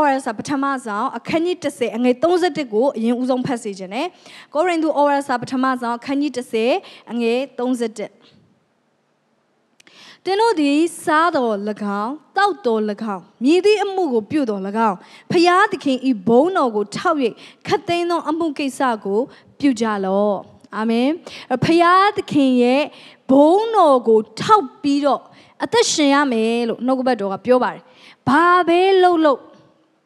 ORS ပထမဆုံးအခန်းကြီး30အငယ်31ကိုအရင်ဦးဆုံးဖတ်စီခြင်းနဲ့ကိုရိန္သု ORS ပထမဆုံးအခန်းကြီး30အငယ်31တင်းတို့သည်စားတော်၎င်းတောက်တော်၎င်းမြည်သည့်အမှုကို ပြုတော်၎င်းဖျားသခင်ဤဘုန်းတော်ကိုထောက်၍ခတ်သိမ်းသောအမှုကိစ္စကို ပြုကြလော့အာမင်ဖျားသခင်ရဲ့ဘုန်းတော်ကို ထောက်ပြီးတော့အသက်ရှင်ရမယ်လို့နှုတ်ကပတ်တော်ကပြောပါတယ်ဘာပဲလှုပ်လှုပ်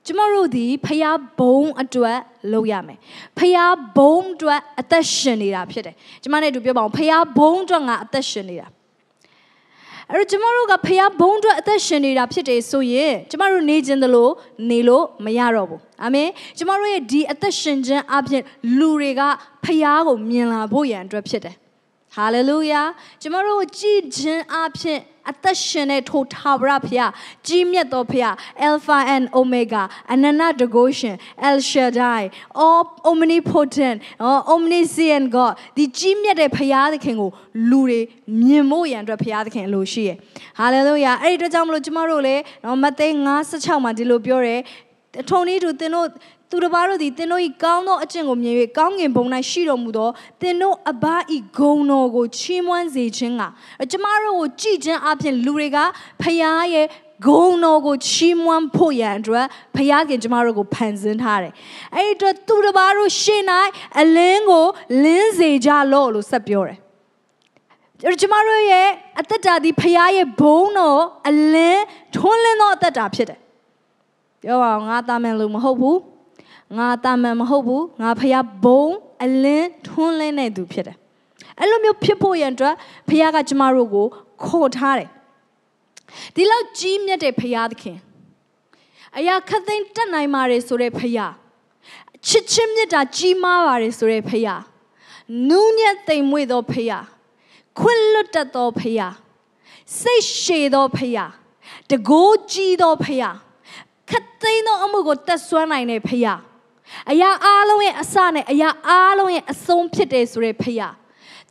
ကျမတို့ဒီဖျားဘုံအတွက် လုပ်ရမယ်ဖျားဘုံအတွက်အသက်ရှင်နေတာဖြစ်တယ်ကျမနဲ့တူပြောပါအောင်ဖျားဘုံအတွက်ငါအသက်ရှင်နေတာအဲ့တော့ကျမတို့ကဖျားဘုံအတွက်အသက်ရှင်နေတာဖြစ်တယ်ဆိုရင်ကျမတို့နေခြင်းတလို့နေလို့မရတော့ဘူးအာမင် ကျမတို့ရဲ့ဒီအသက်ရှင်ခြင်းအပြင်လူတွေကဖျားကို မြင်လာဖို့ရန်အတွက်ဖြစ်တယ်ဟာလေလုယာကျမတို့ကြည်ခြင်းအပြင်အသက်ရှင်တဲ့ထိုထာဝရဘုရားကြီးမြတ်သောဘုရား Alpha and Omega အနန္တတကုရှင် El Shaddai all omnipotent omniscient God ဒီကြီးမြတ်တဲ့ဘုရားသခင်ကိုလူတွေမြင်ဖို့ရန်အတွက်ဘုရားသခင်အလိုရှိရယ် hallelujah အဲ့ဒီအတွက်ကြောင့်မလို့ကျမတို့လည်းမဿဲ9:16မှာဒီလိုပြောတယ်ထုံနည်းသူသင်တို့သူတစ်ပါးတို့သည်သင်တို့၏ကောင်းသောအကျင့်ကိုမြင်၍ကောင်းငင်ဘုံ၌ရှိတော်မူသောသင်တို့အဘဤဂုံတော်ကိုချီးမွမ်းစေခြင်းကအကျမတို့ကိုကြည်ခြင်းအပြင်လူတွေကဖရာရဲ့ဂုံတော်ကိုချီးမွမ်းဖို့ရန်အတွက်ဖရာခင်ကျမတို့ကိုဖန်ဆင်းထားတယ်။အဲ့ဒီအတွက်သူတစ်ပါးတို့ရှင်၌အလင်းကို လင်းစေကြလော့လို့ဆက်ပြောတယ်။ကျမတို့ရဲ့အသက်တာဒီဖရာရဲ့ဘုံတော်အလင်းထွန်းလင်းသောအသက်တာဖြစ်တယ်။ပြောပါအောင်ငါတာမန်လို့မဟုတ်ဘူး။ငါတာမန်မဟုတ်ဘူးငါဖះဘုံ အလင်းထွန်းလင်းတဲ့သူဖြစ်တယ်အဲ့လိုမျိုးဖြစ်ဖို့ရန်အတွက်ဖះကကျမတို့ကိုခေါ်ထားတယ်ဒီလောက်ကြီးမြတ်တဲ့ဖះသခင်အရာခသိန်းတက်နိုင်ပါတယ်ဆိုတဲ့ဖះချစ်ချင်းမြတ်တာကြီးမားပါတယ်ဆိုတဲ့ဖះနူးညံ့သိမ်မွေ့သောဖះခွင့်လွတ်တတ်သောဖះစိတ်ရှည်သောဖះတကိုးကြီးသောဖះခသိန်းသောအမှုကိုတက်ဆွမ်းနိုင်တဲ့ဖះအရာအားလုံးရဲ့အစနဲ့အရာအားလုံးရဲ့အဆုံးဖြစ်တယ်ဆိုတဲ့ဖခင်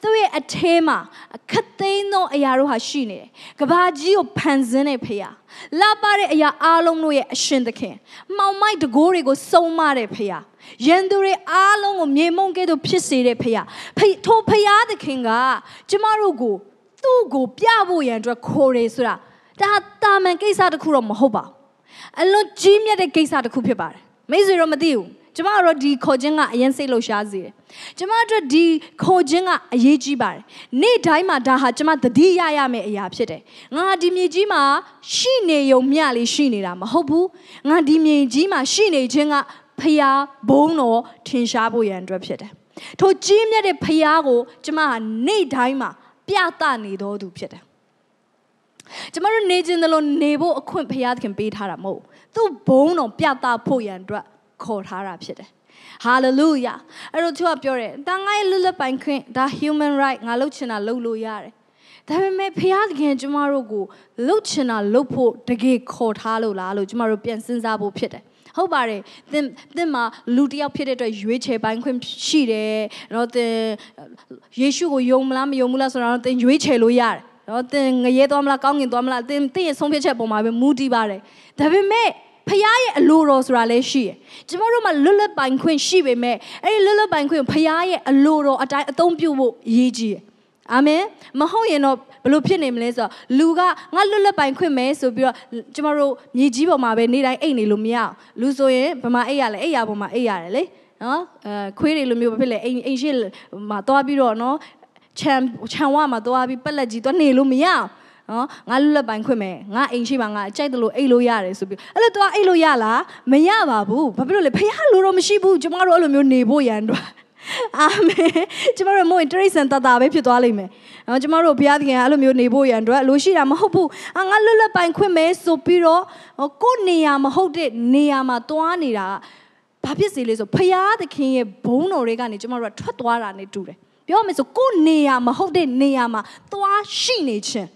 သူ့ရဲ့အထဲမှာအခက်သိမ်းသောအရာတို့ဟာရှိနေတယ်။ကဘာကြီးကိုဖန်ဆင်းတဲ့ဖခင်။လပတဲ့အရာအားလုံးတို့ရဲ့အရှင်သခင်။မှောင်မိုက်တကိုးတွေကိုစုံမတဲ့ဖခင်။ရန်သူတွေအားလုံးကိုမြေမုံကဲ့သို့ဖြစ်စေတဲ့ဖခင်။ထိုဖခင်သခင်ကကျမတို့ကိုသူ့ကို ပြဖို့ရန်အတွက်ခေါ်တယ်ဆိုတာဒါတာမန်ကိစ္စတစ်ခုတော့မဟုတ်ပါဘူး။အလွန်ကြီးမြတ်တဲ့ကိစ္စတစ်ခုဖြစ်ပါတယ်။မိတ်ဆွေတို့မသိဘူး။ကျမတို့ဒီခေါ်ခြင်းကအရင်စိတ်လှုပ်ရှားစေတယ်ကျမတို့ဒီခေါ်ခြင်းကအရေးကြီးပါတယ်နေ့တိုင်းမှာဒါဟာကျမသတိရရမယ့်အရာဖြစ်တယ်ငါဒီမြေကြီးမှာရှိနေုံမျှလေးရှိနေတာမဟုတ်ဘူးငါဒီမြေကြီးမှာရှိနေခြင်းကဖျားဘုံတော်ထင်ရှားဖို့ရန်အတွက်ဖြစ်တယ်ထိုကြီးမြတ်တဲ့ဖျားကို ကျမဟာနေ့တိုင်းမှာ ပြသနေတော်သူဖြစ်တယ်ကျမတို့နေခြင်းသလိုနေဖို့အခွင့်ဘုရားသခင်ပေးထားတာမဟုတ်သူ့ဘုံတော်ပြသဖို့ရန်အတွက်ခေါ်ထားတာဖြစ်တယ် hallelujah အဲ့တော့သူကပြောတယ်တန်ငါရဲ့လွတ်လပ်ပိုင်ခွင့်ဒါ human right ငါလုပ်ချင်တာလုပ်လို့ရတယ်ဒါပေမဲ့ဖခင်ကျမတို့ကိုလှုပ်ချင်တာလှုပ်ဖို့တကယ်ခေါ်ထားလို့လားလို့ကျမတို့ပြန်စဉ်းစားဖို့ဖြစ်တယ်ဟုတ်ပါတယ်သင်သင်မှာလူတစ်ယောက်ဖြစ်တဲ့အတွက်ရွေးချယ်ပိုင်းခွင့်ရှိတယ်တော့သင်ယေရှုကိုယုံမလားမယုံဘူးလားဆိုတော့သင်ရွေးချယ်လို့ရတယ်တော့သင်ငရဲသွားမလားကောင်းကင်သွားမလားသင်သင်ရဲ့ဆုံးဖြတ်ချက်ပေါ်မှာပဲမူတည်ပါတယ်ဒါပေမဲ့ဖះရဲ့အလိုတော်ဆိုတာလည်းရှိတယ်။ကျမတို့မှာလွတ်လပ်ပိုင်ခွင့်ရှိပေမဲ့အဲ့ဒီလွတ်လပ်ပိုင်ခွင့်ဖះရဲ့အလိုတော် အတိုင်းအသုံးပြုဖို့အရေးကြီးတယ်။အာမင်။မဟုတ်ရင်တော့ဘလို့ဖြစ်နေမလဲဆိုတော့လူကငါလွတ်လပ်ပိုင်ခွင့်မယ်ဆိုပြီးတော့ကျမတို့မြေကြီးပေါ်မှာပဲနေတိုင်းအိတ်နေလို့မရအောင်လူဆိုရင်ဗမာအိတ်ရလဲအိတ်ရပေါ်မှာအိတ်ရတယ်လေနော်အဲခွေးတွေလိုမျိုးပဲဖြစ်လေအိမ်အိမ်ရှိမှာတွားပြီးတော့နော်ခြံခြံဝါမှာတွားပြီးပက်လက်ကြီးတွားနေလို့မရအောင်နော်ငါလွတ်လပ်ပိုင်ခွင့်မယ်ငါအိမ်ရှိမှငါအကြိုက်တယ်လို့အိတ်လို့ရတယ်ဆိုပြီးအဲ့လို तू အိတ်လို့ရလားမရပါဘူးဘာဖြစ်လို့လဲဖခင်လိုတော့မရှိဘူးကျမတို့အဲ့လိုမျိုးနေဖို့ရန်တော့အာမင်ကျမတို့မို့တရိတ်ဆန်တတာပဲဖြစ်သွားလိမ့်မယ်။နော်ကျမတို့ဘုရားသခင်အဲ့လိုမျိုးနေဖို့ရန်အတွက်လိုရှိတာမဟုတ်ဘူး။အာငါလွတ်လပ်ပိုင်ခွင့်မဲဆိုပြီးတော့ကိုယ်နေရာမဟုတ်တဲ့နေရာမှာတွားနေတာဘာဖြစ်စေလဲဆိုဘုရားသခင်ရဲ့ဘုန်းတော်တွေကနေကျမတို့ကထွက်သွားတာနဲ့တူတယ်။ပြောမယ်ဆိုကိုယ်နေရာမဟုတ်တဲ့နေရာမှာတွားရှိနေခြင်း။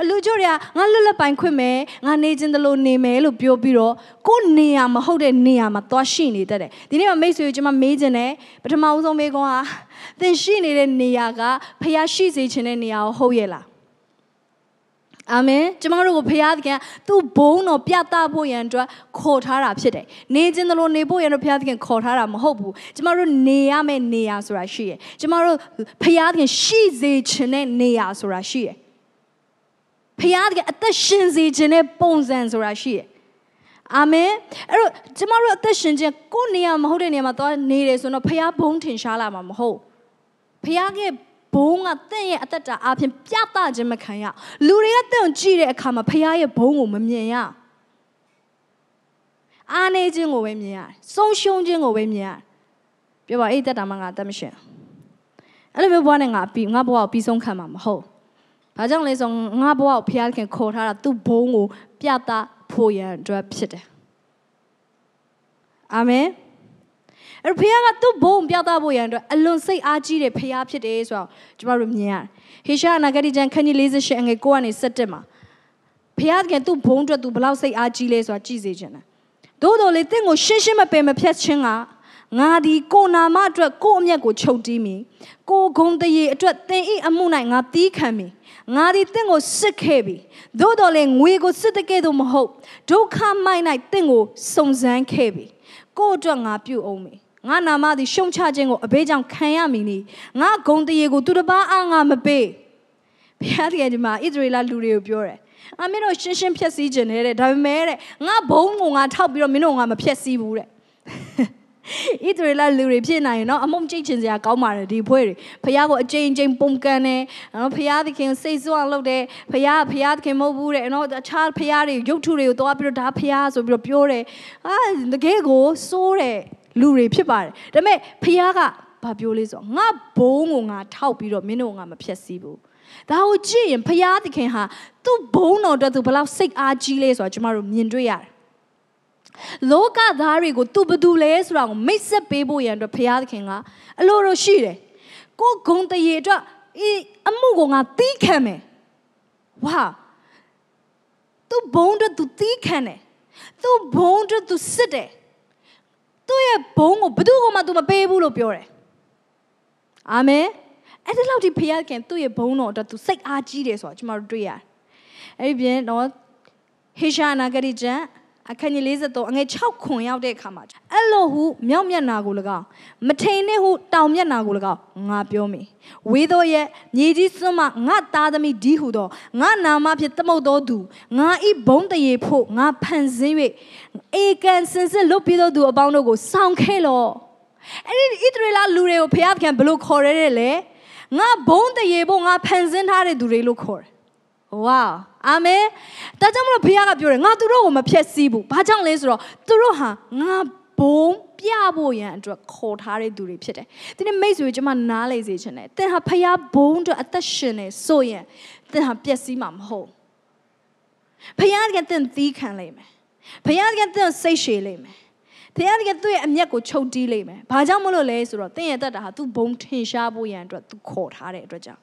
အလူချို့တွေကငါလွတ်လပ်ပိုင်ခွင့်မယ်ငါနေခြင်းတလို့နေမယ်လို့ပြောပြီးတော့ကိုယ်နေရမဟုတ်တဲ့နေရမှာသွားရှိနေတတ်တယ်ဒီနေ့မှာမိတ်ဆွေကျွန်မမေးခြင်းနဲ့ပထမဦးဆုံးမေးခွန်းဟာသင်ရှိနေတဲ့နေရာကဖျားရှိစေခြင်းတဲ့နေရာကိုဟုတ်ရဲ့လားအာမင်ကျမတို့ကိုဘုရားသခင်သူ့ဘုန်းတော်ပြသဖို့ရန်အတွက်ခေါ်ထားတာဖြစ်တယ်။နေခြင်းတို့နေဖို့ရန်အတွက်ဘုရားသခင်ခေါ်ထားတာမဟုတ်ဘူး။ကျမတို့နေရမယ့်နေရာဆိုတာရှိရယ်။ကျမတို့ဘုရားသခင်ရှိစေခြင်းတဲ့နေရာဆိုတာရှိရယ်။ဖခင်တကယ်အသက်ရှင်စေခြင်းတဲ့ပုံစံဆိုတာရှိတယ်အာမင်အဲ့တော့ကျမတို့အသက်ရှင်ခြင်းကိုယ်နေရာမဟုတ်တဲ့နေရာမှာသွားနေတယ်ဆိုတော့ဖခင်ဘုန်းထင်ရှားလာမှာမဟုတ်ဖခင်ရဲ့ဘုန်းကတင့်ရဲ့အသက်တာအပြင်ပြသခြင်းမခံရလူတွေကတင့်ကိုကြည့်တဲ့အခါမှာဖခင်ရဲ့ဘုန်းကိုမမြင်ရအားနေခြင်းကိုပဲမြင်ရဆုံးရှုံးခြင်းကိုပဲမြင်ရပြောပါအဲ့တက်တာမှငါအသက်မရှင်အဲ့လိုမျိုးဘဝနဲ့ငါပြီးငါဘဝကိုပြီးဆုံးခံမှာမဟုတ်။ဘာကြောင့်လဲဆိုငါဘဝကိုဖျားခင်ခေါ်ထားတာသူ့ဘုံကိုပြတာဖို့ရန်အတွက်ဖြစ်တယ်။အာမင်။အဲ့ဖျားကသူ့ဘုံပြတာဖို့ရန်အတွက်အလွန်စိတ်အားကြီးတဲ့ဖျားဖြစ်တယ်ဆိုတော့ကျမတို့မြင်ရတယ်။ဟေရှာအနာဂတိကျမ်းခန်းကြီး48အငယ်9ကနေ17မှာဖျားခင်သူ့ဘုံအတွက်သူဘလောက်စိတ်အားကြီးလဲဆိုတာကြည့်စေချင်တယ်။သို့တော်လေတင့်ကိုရှင်းရှင်းမပင်မဖြတ်ခြင်းကငါဒီကိုနာမအတွက်ကိုအမျက်ကိုချုပ်တီးမည်ကိုဂုံတရေအတွက်သင်ဤအမှု၌ငါတီးခံမည်ငါသည်တင့်ကိုစစ်ခဲ့ပြီသို့တော်လည်းငွေကိုစစ်တကဲ့သို့မဟုတ်ဒုက္ခမိုက်၌တင့်ကိုစုံစမ်းခဲ့ပြီကို့အတွက်ငါပြုအောင်မေငါနာမသည်ရှုံချခြင်းကိုအဘေးကြောင့်ခံရမည်နီငါဂုံတရေကိုသူတစ်ပါးအားငါမပေးဘုရားသခင်ဒီမှာဣသရေလလူတွေကိုပြောတယ်အမင်းတို့ရှင်းရှင်းဖြည့်ဆည်းခြင်းနဲ့တဲ့ဒါပေမဲ့တဲ့ငါဘုံကိုငါထောက်ပြီးတော့မင်းတို့ငါမဖြည့်ဆည်းဘူးတဲ့ဣသရေလလူတွေဖြစ်နိုင်ရင်နော်အမုံကြိတ်ချင်စရာကောင်းပါတယ်ဒီဖွဲ့တွေဖခင်ကိုအကြိမ်ကြိမ်ပုံကန်တယ်နော်ဖခင်သခင်စိတ်ဆွအောင်လုပ်တယ်ဖခင်ဖခင်သခင်မဟုတ်ဘူးတဲ့နော်အခြားဖခင်တွေရုပ်ထုတွေကိုသွားပြီးတော့ဒါဖခင်ဆိုပြီးတော့ပြောတယ်အာတကယ်ကိုစိုးတဲ့လူတွေဖြစ်ပါတယ်ဒါပေမဲ့ဖခင်ကဘာပြောလဲဆိုတော့ငါဘုံကိုငါထောက်ပြီးတော့မင်းတို့ငါမဖြက်စီးဘူးဒါကိုကြည့်ရင်ဖရာသခင်ဟာသူ့ဘုံတော်အတွက်သူဘလောက်စိတ်အားကြီးလဲဆိုတာကျမတို့မြင်တွေ့ရတယ်လောကသားတွေကိုသူဘသူလဲဆိုတာကိုမိတ်ဆက်ပေးဖို့ရန်အတွက်ဘုရားသခင်က အလိုလိုရှိတယ်ကိုဂုံတရေအတွက်ဤအမှုကိုငါတီးခံမယ်ဝါသူဘုံအတွက်သူတီးခံတယ်သူဘုံအတွက်သူစစ်တယ်သူ့ရဲ့ဘုံကိုဘသူကမှသူမပေးဘူးလို့ပြောတယ်အာမင်အဲ့ဒီလောက်ဒီဘုရားသခင်သူ့ရဲ့ဘုံတော်အတွက်သူစိတ်အားကြီးတယ်ဆိုတာကျွန်တော်တို့တွေ့ရတယ်အဲ့ဒီပြင်တော့ဟေရှာနာဂရီကျမ်းအခန်းကြီး53အငယ်6ခွန်ရောက်တဲ့အခါမှာအဲ့လိုဟုမြောက်မျက်နာကို၎င်းမထိန်နဲ့ဟုတောင်မျက်နာကို၎င်းငါပြောမည်ဝေသောရဲ့မြေကြီးစွန်းမှငါသားသမီးဒီဟုသောငါနာမဖြင့်သမုတ်သောသူငါဤဘုံတရေဖို့ငါဖန်ဆင်း၍အေကန်စင်စစ်လွတ်ပြီးသောသူအပေါင်းတို့ကိုဆောင်းခဲလောအဲ့ဒီဣသရေလလူတွေကိုဖျားဖျံဘလို့ခေါ်ရဲတယ်လေငါဘုံတရေဖို့ငါဖန်ဆင်းထားတဲ့သူတွေလို့ခေါ်တယ်ဝါအာမင်ဒါကြောင့်မလို့ဘုရားကပြောတယ်ငါသူတို့ကိုမဖျက်ဆီးဘူးဘာကြောင့်လဲဆိုတော့သူတို့ဟာငါဘုံပြဖို့ရန်အတွက်ခေါ်ထားတဲ့သူတွေဖြစ်တယ်ဒီနေ့မိတ်ဆွေကျွန်မနားလေစေချင်တယ်သင်ဟာဘုရားဘုံအတွက်အသက်ရှင်နေဆိုရင်သင်ဟာပျက်စီးမှာမဟုတ်ဘုရားကသင်သီးခံလိမ့်မယ်ဘုရားကသင်စိတ်ရှည်လိမ့်မယ်။တရားတကယ်သူ့ရဲ့အမျက်ကိုချုပ်တီးလိုက်မယ်။ဘာကြောင့်မလို့လဲဆိုတော့သင်ရဲ့တတ်တာဟာသူ့ဘုံထင်ရှားဖို့ရန်အတွက်သူခေါ်ထားတဲ့အတွက်ကြောင့်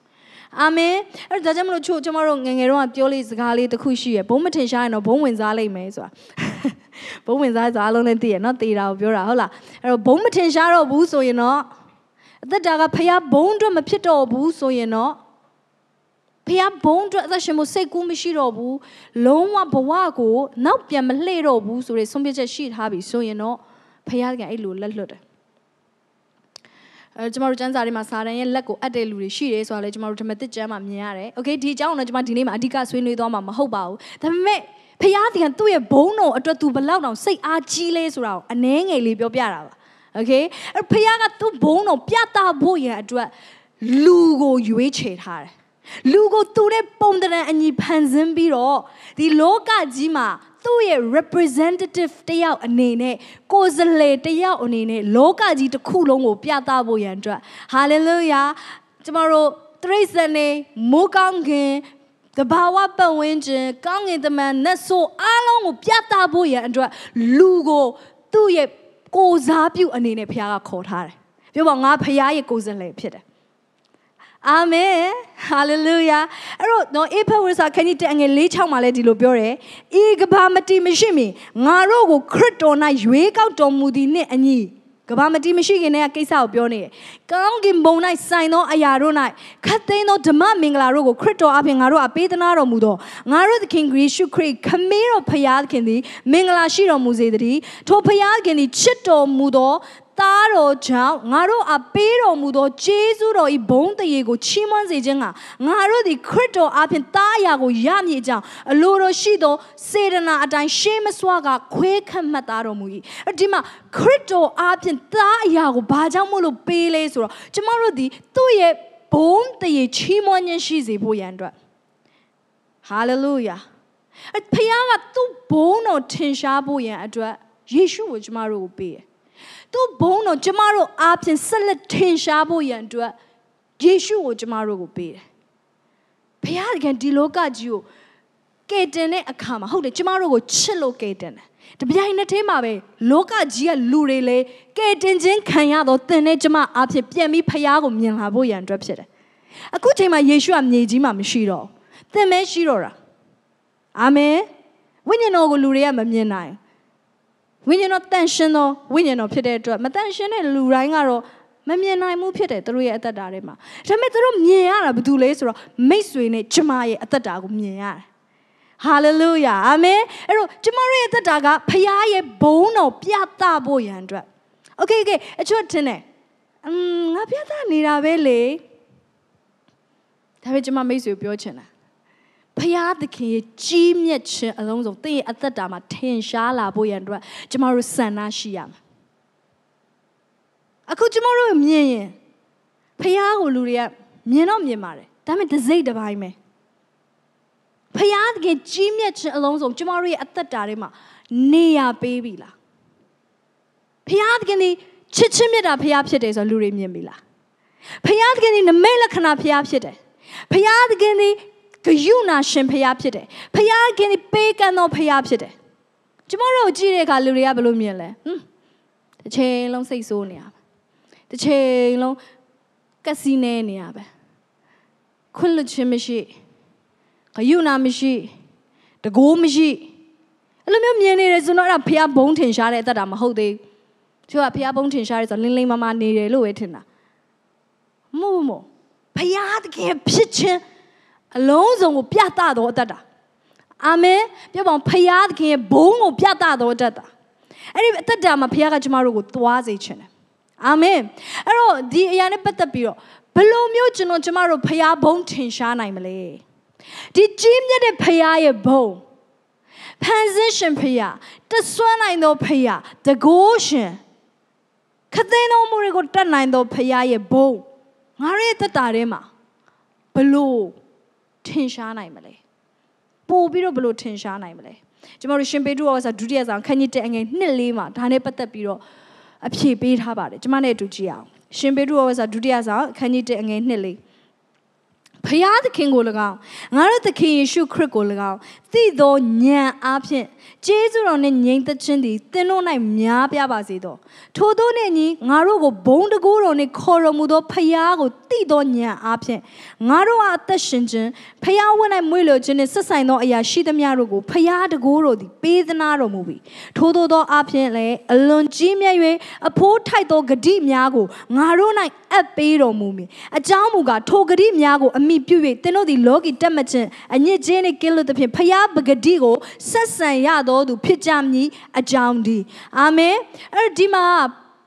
အာမင်အဲ့ဒါကြောင့်မလို့ချို့ကျမတို့ငငယ်တော့ပြောလေးစကားလေးတစ်ခုရှိရယ်ဘုံမထင်ရှားရင်တော့ဘုံဝင်စားလိမ့်မယ်ဆိုတာဘုံဝင်စားစားအလုံးနဲ့သိရနော်တေတာကိုပြောတာဟုတ်လားအဲ့တော့ဘုံမထင်ရှားတော့ဘူးဆိုရင်တော့အသက်တာကဖះဘုံအတွက်မဖြစ်တော့ဘူးဆိုရင်တော့ဖះဘုံအတွက်အသက်ရှင်မှုစိတ်ကူးမရှိတော့ဘူးလုံးဝဘဝကိုနောက်ပြန်မလှည့်တော့ဘူးဆိုတဲ့ဆုံးဖြတ်ချက်ရှိထားပြီဆိုရင်တော့ဖះကအဲ့လိုလက်လွတ်တယ်အဲကျမတို့ကျန်းစာတွေမှာစာတန်ရဲ့လက်ကိုအပ်တဲ့လူတွေရှိတယ်ဆိုတာလည်းကျမတို့ဓမ္မသစ်ကျမ်းမှာမြင်ရတယ်။ Okay ဒီအကြောင်းတော့ကျမဒီနေ့မှာအဓိကဆွေးနွေးသွားမှာမဟုတ်ပါဘူး။ဒါပေမဲ့ဖရာသခင်သူ့ရဲ့ဘုန်းတော်အတွက်သူဘလောက်တောင်စိတ်အားကြီးလဲဆိုတာကိုအနှဲငယ်လေးပြောပြတာပါ။ Okay အဲဖရာကသူ့ဘုန်းတော်ပြသဖို့ရန်အတွက်လူကိုရွေးချယ်ထားတယ်။လူကိုသူ့ရဲ့ပုံတံအညီဖန်ဆင်းပြီးတော့ဒီလောကကြီးမှာသူ့ရဲ့ representative တယောက်အနေနဲ့ကိုယ်စားလှယ်တယောက်အနေနဲ့လောကကြီးတစ်ခုလုံးကို ပြသဖို့ရန်အတွက် hallelujah ကျမတို့တရိစံနေမိုးကောင်းခင်တဘာဝပတ်ဝန်းကျင်ကောင်းငင်တမန်နတ်ဆိုအားလုံးကိုပြသဖို့ရန်အတွက်လူကို သူ့ရဲ့ကိုစားပြုအနေနဲ့ဖခင်ကခေါ်ထားတယ်ပြောပါငါဖခင်ရဲ့ကိုယ်စားလှယ်ဖြစ်တယ်အာမင်ဟာလေလုယာအဲ့တော့နော်အေဖက်ဝရစာခန်းကြီးတန်ငယ်၄၆မှာလည်းဒီလိုပြောတယ်ဤကဘာမတိမရှိမီငါတို့ကိုခရစ်တော်၌ရွေးကောက်တော်မူသည်နှင့်အညီကဘာမတိမရှိခင်တည်းကကိစ္စကိုပြောနေတယ်။ကောင်းကင်ဘုံ၌ဆိုင်သောအရာတို့၌ခတ်သိမ်းသောဓမ္မမင်္ဂလာတို့ကိုခရစ်တော်အဖင်ငါတို့အပေးသနာတော်မူသောငါတို့သခင်ယေရှုခရစ်ခမေးတော်ဖရာသခင်သည်မင်္ဂလာရှိတော်မူစေတည်းထိုဖရာသခင်သည်ချစ်တော်မူသောသားတော်ကြောင့်ငါတို့အားပေးတော်မူသောဂျေဇုတော်၏ဘုန်းတရေကိုချီးမွမ်းစေခြင်းကငါတို့သည်ခရစ်တော်အပြင်သားအရာကိုရမည်ကြောင်း အလိုတော်ရှိသောစေတနာအတိုင်းရှေးမစွာကခွဲခတ်မှတ်သားတော်မူ၏အဲဒီမှာခရစ်တော်အပြင်သားအရာကိုဘာကြောင့်မို့လို့ပေးလဲဆိုတော့ကျမတို့သည်သူ့ရဲ့ဘုန်းတရေချီးမွမ်းခြင်းရှိစေဖို့ရန်အတွက်ဟာလေလုယာဖခင်ကသူ့ဘုန်းတော်ထင်ရှားဖို့ရန်အတွက်ယေရှုကိုကျမတို့ကိုပေးတယ်သူ့ဘုန်းတော်ကျမတို့အားဖြင့်ဆက်လက်ထင်ရှားဖို့ရန်အတွက်ယေရှုကိုကျမတို့ကိုပေးတယ်ဘုရားသခင်ဒီလောကကြီးကိုကယ်တင်တဲ့အခါမှာဟုတ်တယ်ကျမတို့ကိုချစ်လို့ကယ်တင်တယ်တပြိုင်နက်တည်းမှာပဲလောကကြီးကလူတွေလေကယ်တင်ခြင်းခံရတော့သင်နဲ့ကျမအားဖြင့်ပြန်ပြီးဖះကိုမြင်လာဖို့ရန်အတွက်ဖြစ်တယ်။အခုချိန်မှာယေရှုကမြေကြီးမှာမရှိတော့ဘူး။သင်မဲရှိတော့တာ။အာမင်။ဝိညာဉ်တော်ကိုလူတွေကမမြင်နိုင်ဘူးဝိညာဉ်တော်တန်ရှင်းသောဝိညာဉ်တော်ဖြစ်တဲ့အတွက်မတန်ရှင်းတဲ့လူတိုင်းကတော့မမြင်နိုင်မှုဖြစ်တယ်သူတို့ရဲ့အသက်တာထဲမှာဒါပေမဲ့သူတို့မြင်ရတာဘာလို့လဲဆိုတော့မိတ်ဆွေနဲ့ကျမရဲ့အသက်တာကိုမြင်ရတယ်ဟာလေလုယာအာမင်အဲ့တော့ကျမတို့ရဲ့သက်တာကဖခင်ရဲ့ဘုန်းတော် ပြသဖို့ရန်အတွက်โอเคโอเคအချွတ်တင်တယ်อืมငါပြသနေတာပဲလေဒါပေမဲ့ကျမမိတ်ဆွေပြောချင်တာဖရာသခင်ရဲ့ကြီးမြတ်ခြင်းအလုံးစုံသင်ရဲ့အသက်တာမှာထင်ရှားလာဖို့ရန်အတွက်ကျမတို့ဆန္ဒရှိရမှာအခုကျမတို့မြင်ရင်ဖရာကိုလူတွေကမြင်တော့မြင်ပါတယ်ဒါပေမဲ့တစ်စိတ်တစ်ပိုင်းပဲဖရာသခင်ကြီးမြတ်ခြင်းအလုံးစုံ ကျမတို့ရဲ့အသက်တာထဲမှာနေရာပေးပြီလားဖရာသခင်ဒီချစ်ချင်းမြတ်တာဖရာဖြစ်တယ်ဆိုလူတွေမြင်ပြီလားဖရာသခင်ဒီနမိတ်လက္ခဏာဖရာဖြစ်တယ်ဖရာသခင်ဒီကယုဏရှင်ဖရားဖြစ်တယ်ဖရားခင်ပေးကမ်းသောဖရားဖြစ်တယ်ကျမတို့ကြည့်တဲ့အခါလူတွေကဘယ်လိုမြင်လဲဟွန်းတစ်ချိန်လုံးစိတ်ဆိုးနေရပါတစ်ချိန်လုံးကစီနေနေရပါခွင့်လွှတ်ခြင်းမရှိဂယုဏမရှိတကိုးမရှိအဲ့လိုမျိုးမြင်နေတယ်ဆိုတော့အဲ့ဒါဖះဘုံထင်ရှားတဲ့အတ္တမဟုတ်သေးဘူးသူကဖះဘုံထင်ရှားတယ်ဆိုတော့လင်းလင်းမမနေတယ်လို့ပဲထင်တာမို့မို့ဖះတကယ်ဖြစ်ခြင်းအလုံးစုံကို ပြသတော်အတတ်တာအာမင်ပြောပါအောင်ဖခင်သခင်ရဲ့ဘုန်းကိုပြသတော်အတတ်တာအဲ့ဒီအတ္တမှာဘုရားကကျမတို့ကိုသွားစေခြင်းတယ်အာမင်အဲ့တော့ဒီအရာနဲ့ပတ်သက်ပြီးတော့ဘယ်လိုမျိုးကျွန်တော်ကျမတို့ဘုရားဘုန်းထင်ရှားနိုင်မလဲဒီကြီးမြတ်တဲ့ဘုရားရဲ့ဘုန်း transition ဘုရားတဆွမ်းနိုင်သောဘုရားတကိုးရှင်ခသိန်းတော်မူတွေကိုတတ်နိုင်သောဘုရားရဲ့ဘုန်းငါရဲ့တတတာထဲမှာဘလို့ထင်ရှားနိုင်မလဲပို့ပြီးတော့ဘယ်လိုထင်ရှားနိုင်မလဲကျွန်တော်တို့ရှင်ပေတုဩဝါစာဒုတိယဆောင်ခန်းကြီးတဲ့အငယ်1လေးမှာဒါနဲ့ပတ်သက်ပြီးတော့အဖြေပေးထားပါတယ်ကျွန်မနဲ့အတူကြည့်အောင်ရှင်ပေတုဩဝါစာဒုတိယဆောင်ခန်းကြီးတဲ့အငယ်1လေးဖျားသခင်ကို၎င်းငါတို့သခင်ယေရှုခရစ်ကို၎င်းသိသောဉာဏ်အားဖြင့်ကျေးဇူးတော်နှင့်ငြိမ်သက်ခြင်းသည်သင်တို့၌များပြားပါစေသော ထို့သောနှင့်ညီငါတို့ကိုဘုံတကူတော်နှင့် ခေါ်တော်မူသောဖျားကိုသိသောဉာဏ်အားဖြင့်ငါတို့အားအသက်ရှင်ခြင်းဖျားဝတ်၌မွေလိုခြင်းနှင့်ဆက်ဆိုင်သောအရာရှိသမျှတို့ကိုဖျားတကူတော်သည်ပေးသနာတော်မူပြီထို့သောသောအားဖြင့်လည်းအလွန်ကြီးမြတ်၍အဖိုးထိုက်သောဂတိများကိုငါတို့၌အပ်ပေးတော်မူမည်အကြောင်းမူကားထိုဂတိများကိုအမိပြု၍သင်တို့သည်လောကီတက်မခြင်းအညစ်အကြေးနှင့်ကင်းလွတ်သဖြင့်ဖျားပဂတိကိုဆက်ဆံရတော်သူဖြစ်ကြမည်အကြောင်းဒီအာမင်အဲ့ဒီမှာ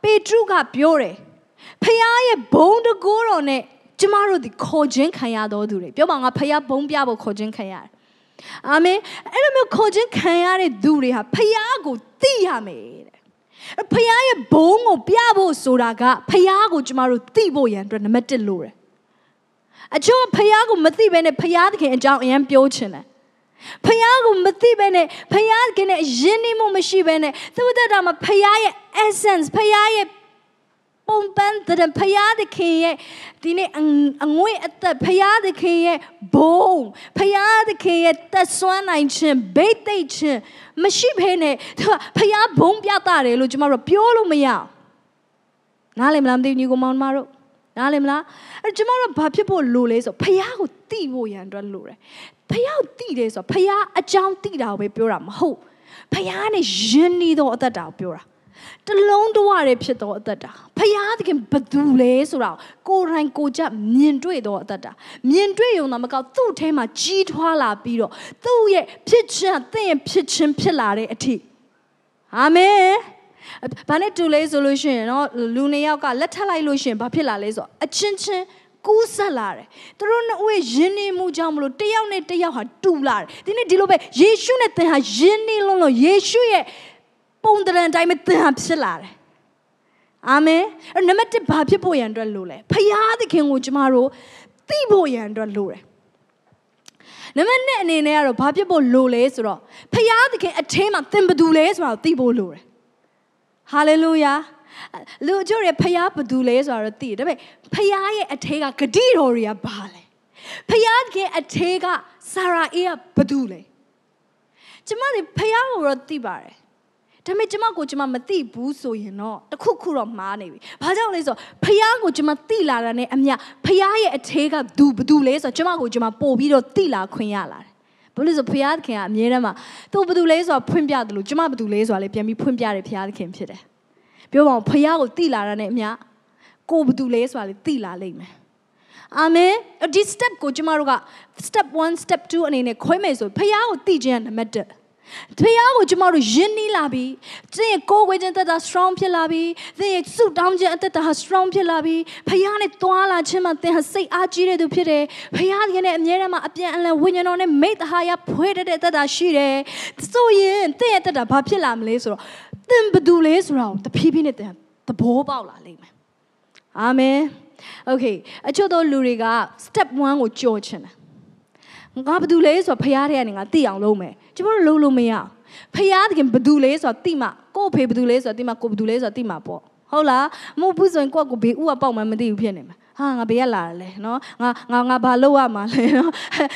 ပေတရုက ပြောတယ်ဖျားရဲ့ဘုံတကိုးတော်နဲ့ကျမတို့ဒီခေါ်ခြင်းခံရတော်သူတွေပြောပါငါဖျားဘုံပြဖို့ခေါ်ခြင်းခံရတယ်အာမင်အဲ့လိုမျိုးခေါ်ခြင်းခံရတဲ့သူတွေဟာဖျားကိုသိရမယ်တဲ့ဖျားရဲ့ဘုံကိုပြဖို့ဆိုတာကဖျားကိုကျမတို့သိဖို့ရန်အတွက်နံပါတ်1လို့တယ်အချို့ဖယားကိုမသိဘဲနဲ့ဖယားသခင်အကြောင်းအရန်ပြောချင်တယ်ဖယားကိုမသိဘဲနဲ့ဖယားကနဲ့ယဉ်နေမှုမရှိဘဲနဲ့သူတတ်တာမှာဖယားရဲ့ essence ဖယားရဲ့ပုံပန်းတဲ့ဖယားသခင်ရဲ့ဒီနေ့အငွေ့အသက်ဖယားသခင်ရဲ့ဘုံဖယားသခင်ရဲ့တက်ဆွမ်းနိုင်ခြင်းဘိတ်သိက်ခြင်းမရှိဘဲနဲ့သူကဖယားဘုံပြတာတယ်လို့ကျမတို့ပြောလို့မရနားလည်မလားမသိဘူးညီကောင်မောင်တို့နားလည်မလားအဲ့ကျွန်မတို့ဘာဖြစ်ဖို့လိုလဲဆိုဖះကိုတိဖို့ရန်အတွက်လိုတယ်ဖះကိုတိတယ်ဆိုဖះအကြောင်းတိတာကိုပဲပြောတာမဟုတ်ဖះနဲ့ယဉ်နေသောအသက်တာကိုပြောတာတလုံးတဝရဖြစ်သောအသက်တာဖရာသခင်ဘသူလဲဆိုတာကိုယ်တိုင်ကိုကြမြင်တွေ့သောအသက်တာ မြင်တွေ့ရုံသာမကောက်သူ့ထဲမှာကြီးထွားလာပြီးတော့သူ့ရဲ့ဖြစ်ခြင်းအသင်ဖြစ်ခြင်းဖြစ်လာတဲ့အထိအာမင်။ဘာနဲ့တူလဲဆိုလို့ရှိရင်တော့လူနှစ်ယောက်ကလက်ထပ်လိုက်လို့ရှိရင်ဘာဖြစ်လာလဲဆိုတော့အချင်းချင်းကူးဆက်လာတယ်။သူတို့နှစ်ဦးရင်းနေမှုကြောင့်မလို့တယောက်နဲ့တယောက်ဟာတူလာတယ်။ဒီနေ့ဒီလိုပဲယေရှုနဲ့သင်ဟာရင်းနေလုံးလုံးယေရှုရဲ့ပုံတရံတိုင်းမသင်ဟာဖြစ်လာတယ်။အာမင်။နံပါတ်1ဘာဖြစ်ဖို့ရန်အတွက်လိုလဲ။ဖရာသခင်ကိုကျမတို့သိဖို့ရန်အတွက်လိုတယ်။နံပါတ်2အနေနဲ့ကတော့ဘာဖြစ်ဖို့လိုလဲဆိုတော့ဖရာသခင်အထင်းမှာသင်ဘယ်သူလဲဆိုတာကိုသိဖို့လိုတယ်ဟာလေလုယာလူအကျိုးရဖရားဘသူလဲဆိုတော့သိတယ်ဒါပေမဲ့ဖရားရဲ့အထဲကဂတိတော်တွေကဘာလဲဖရားရဲ့အထဲကဆာရာအေးကဘသူလဲကျမတွေဖရားကိုတော့သိပါတယ်ဒါပေမဲ့ကျမကိုကျမမသိဘူးဆိုရင်တော့တခုခုတော့မှားနေပြီ။ဘာကြောင့်လဲဆိုတော့ဖះကိုကျမသိလာတာနဲ့အမြဖះရဲ့ အထေးကသူဘသူလဲဆိုတော့ကျမကိုကျမပို့ပြီးတော့သိလာခွင့်ရလာတယ်ဘာလို့ဆိုဘုရားသခင်ကအမြဲတမ်းမှာသူဘာလို့လဲဆိုတော့ဖွင့်ပြတယ်လို့ကျမဘာလို့လဲဆိုတာလေပြန်ပြီးဖွင့်ပြတယ်ဘုရားသခင်ဖြစ်တယ်ပြောပါဦးဘုရားကိုတိလာတာနဲ့အမျှကိုဘာလို့လဲဆိုတာလေတိလာလိမ့်မယ်အာမင်ဒီ step ကိုကျမတို့က step 1 step 2အနေနဲ့ခွဲမယ်ဆိုဘုရားကိုတိခြင်းကနံပါတ်1ဖခင်ကိုကျမတို့ယဉ်နီးလာပြီသင်ရဲ့ကိုယ်ဝေခြင်းသက်သာ strong ဖြစ်လာပြီသင်ရဲ့ဆုတောင်းခြင်းအသက်သာ strong ဖြစ်လာပြီဖခင်နဲ့တွာလာခြင်းမှာသင်ဟာစိတ်အားကြီးတဲ့သူဖြစ်တယ်ဖခင်ကလည်းအမြဲတမ်းအပြန်အလှန်ဝိညာဉ်တော်နဲ့မိတ္တဟာယဖွဲတတ်တဲ့အသက်သာရှိတယ်ဆိုရင်သင်ရဲ့အသက်သာဘာဖြစ်လာမလဲဆိုတော့သင်ဘသူလဲဆိုတာကိုတဖြည်းဖြည်းနဲ့သင်သဘောပေါက်လာလိမ့်မယ်အာမင် okay အချို့သော လူတွေက step 1ကိုကြော်ချင်တယ်ငါဘာတူလဲဆိုတော့ဖရားတဲ့ကနေငါသိအောင်လုပ်မယ်ကျမတို့လုံးလို့မရဖရားတကယ်ဘာတူလဲဆိုတော့သိမှကို့ဖေဘာတူလဲဆိုတော့သိမှကိုဘာတူလဲဆိုတော့သိမှပေါ့ဟုတ်လားမဟုတ်ဘူးဆိုရင်ကိုယ့်ကိုဘေးဥကပေါက်မှမသိဘူးဖြစ်နေမှာဟာငါဘေးရလာတယ်လေနော်ငါငါငါဘာလုပ်ရမှာလဲနော်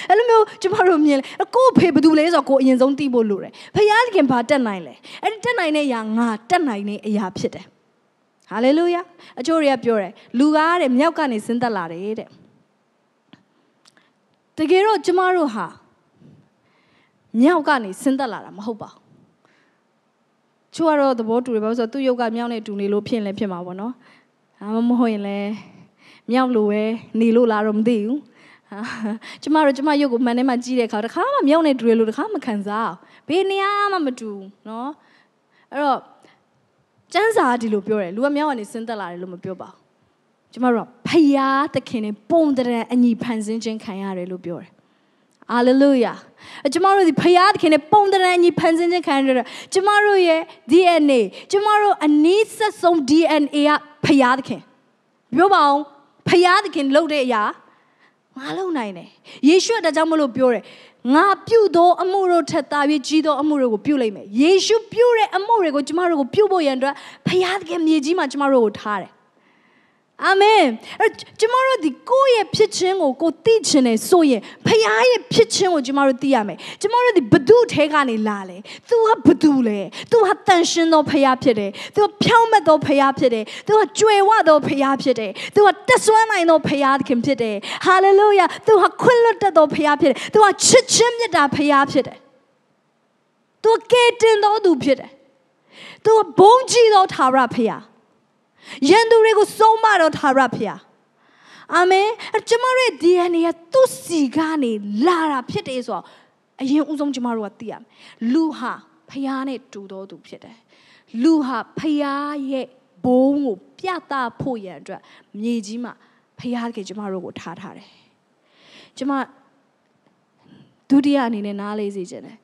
အဲ့လိုမျိုးကျမတို့မြင်လေကို့ဖေဘာတူလဲဆိုတော့ကိုအရင်ဆုံးသိဖို့လိုတယ်ဖရားတကယ်ဘာတက်နိုင်လဲအဲ့ဒီတက်နိုင်တဲ့အရာငါတက်နိုင်တဲ့အရာဖြစ်တယ်ဟာလေလုယာအချို့တွေကပြောတယ်လူကားတဲ့မြောက်ကနေဆင်းသက်လာတယ်တဲ့တကယ်တော့ကျမတို့ဟာမြောက်ကနေဆင်းသက်လာတာမဟုတ်ပါဘူးချို့ကတော့သဘောတူတယ်ဘာလို့ဆိုတော့သူ့ရုပ်ကမြောက်နဲ့တူနေလို့ဖြစ်ရင်လည်းဖြစ်မှာပေါ့နော်အာမဟုတ်ရင်လည်းမြောက်လိုပဲနေလို့လားတော့မသိဘူးကျမတို့ကျမရုပ်ကိုမှန်ထဲမှာကြည့်တဲ့အခါတခါမှမြောက်နေတူရလို့တခါမှခံစားဘူးဘေးနေရာမှမတူနော်အဲ့တော့စံစာဒီလိုပြောတယ်လူကမြောက်ကနေဆင်းသက်လာတယ်လို့မပြောပါဘူးကျမတို့ဖယားသခင်နဲ့ပုံတရံအညီဖန်ဆင်းခြင်းခံရတယ်လို့ပြောတယ်။ဟာလေလုယာ။ကျမတို့ဒီဖယားသခင်နဲ့ပုံတရံအညီဖန်ဆင်းခြင်းခံရတော့ကျမတို့ရဲ့ DNA ကျမတို့အနည်းဆက်ဆုံး DNA ကဖယားသခင်။ပြောပါအောင်ဖယားသခင်လုပ်တဲ့အရာငါလုပ်နိုင်တယ်။ယေရှုကဒါကြောင့်မလို့ပြောတယ်။ငါပြုသောအမှုတို့ထက်သာ၍ကြီးသောအမှုတွေကိုပြုလိုက်မယ်။ယေရှုပြုတဲ့အမှုတွေကိုကျမတို့ကိုပြုဖို့ရန်အတွက်ဖယားသခင်မြေကြီးမှာကျမတို့ကိုထားတယ်အာမင်အဲကျမတို့ဒီကိုယ့်ရဲ့ဖြစ်ခြင်းကိုကိုသိခြင်းနဲ့ဆိုရင်ဖခင်ရဲ့ဖြစ်ခြင်းကိုကျမတို့သိရမယ်ကျမတို့ဒီဘု து ထဲကနေလာလေ तू ကဘု து လေ तू ဟာတန်ရှင်သောဖခင်ဖြစ်တယ် तू ဖြောင့်မတ်သောဖခင်ဖြစ်တယ် तू ဟာကြွယ်ဝသောဖခင်ဖြစ်တယ် तू ဟာတက်ဆွမ်းနိုင်သောဖခင်ဖြစ်တယ်ဟာလေလုယာ तू ဟာခွင့်လွတ်တတ်သောဖခင်ဖြစ်တယ် तू ဟာချစ်ခြင်းမြတ်တာဖခင်ဖြစ်တယ် तू ကယ်တင်သောသူဖြစ်တယ် तू ဘုန်းကြီးသောသာရဖခင်ရန်သူတွေကိုဆုံးမတော်ထာဝရဖခင်အာမင်ကျမတို့ရဲ့ DNA ကသူ့စီကနေလာတာဖြစ်တယ်ဆိုတော့အရင်ဦးဆုံးကျမတို့ကသိရမယ်လူဟာဖခင်နဲ့တူတော်သူဖြစ်တယ်လူဟာဖခင်ရဲ့ဘုံကို ပြသဖို့ရန်အတွက်မြေကြီးမှာဖခင်တကယ်ကျမတို့ကိုထားထားတယ်ကျမဒုတိယအနေနဲ့နားလေးစေချင်တယ်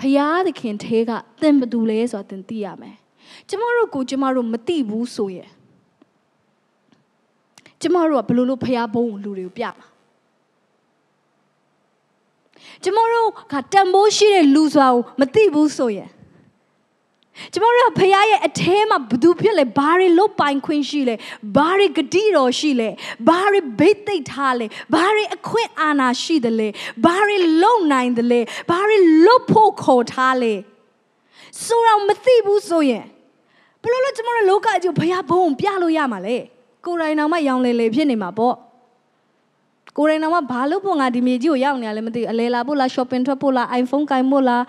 ဖရာသခင်ထဲကသင်ဘသူလဲဆိုတာသင်သိရမယ်ကျမတို့ကိုကျမတို့မသိဘူးဆိုရင်ကျမတို့ကဘလို့လို့ဖျားဘုံလူတွေကိုပြမှာကျမတို့ကတန်ဖိုးရှိတဲ့လူဆိုတာကိုမသိဘူးဆိုရင်ကျမတို့ကဖခင်ရဲ့အထဲမှာဘသူဖြစ်လဲဘာတွေလုတ်ပိုင်ခွင့်ရှိလဲဘာတွေဂတိတော်ရှိလဲဘာတွေဘိတ်သိက်ထားလဲဘာတွေအခွင့်အာဏာရှိတယ်လဲဘာတွေလုံနိုင်တယ်လဲဘာတွေလုတ်ဖို့ခေါ်ထားလဲဆိုတော့မသိဘူးဆိုရင်ဘလို့လို့ကျမတို့လောကကြီးကိုဖခင်ဘုံပြလို့ရမှာလဲကိုရိုင်းအောင်မရောင်လေလေဖြစ်နေမှာပေါ့ကိုရိုင်းအောင်မဘာလို့ပေါ့ငါဒီမြေကြီးကိုရောက်နေရလဲမသိဘူးအလဲလာဖို့လား shopping ထွက်ဖို့လား iPhone ကင်ဖို့လား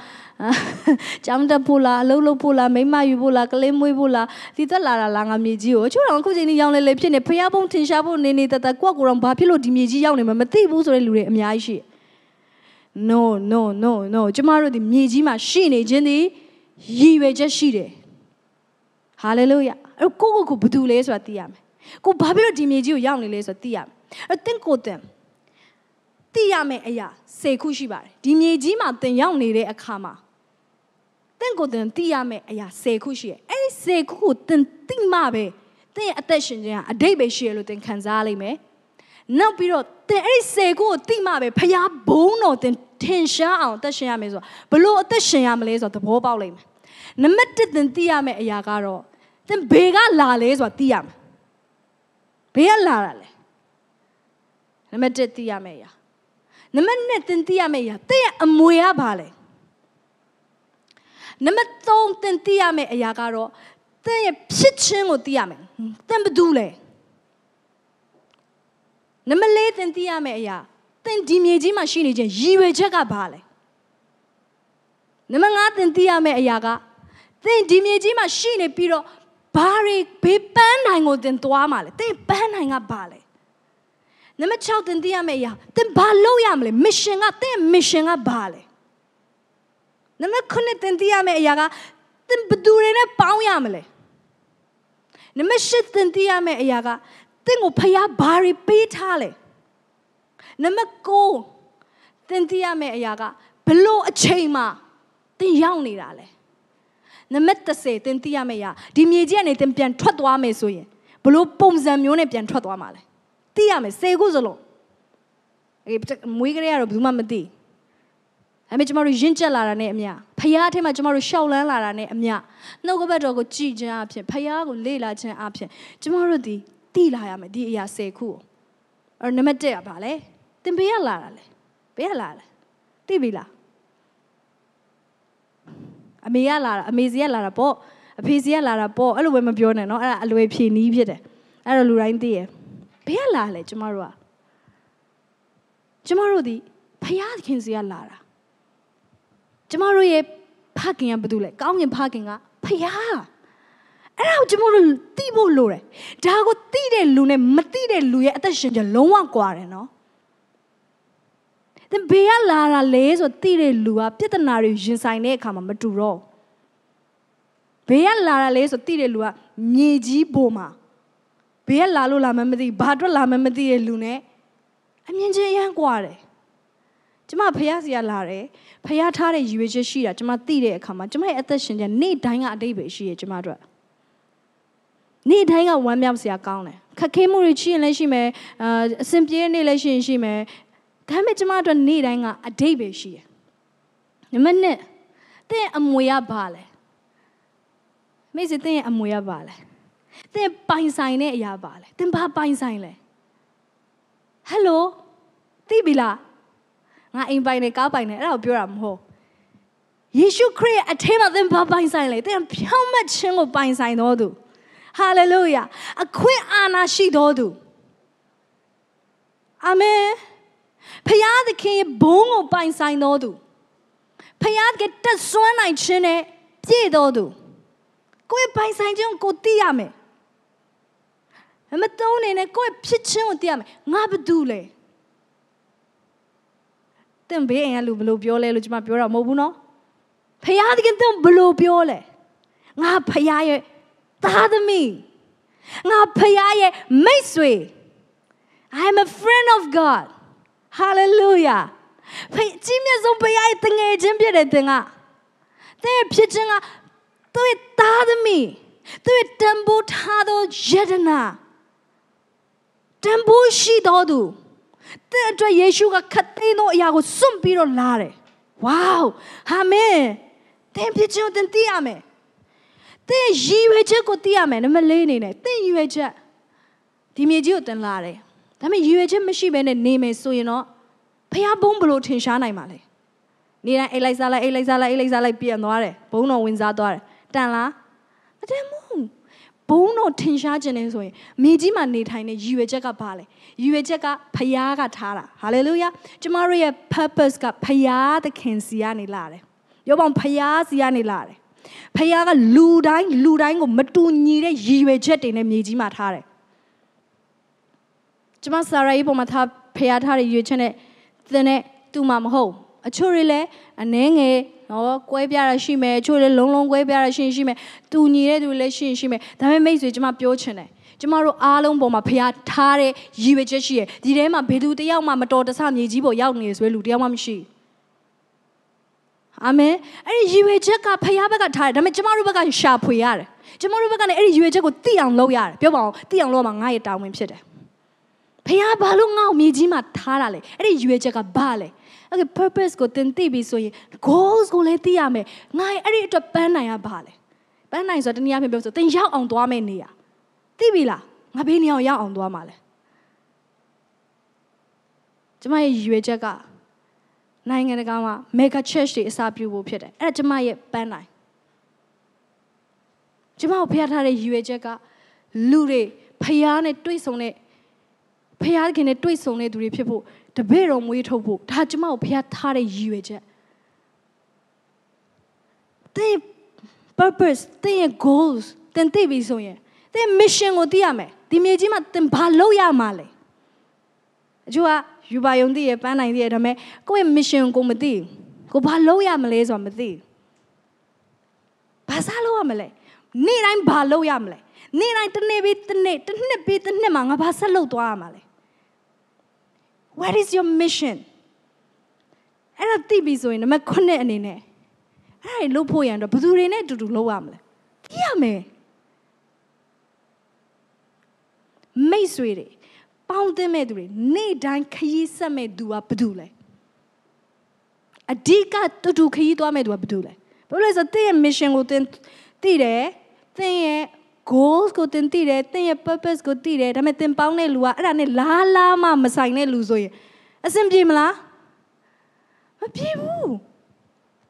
ကျောင်းတက်ဖို့လားအလုပ်လုပ်ဖို့လားမိမယူဖို့လားကလေးမွေးဖို့လားဒီသက်လာတာလားငါမြေကြီးကိုချို့တော်အခုချိန်ကြီးရောင်လေလေဖြစ်နေဖျားပုံထင်ရှားဖို့နေနေတတကိုကကိုတော့ဘာဖြစ်လို့ဒီမြေကြီးရောက်နေမှာမသိဘူးဆိုတဲ့လူတွေအများကြီးရှိတယ် no no no no ကျမတို့ဒီမြေကြီးမှာရှိနေခြင်းဒီရည်ရွယ်ချက်ရှိတယ် hallelujah အဲ့ကိုကိုကိုဘယ်သူလဲဆိုတာသိရမယ်ကိုဘာဖြစ်လို့ဒီမြေကြီးကိုရောက်နေလဲဆိုတော့သိရမယ်အဲ့တင့်ကိုတင်သိရမယ့်အရာစေခုရှိပါတယ်ဒီမြေကြီးမှာတင်ရောက်နေတဲ့အခါမှာတင့်ကိုတင်သိရမယ့်အရာစေခုရှိရဲ့အဲ့ဒီစေခုကိုတင်သိမှပဲတင့်ရဲ့အသက်ရှင်ခြင်းဟာအတိတ်ပဲရှိရလို့တင်ခံစားလိမ့်မယ်နောက်ပြီးတော့တင်အဲ့ဒီစေခုကို သိမှပဲဖျားဘုံတော်တင်ထင်ရှားအောင်အသက်ရှင်ရမယ်ဆိုတော့ဘလို့အသက်ရှင်ရမလဲဆိုတော့သဘောပေါက်လိမ့်မယ်နံပါတ်1တင်သိရမယ့်အရာကတော့တင်ဘေကလာလဲဆိုတာသိရမယ်ဘေးကလာတာလဲနံပါတ်1သိရမယ့်အရာနံပါတ်2သင်သိရမယ့်အရာသင်ရဲ့အမွေကဘာလဲနံပါတ်3သင်သိရမယ့်အရာကတော့သင်ရဲ့ဖြစ်ခြင်းကိုသိရမယ်သင်ဘာတူလဲနံပါတ်4သင်သိရမယ့်အရာသင်ဒီမြေကြီးမှာရှိနေခြင်းရည်ရွယ်ချက်ကဘာလဲနံပါတ်5သင်သိရမယ့်အရာကသင်ဒီမြေကြီးမှာရှိနေပြီးတော့ဘာတွေဘေးပန်းနိုင်ကိုတင်သွားမှာလေတင်ပန်းနိုင်ကဘာလဲနံပါတ်6တင်သိရမယ့်အရာတင်ဘာလုပ်ရမလဲ mission ကတင် mission ကဘာလဲနံပါတ်9တင်သိရမယ့်အရာကတင်ဘသူတွေနဲ့ပေါင်းရမလဲနံပါတ်10တင်သိရမယ့်အရာကတင်ကိုဖျားဘာတွေပေးထားလဲနံပါတ်9တင်သိရမယ့်အရာကဘလို့အချိန်မှာတင်ရောက်နေတာလဲနံပါတ်30သင်သိရမယ့်ရာဒီမြေကြီးကနေသင်ပြန်ထွက်သွားမယ်ဆိုရင်ဘလို့ပုံစံမျိုးနဲ့ပြန်ထွက်သွားမှာလဲသိရမယ်စေခုစလုံးအေးမွေးကလေးကတော့ဘယ်သူမှမသိအဲ့မဲ့ကျမတို့ရင့်ကျက်လာတာနဲ့အမျှဖះအထက်မှာကျမတို့ရှောက်လန်းလာတာနဲ့အမျှနှုတ်ကပတ်တော်ကိုကြည်ခြင်းအဖြစ်ဖះကိုလေ့လာခြင်းအဖြစ်ကျမတို့ဒီသိလာရမယ်ဒီအရာ10ခုကိုအဲ့နံပါတ်1ကဘာလဲသင်ဘေးကလာတာလဲဘေးကလာတာသိပြီလားအမေကလာတာအမေစီကလာတာပေါ့အဖေစီကလာတာပေါ့အဲ့လိုပဲမပြောနဲ့နော်အဲ့ဒါအလွယ်ဖြည့်နီးဖြစ်တယ်အဲ့တော့လူတိုင်းသိရယ်ဘယ်ကလာလဲကျမတို့ကကျမတို့ဒီဖယားခင်စီကလာတာကျမတို့ရဲ့ဖခင်ကဘာလုပ်လဲကောင်းကင်ဖခင်ကဖယားအဲ့ဒါကိုကျမတို့သိဖို့လိုတယ်ဒါကိုသိတဲ့လူနဲ့မသိတဲ့လူရဲ့အသက်ရှင်ချက်လုံးဝကွာတယ်နော်သင်ဘေးကလာတာလဲဆိုသိတဲ့လူကပြဿနာတွေရင်ဆိုင်တဲ့အခါမှာမတူတော့ဘေးကလာတာလဲဆိုသိတဲ့လူကမြေကြီးပေါ်မှာဘေးကလာလို့လာမှမသိဘာအတွက်လာမှမသိတဲ့လူ ਨੇ အမြင်ချင်းရမ်းกว่าတယ်ကျမဖះစီကလာတယ်ဖះထားတဲ့ရည်ရွယ်ချက်ရှိတာကျမသိတဲ့အခါမှာကျမရဲ့အသက်ရှင်ချက်နေ့တိုင်းကအတိတ်ပဲရှိရဲ့ကျမတို့နေ့တိုင်းကဝမ်းမြောက်စရာကောင်းတယ်ခက်ခဲမှုတွေရှိရင်လည်းရှိမယ်အဆင်ပြေနေလည်းရှိရင်ရှိမယ်ဒါပေမဲ့ကျမတို့နေ့တိုင်းကအတိတ်ပဲရှိတယ်နံပါတ်1သင်အမွေရပါလဲမိစေသင်ရဲ့အမွေရပါလဲသင်ပိုင်ဆိုင်တဲ့အရာပါလဲသင်ဘာပိုင်ဆိုင်လဲဟယ်လိုသိပြီလားငါအိမ်ပိုင်နဲ့ကားပိုင်နဲ့အဲ့ဒါကိုပြောတာမဟုတ်ယေရှုခရစ်အထင်းမှာသင်ဘာပိုင်ဆိုင်လဲသင်ဖြောင့်မတ်ခြင်းကိုပိုင်ဆိုင်တော်သူဟာလေလုယာအခွင့်အာဏာရှိတော်သူအာမင်ဖယားသခင်ရဲ့ဘုန်းကိုပိုင်ဆိုင်တော်သူဖယားသခင်တက်ဆွမ်းနိုင်ခြင်းနဲ့ပြည့်တော်သူကိုယ့်ရဲ့ပိုင်ဆိုင်ခြင်းကိုသိရမယ်အမတုံးနေနဲ့ကိုယ့်ရဲ့ဖြစ်ခြင်းကိုသိရမယ်ငါဘသူလဲတင့်ဘေးအိမ်ကလူဘလို့ပြောလဲလို့ကျွန်မပြောတာမဟုတ်ဘူးနော်ဖယားသခင်တင့်ဘလို့ပြောလဲငါဖယားရဲ့သားသမီးငါဖယားရဲ့မိတ်ဆွေ I am a friend of God ဟာလေလုယာဖေကြီးမြတ်ဆုံးဘုရားရဲ့တငယ်ချင်းဖြစ်တဲ့သင်ကသင်ရဲ့ဖြစ်ခြင်းကသူ့ရဲ့သားသမီးသူ့ရဲ့တန်ဖိုးထားသောယတနာတန်ဖိုးရှိတော်သူသင်အတွက်ယေရှုကခတ်သိမ်းသောအရာကိုစွန့်ပြီးတော့လာတယ်ဝေါဟာမင်သင်ဖြစ်ခြင်းကိုသင်သိရမယ်သင်ရည်ရွယ်ချက်ကိုသိရမယ်နံပါတ်၄အနေနဲ့သင်ရည်ရွယ်ချက်ဒီမြေကြီးကိုတင်လာတယ်ဒါပေမဲ့ရည်ရွယ်ချက်မရှိဘဲနဲ့နေမယ်ဆိုရင်တော့ဖះဘုံဘလို့ထင်ရှားနိုင်ပါလေနေတိုင်းအိတ်လိုက်စားလိုက်အိတ်လိုက်စားလိုက်အိတ်လိုက်စားလိုက်ပြန်သွားတယ်ဘုံတော်ဝင်စားသွားတယ်တန်လားမတန်ဘူးဘုံတော်ထင်ရှားခြင်းနေဆိုရင်မြေကြီးမှာနေထိုင်တဲ့ရည်ရွယ်ချက်ကဘာလဲရည်ရွယ်ချက်ကဖះကထားတာဟာလေလုယာကျမတို့ရဲ့ purpose ကဖះသခင်စီကနေလာတယ်ယောဘဖះစီကနေလာတယ်ဖះကလူတိုင်းလူတိုင်းကိုမတူညီတဲ့ရည်ရွယ်ချက်တွေနဲ့မြေကြီးမှာထားတယ်ကျမဆာရာကြီးပုံမှာထားဖျားထားတဲ့ရွေချက်နဲ့သင်နဲ့သူ့မှာမဟုတ်အချို့တွေလည်းအနှဲငယ်နော်ကွဲပြားတာရှိမယ်အချို့လည်းလုံးလုံးကွဲပြားတာရှိရှိမယ်တူညီတဲ့သူလည်းရှိရှိမယ်ဒါပေမဲ့မိတ်ဆွေကျမပြောချင်တယ်ကျမတို့အားလုံးပေါ်မှာဖျားထားတဲ့ရည်ပဲချက်ရှိရယ်ဒီထဲမှာဘယ်သူတယောက်မှမတော်တဆမြေကြီးပေါ်ရောက်နေဆိုရလူတယောက်မှမရှိအာမင်အဲ့ဒီရည်ပဲချက်ကဖျားဘက်ကထားတယ်ဒါပေမဲ့ကျမတို့ဘက်ကရှာဖွေရတယ်ကျမတို့ဘက်ကလည်းအဲ့ဒီရည်ပဲချက်ကိုသိအောင်လုပ်ရတယ်ပြောပါအောင်သိအောင်လုပ်မှာငါ့ရဲ့တာဝန်ဖြစ်တယ်ဖះဘာလို့ငါ့ကိုမြေကြီးမှာထားတာလဲအဲ့ဒီရွေးချက်ကဘာလဲအဲ့ဒီ purpose ကိုသင်သိပြီဆိုရင် goals ကိုလည်းသိရမယ်ငါအဲ့ဒီအတွက်ပန်းနိုင်ရဘာလဲပန်းနိုင်ဆိုတော့တနည်းအားဖြင့်ပြောဆိုသင်ရောက်အောင်သွားမယ့်နေရာသိပြီလားငါဘေးနေအောင်ရောက်အောင်သွားမှာလဲကျမရဲ့ရွေးချက်ကနိုင်ငံတကာမှာ mega church တွေအစပြုဖို့ဖြစ်တယ်အဲ့ဒါကျမရဲ့ပန်းနိုင်ကျမကိုဖះထားတဲ့ရွေးချက်ကလူတွေဖះနဲ့တွေ့ဆုံတဲ့ဖခင်ခင်နဲ့တွေ့ဆုံတဲ့သူတွေဖြစ်ဖို့တပည့်တော်မွေးထုတ်ဖို့ဒါကျမကိုဖခင်ထားတဲ့ရည်ရွယ်ချက်သင် purpose သင်ရဲ့ goals သင်သိပြီဆိုရင်သင် mission ကိုသိရမယ်ဒီမြေကြီးမှာသင်ဘာလုပ်ရမှာလဲအကျိုးကယူပါယုံသိရပန်းနိုင်သိရဒါပေမဲ့ကိုယ့်ရဲ့ mission ကိုမသိကိုဘာလုပ်ရမလဲဆိုတာမသိဘာစားလုပ်ရမလဲနေ့တိုင်းဘာလုပ်ရမလဲနေ့တိုင်းတစ်နေ့ပြီးတစ်နေ့တစ်နှစ်ပြီးတစ်နှစ်မှာငါဘာဆက်လုပ်သွားရမှာလဲ what is your mission အဲ့ဒါသိပြီဆိုရင်နံပါတ်9အနေနဲ့အဲ့ဒါလုပ်ဖို့ရန်တော့ဘယ်သူတွေနဲ့အတူတူလုပ်ရမလဲသိရမယ်မိတ်ဆွေတွေပေါင်းသင်းမဲ့သူတွေနေ့တိုင်းခရီးဆက်မဲ့သူကဘယ်သူလဲအဓိကတူတူခရီးသွားမဲ့သူကဘယ်သူလဲဘာလို့လဲဆိုတော့သင်ရဲ့ mission ကိုသင်သိတယ်သင်ရဲ့ goals ကိုတင်သိတယ်သင်ရဲ့ purpose ကိုသိတယ်ဒါပေမဲ့သင်ပေါင်းတဲ့လူကအဲ့ဒါနဲ့လားလားမှမဆိုင်တဲ့လူဆိုရင်အဆင်ပြေမလားမပြေဘူး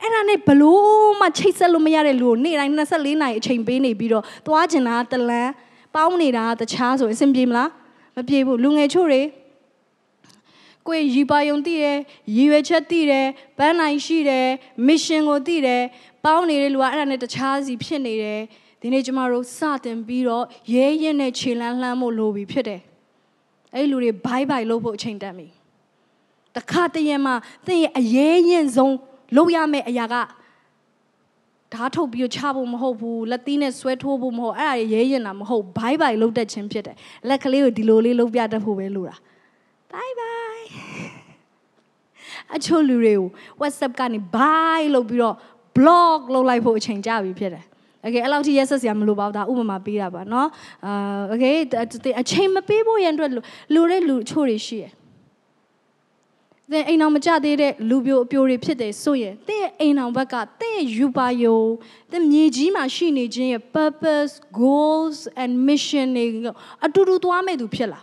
အဲ့ဒါနဲ့ဘလို့မှချိတ်ဆက်လို့မရတဲ့လူကိုနေ့တိုင်း24နာရီအချိန်ပေးနေပြီးတော့သွားကျင်တာတလန်ပေါင်းနေတာတခြားဆိုအဆင်ပြေမလားမပြေဘူးလူငယ်ချို့တွေကိုယ်ရီပါယုံတည်တယ်ရည်ရွယ်ချက်တည်တယ်ဘန်းနိုင်ရှိတယ်မစ်ရှင်ကိုတည်တယ်ပေါင်းနေတဲ့လူကအဲ့ဒါနဲ့တခြားစီဖြစ်နေတယ်ဒီနေ့ကျမတို့စတင်ပြီးတော့ရဲရင်နဲ့ခြေလန်းလှမ်းဖို့လိုပြီဖြစ်တယ်အဲ့လူတွေဘိုင်ဘိုင်လုပ်ဖို့အချိန်တန်ပြီတခါတရံမှာသင်ရဲ့အရေးရင်ဆုံး လုပ်ရမယ့်အရာကဓာတ်ထုတ်ပြီးချဖို့မဟုတ်ဘူးလက်သီးနဲ့ဆွဲထိုးဖို့မဟုတ်အဲ့ဒါရေးရင်တာမဟုတ်ဘိုင်ဘိုင်လုပ်တတ်ခြင်းဖြစ်တယ်လက်ကလေးကိုဒီလိုလေးလုပ်ပြတတ်ဖို့ပဲလိုတာဘိုင်ဘိုင်အချို့လူတွေကို WhatsApp ကနေ bye လို့ပြီးတော့ blog လုပ်လိုက်ဖို့အချိန်ကြာပြီဖြစ်တယ်โอเคအဲ့လောက်ထိရက်ဆက်စရာမလိုပါဘူးဒါဥပမာပေးတာပါเนาะအာโอเคအချိန်မပေးဖို့ရန်အတွက်လူတဲ့လူချို့တွေရှိရယ်သင်အိမ်အောင်မကြသေးတဲ့လူပြိုအပြိုတွေဖြစ်တယ်ဆိုရင်သင်ရဲ့အိမ်အောင်ဘက်ကသင်ရဲ့ယူပါယုံသင်မြေကြီးမှာရှိနေခြင်းရဲ့ purpose goals and mission တွေအတူတူသွားမဲ့သူဖြစ်လာ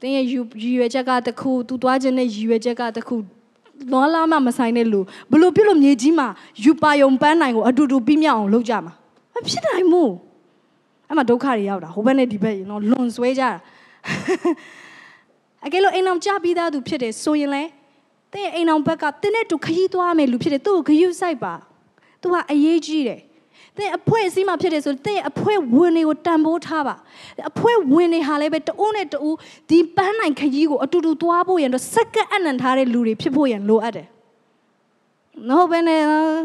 သင်ရဲ့ယူရည်ရွယ်ချက်ကတစ်ခုသူသွားခြင်းနဲ့ရည်ရွယ်ချက်ကတစ်ခုလွမ်းလာမှမဆိုင်တဲ့လူဘလို့ပြုလို့မြေကြီးမှာယူပါယုံပန်းနိုင်ကိုအတူတူပြီးမြောက်အောင်လုပ်ကြမှာမဖြစ်နိုင်ဘူးအဲ့မှာဒုက္ခတွေရောက်တာဟိုဘက်နဲ့ဒီဘက်ရင်တော့လွန်ဆွဲကြတာအကယ်လို့အိမ်အောင်ကြပြီးသားသူဖြစ်တယ်ဆိုရင်လဲတဲ့အိမ်အောင်ဘက်ကတင်းနဲ့တူခရီးသွားမယ်လူဖြစ်တယ်သူ့ကိုခရီးဆိုင်ပါသူကအရေးကြီးတယ်သင်အဖွဲ့အစည်းမှာဖြစ်တယ်ဆိုသင်အဖွဲ့ဝင်တွေကိုတန်ဖိုးထားပါအဖွဲ့ဝင်တွေဟာလည်းပဲတအုံးနဲ့တအုံးဒီပန်းနိုင်ခကြီးကိုအတူတူသွားဖို့ရန်တော့စက္ကန့်အနံထားတဲ့လူတွေဖြစ်ဖို့ရန်လိုအပ်တယ်မဟုတ်ဘဲနဲ့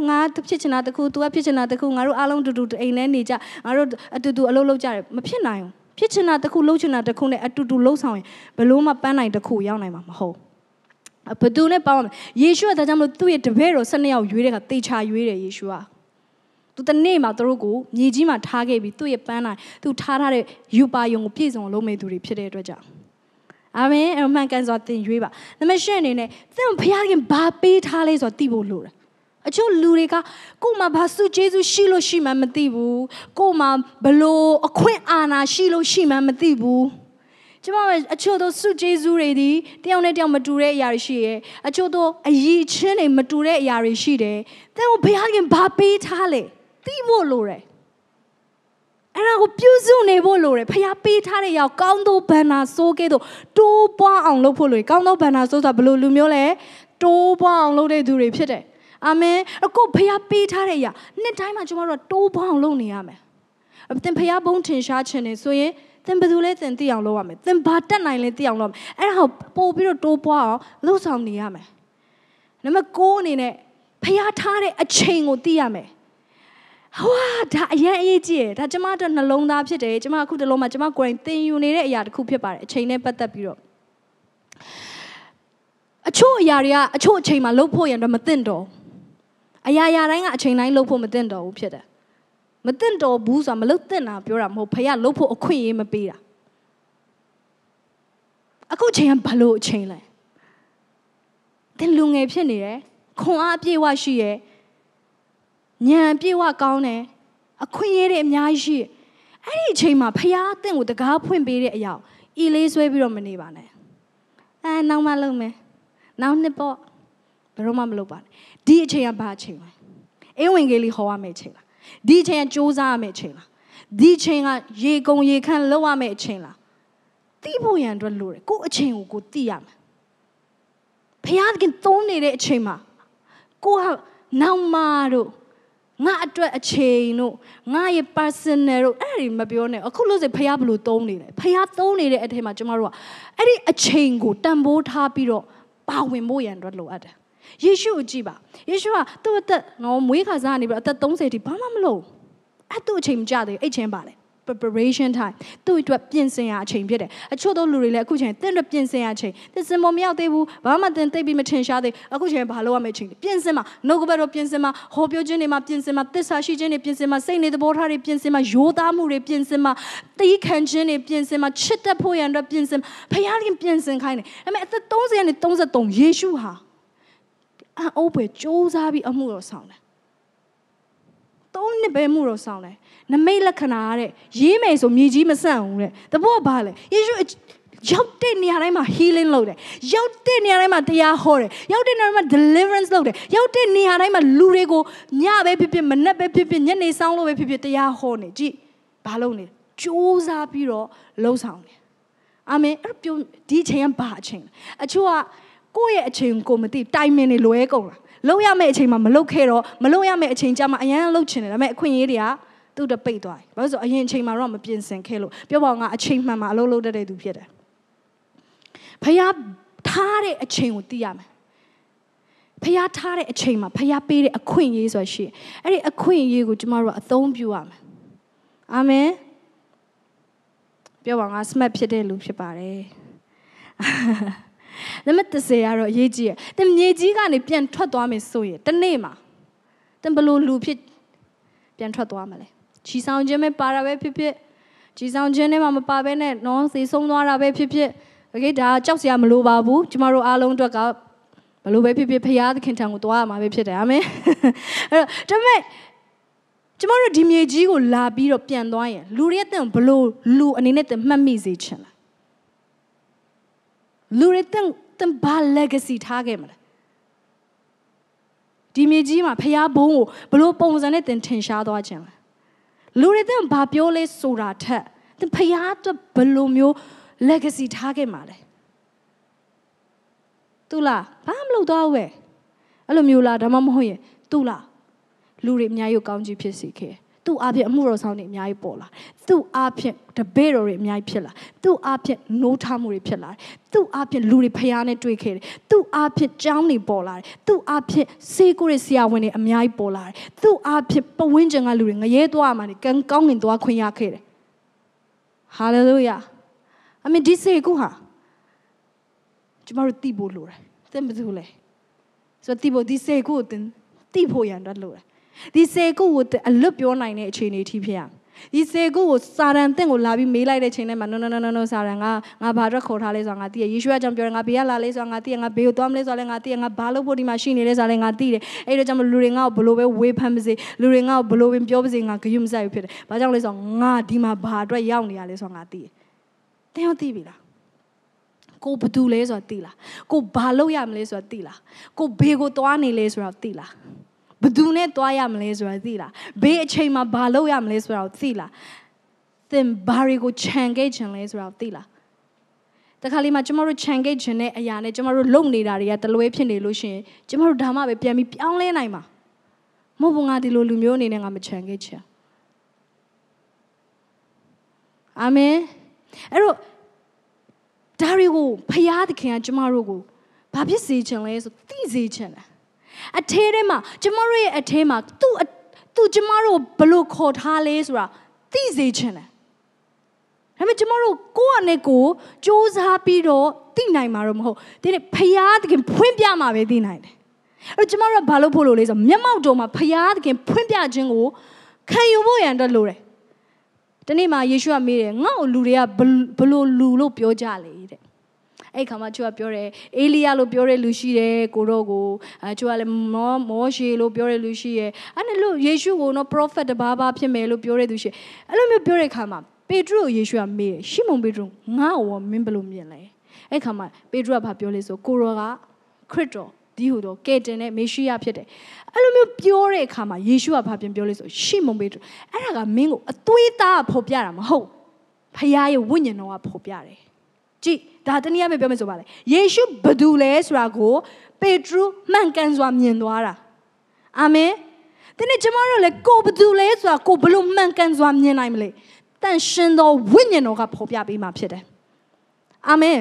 ငါဖြစ်ချင်တာတခု तू ကဖြစ်ချင်တာတခုငါတို့အားလုံးတူတူအိမ်ထဲနေကြငါတို့အတူတူအလုပ်လုပ်ကြတယ်မဖြစ်နိုင်ဘူးဖြစ်ချင်တာတခုလုပ်ချင်တာတခုနဲ့အတူတူလှုပ်ဆောင်ရင်ဘလို့မှပန်းနိုင်တခုရောက်နိုင်မှာမဟုတ်ဘသူနဲ့ပေါင်းရမယ်ယေရှုကဒါကြောင့်မလို့သူ့ရဲ့တပည့်တော်၁၂ယောက်ရွေးတဲ့အခါတေချာရွေးတယ်ယေရှုကသူတနေ့မှာသူတို့ကိုမြေကြီးမှာထားခဲ့ပြီးသူ့ရဲ့ပန်းတိုင်းသူထားထားတဲ့ယူပါယုံကိုပြည့်စုံလုပ်မဲ့သူတွေဖြစ်တဲ့အတွက်ကြောင့်အာမင်အမှန်ကန်စွာသင်ရွေးပါနမရှိအနေနဲ့သင်ဘုရားခင်ဘာပေးထားလဲဆိုတာသိဖို့လိုတယ်အချို့လူတွေကကို့မှာဘာစုကျေးဇူးရှိလို့ရှိမှမသိဘူးကို့မှာဘလို့အခွင့်အာဏာရှိလို့ရှိမှမသိဘူးကျမအချို့သောစုကျေးဇူးတွေဒီတယောက်နဲ့တယောက်မတူတဲ့အရာတွေရှိရဲ့အချို့သောအယီချင်းတွေမတူတဲ့အရာတွေရှိတယ်သင်ကိုဘုရားခင်ဘာပေးထားလဲသိဖို့လိုတယ်အဲ့ဒါကိုပြုစုနေဖို့လိုတယ်ဖះပေးထားတဲ့ရောက်ကောင်းသောဘန္နာစိုးကဲ့သို့တိုးပွားအောင်လုပ်ဖို့လိုတယ်ကောင်းသောဘန္နာစိုးဆိုတာဘယ်လိုလူမျိုးလဲတိုးပွားအောင်လုပ်တဲ့သူတွေဖြစ်တယ်အာမင်အခုဖះပေးထားတဲ့အရာနှစ်တိုင်းမှာကျွန်တော်တို့တိုးပွားအောင်လုပ်နေရမယ်အသင်ဖះဘုံထင်ရှားခြင်းနေဆိုရင်သင်ဘယ်သူလဲသင်သိအောင်လုပ်ရမယ်သင်ဘာတက်နိုင်လဲသိအောင်လုပ်ရမယ်အဲ့ဒါကိုပို့ပြီးတော့တိုးပွားအောင်လှုပ်ဆောင်နေရမယ်နံပါတ်6အနေနဲ့ဖះထားတဲ့အချိန်ကိုသိရမယ်ဟွာဒါအရင်အရေးကြီးတယ်ဒါကျမတို့နှလုံးသားဖြစ်တယ်ကျမအခုတလုံးမှာကျမကိုယ်ရင်သင်ယူနေတဲ့အရာတစ်ခုဖြစ်ပါတယ်အချိန်နဲ့ပတ်သက်ပြီးတော့အချို့အရာတွေကအချို့အချိန်မှာလှုပ်ဖို့ရတော့မသင့်တော့အရာရာတိုင်းကအချိန်တိုင်းလှုပ်ဖို့မသင့်တော့ဘူးဖြစ်တယ်မသင့်တော်ဘူးဆိုတာမလှုပ်သင့်တာပြောတာမဟုတ်ဖခင်လှုပ်ဖို့အခွင့်အရေးမပေးတာအခုချိန်ကဘလို့အချိန်လဲသင်လူငယ်ဖြစ်နေတယ်ခွန်အားအပြည့်အဝရှိရဲ့ဉာဏ်ပြည့်ဝကောင်းတယ်အခွင့်အရေးတွေအများကြီးရှိအဲ့ဒီအချိန်မှာဖျားအသင့်ကိုတကားဖွင့်ပေးတဲ့အရာဤလေးဆွဲပြီးတော့မနေပါနဲ့အဲနောက်မှလုပ်မယ်နောက်နှစ်ပေါ့ဘယ်တော့မှမလုပ်ပါနဲ့ဒီအချိန်ကဘာအချိန်လဲအေးဝင်ကလေးဟောရမယ့်အချိန်လားဒီအချိန်ကစူးစမ်းရမယ့်အချိန်လားဒီအချိန်က ရေကုံရေခန့်လောက်ရမယ့်အချိန်လားတိဖို့ရန်အတွက်လိုတယ်ကိုအချိန်ကိုကိုတိရမယ်ဖျားသခင်သုံးနေတဲ့အချိန်မှာကိုကနောက်မှတို့ငါအတွက်အချိန်တို့ငါရဲ့ personal တို့အဲ့ဒီမပြောနဲ့အခုလို့စေဖះဘလို့သုံးနေလဲဖះသုံးနေတဲ့အထက်မှာကျမတို့ကအဲ့ဒီအချိန်ကိုတန်ဖိုးထားပြီးတော့ပါဝင်ဖို့ရန်အတွက်လိုအပ်တယ်ယေရှုကိုကြည့်ပါယေရှုကသူ့အသက်ငေါမွေးခါစားနေပြီးအသက်30ထိဘာမှမလုပ်အဲ့သူ့အချိန်မကြသေးဘူးအဲ့ချင်းပါလေ preparation time，都一段偏心啊钱别嘞，还抽到路里来古钱，等着偏心啊钱。但是我们要队伍，爸妈在对面没听晓得，阿古钱白留我们听哩偏心嘛，那个白罗偏心嘛，好比较呢嘛偏心嘛，但是啥时间呢偏心嘛，谁呢在包哈的偏心嘛，有单木的偏心嘛，第一看见呢偏心嘛，吃得破眼的偏心，培养哩偏心开呢。阿们在东子呢东子懂耶稣哈，阿欧北周家比阿木罗少呢，东呢比阿木罗少呢。နမိတ်လက္ခဏာတဲ့ရေးမယ်ဆိုမြေကြီးမဆန့်ဘူးတဲ့တပုတ်ဘာလဲယေရှုရောက်တဲ့နေရာတိုင်းမှာ healing လုပ်တယ်ရောက်တဲ့နေရာတိုင်းမှာတရားဟောတယ်ရောက်တဲ့နေရာတိုင်းမှာ deliverance လုပ်တယ်ရောက်တဲ့နေရာတိုင်းမှာလူတွေကိုညပဲဖြစ်ဖြစ်မနက်ပဲဖြစ်ဖြစ်ညနေဆောင်လို့ပဲဖြစ်ဖြစ်တရားဟောနေကြည့်ဘာလုပ်နေစူးစမ်းပြီးတော့လှုပ်ဆောင်နေအာမင်အဲ့ပြောဒီအချိန်ကဘာအချိန်အချို့ကကိုယ့်ရဲ့အချိန်ကိုမသိတိုင်မင်တွေလွဲကုန်လားလုံရမယ့်အချိန်မှာမလုံခဲ့တော့မလုံရမယ့်အချိန်ကြမှာအရန်လှုပ်ချင်တယ်ဒါပေမဲ့အခွင့်အရေးတွေကသူ့တပိတ်သွားတယ်ဘာလို့ဆိုအရင်အချိန်မှာတော့မပြင်ဆင်ခဲ့လို့ပြောပါငါအချိန်မှန်မှာအလုပ်လုပ်တတ်တဲ့သူဖြစ်တယ်ဖះထားတဲ့အချိန်ကိုသိရမယ်ဖះထားတဲ့အချိန်မှာဖះပေးတဲ့အခွင့်အရေးဆိုတာရှိတယ်အဲ့ဒီအခွင့်အရေးကိုကျမတို့ကအသုံးပြုရမယ်အာမင်ပြောပါငါစမတ်ဖြစ်တဲ့လူဖြစ်ပါတယ်နံပါတ်30ကတော့အရေးကြီးတယ်။တင်မြေကြီးကနေပြန်ထွက်သွားမယ်ဆိုရင်တနေ့မှာတင်ဘလို့လူဖြစ်ပြန်ထွက်သွားမလဲချီဆောင်ခြင်းပဲပါတာပဲဖြစ်ဖြစ်ချီဆောင်ခြင်းထဲမှာမပါဘဲနဲ့နော်စေဆုံးသွားတာပဲဖြစ်ဖြစ်โอเคဒါကြောက်စရာမလိုပါဘူးကျမတို့အားလုံးအတွက်ကဘလို့ပဲဖြစ်ဖြစ်ဖရာသခင်ထံကိုသွားရမှာပဲဖြစ်တယ်အာမင်အဲ့တော့ဒါပေမဲ့ကျမတို့ဒီမြေကြီးကိုလာပြီးတော့ပြန်သွားရင်လူတွေတဲ့ဘလို့လူအနေနဲ့တင်မှတ်မိစေချင်လားလူတွေတဲ့တင်ဘာ legacy ထားခဲ့မလားဒီမြေကြီးမှာဖရာဘုန်းကိုဘလို့ပုံစံနဲ့တင်ထင်ရှားသွားခြင်းလားလူတွေတဲ့ဘာပြောလဲဆိုတာထက်သင်ဖျားအတွက်ဘယ်လိုမျိုး legacy ထားခဲ့မှာလဲသူလားဘာမလုပ်တော့ဝဲအဲ့လိုမျိုးလားဒါမှမဟုတ်ရင်သူလားလူတွေအများကြီးကောင်းကြီးဖြစ်စေခဲ့သူ့အပြင်အမှုတော်ဆောင်တွေအများကြီးပေါ်လာသူ့အပြင်တပည့်တော်တွေအများကြီးဖြစ်လာသူ့အပြင်နိုးထမှုတွေဖြစ်လာသူ့အပြင်လူတွေဖျားနဲ့တွေ့ခဲ့တယ်သူ့အပြင်ကြောင်းတွေပေါ်လာတယ်သူ့အပြင်စေကိုတွေဆရာဝန်တွေအများကြီးပေါ်လာတယ်သူ့အပြင်ပဝင်းကျင်ကလူတွေငရဲသွားမှနေကံကောင်းငင်သွားခွင့်ရခဲ့တယ်ဟာလေလုယာအမေဒီစေကိုဟာကျမတို့တိဖို့လိုတယ်သင်ဘယ်သူလဲဆိုတော့တိဖို့ဒီစေကိုသင်တိဖို့ရန်တော့လိုတယ်ဒီစေကုကိုအလွတ်ပြောနိုင်တဲ့အခြေအနေအထိဖြစ်ရဒီစေကုကိုစာရန်တင့်ကိုလာပြီးမေးလိုက်တဲ့ချိန်ထဲမှာ no no no no no စာရန်ကငါဘာအတွက်ခေါ်ထားလဲဆိုတာငါသိရယေရှုအကြောင်းပြောတယ်ငါဘေးကလာလဲဆိုတာငါသိရငါဘေးကိုသွားမလဲဆိုတာလည်းငါသိရငါဘာလို့ဖို့ဒီမှာရှိနေလဲဆိုတာလည်းငါသိတယ်အဲ့တော့ကြောင့်လူတွေငါ့ကိုဘလို့ပဲဝေဖန်ပါစေလူတွေငါ့ကိုဘလို့ပဲပြောပါစေငါဂရုမစိုက်ဘူးဖြစ်တယ်ဘာကြောင့်လဲဆိုတော့ငါဒီမှာဘာအတွက်ရောက်နေရလဲဆိုတာငါသိတယ်တင်းရောသိပြီလားကိုဘသူလဲဆိုတာသိလားကိုဘာလုပ်ရမလဲဆိုတာသိလားကိုဘေးကိုသွားနေလဲဆိုတာသိလားဘသူနဲ့တွားရမလဲဆိုတာသိလားဘေးအချိန်မှာဘာလုပ်ရမလဲဆိုတာကိုသိလားသင်ဘာတွေကိုခြံခဲ့ခြင်းလဲဆိုတာကိုသိလားတခါလေးမှာကျမတို့ခြံခဲ့ခြင်းတဲ့အရာနဲ့ကျမတို့လုပ်နေတာတွေကတလွဲဖြစ်နေလို့ရှိရင်ကျမတို့ဒါမှပဲပြန်ပြီးပြောင်းလဲနိုင်မှာမဟုတ်ဘူးငါဒီလိုလူမျိုးအနေနဲ့ငါမခြံခဲ့ချင်အာမင်အဲ့တော့ဒါတွေကိုဖရာသခင်ကကျမတို့ကိုဘာဖြစ်စေချင်လဲဆိုသိစေချင်တယ်အထဲထဲမှာကျမတို့ရဲ့အထဲမှာသူ့သူကျမတို့ဘလို့ခေါ်ထားလဲဆိုတာသိစေချင်တယ်ဒါပေမဲ့ကျမတို့ကိုယ့်အနေကိုစ조사ပြီးတော့သိနိုင်မှာတော့မဟုတ်ဒီနေ့ဖရာသခင်ဖွင့်ပြမှာပဲသိနိုင်တယ်အဲ့တော့ကျမတို့ကဘာလို့ဖို့လို့လဲဆိုမျက်မှောက်တော်မှာဖရာသခင်ဖွင့်ပြခြင်းကိုခံယူဖို့ရန်အတွက်လိုတယ်ဒီနေ့မှာယေရှုကမေးတယ်ငါ့ကိုလူတွေကဘလို့လူလို့ပြောကြလေတဲ့အဲ့ခါမှချိုကပြောတယ်အေလီယာလို့ပြောတဲ့လူရှိတယ်ကိုတော့ကိုအဲချိုကလည်းမောမောရှေလို့ပြောတဲ့လူရှိရယ်အဲ့နဲ့လို့ယေရှုကိုနော် prophet တပါးပါဖြစ်မယ်လို့ပြောတဲ့သူရှိအဲ့လိုမျိုးပြောတဲ့ခါမှာပေတရုကိုယေရှုကမေးရှီမုန်ပေတရုငါ့ကိုမင်းဘယ်လိုမြင်လဲအဲ့ခါမှာပေတရုကဘာပြောလဲဆိုကိုရောကခရစ်တော်ဒီဟိုတော့ကဲတင်တဲ့မေရှိယဖြစ်တယ်အဲ့လိုမျိုးပြောတဲ့အခါမှာယေရှုကဘာပြန်ပြောလဲဆိုရှီမုန်ပေတရုအဲ့ဒါကမင်းကိုအသွေးသားဖော်ပြတာမဟုတ်ဖခင်ရဲ့ဝိညာဉ်တော်ကဖော်ပြတယ်ကြည့်ဒါတနည်းအားဖြင့်ပြောမယ်ဆိုပါလေယေရှုဘသူလဲဆိုတာကိုပေတရုမှန်ကန်စွာမြင်သွားတာအာမင်ဒီနေ့ကျမတို့လည်းကိုဘသူလဲဆိုတာကိုဘလို့မှန်ကန်စွာမြင်နိုင်မလဲတန်ရှင်သောဝိညာဉ်တော်ကဖော်ပြပေးမှာဖြစ်တယ်အာမင်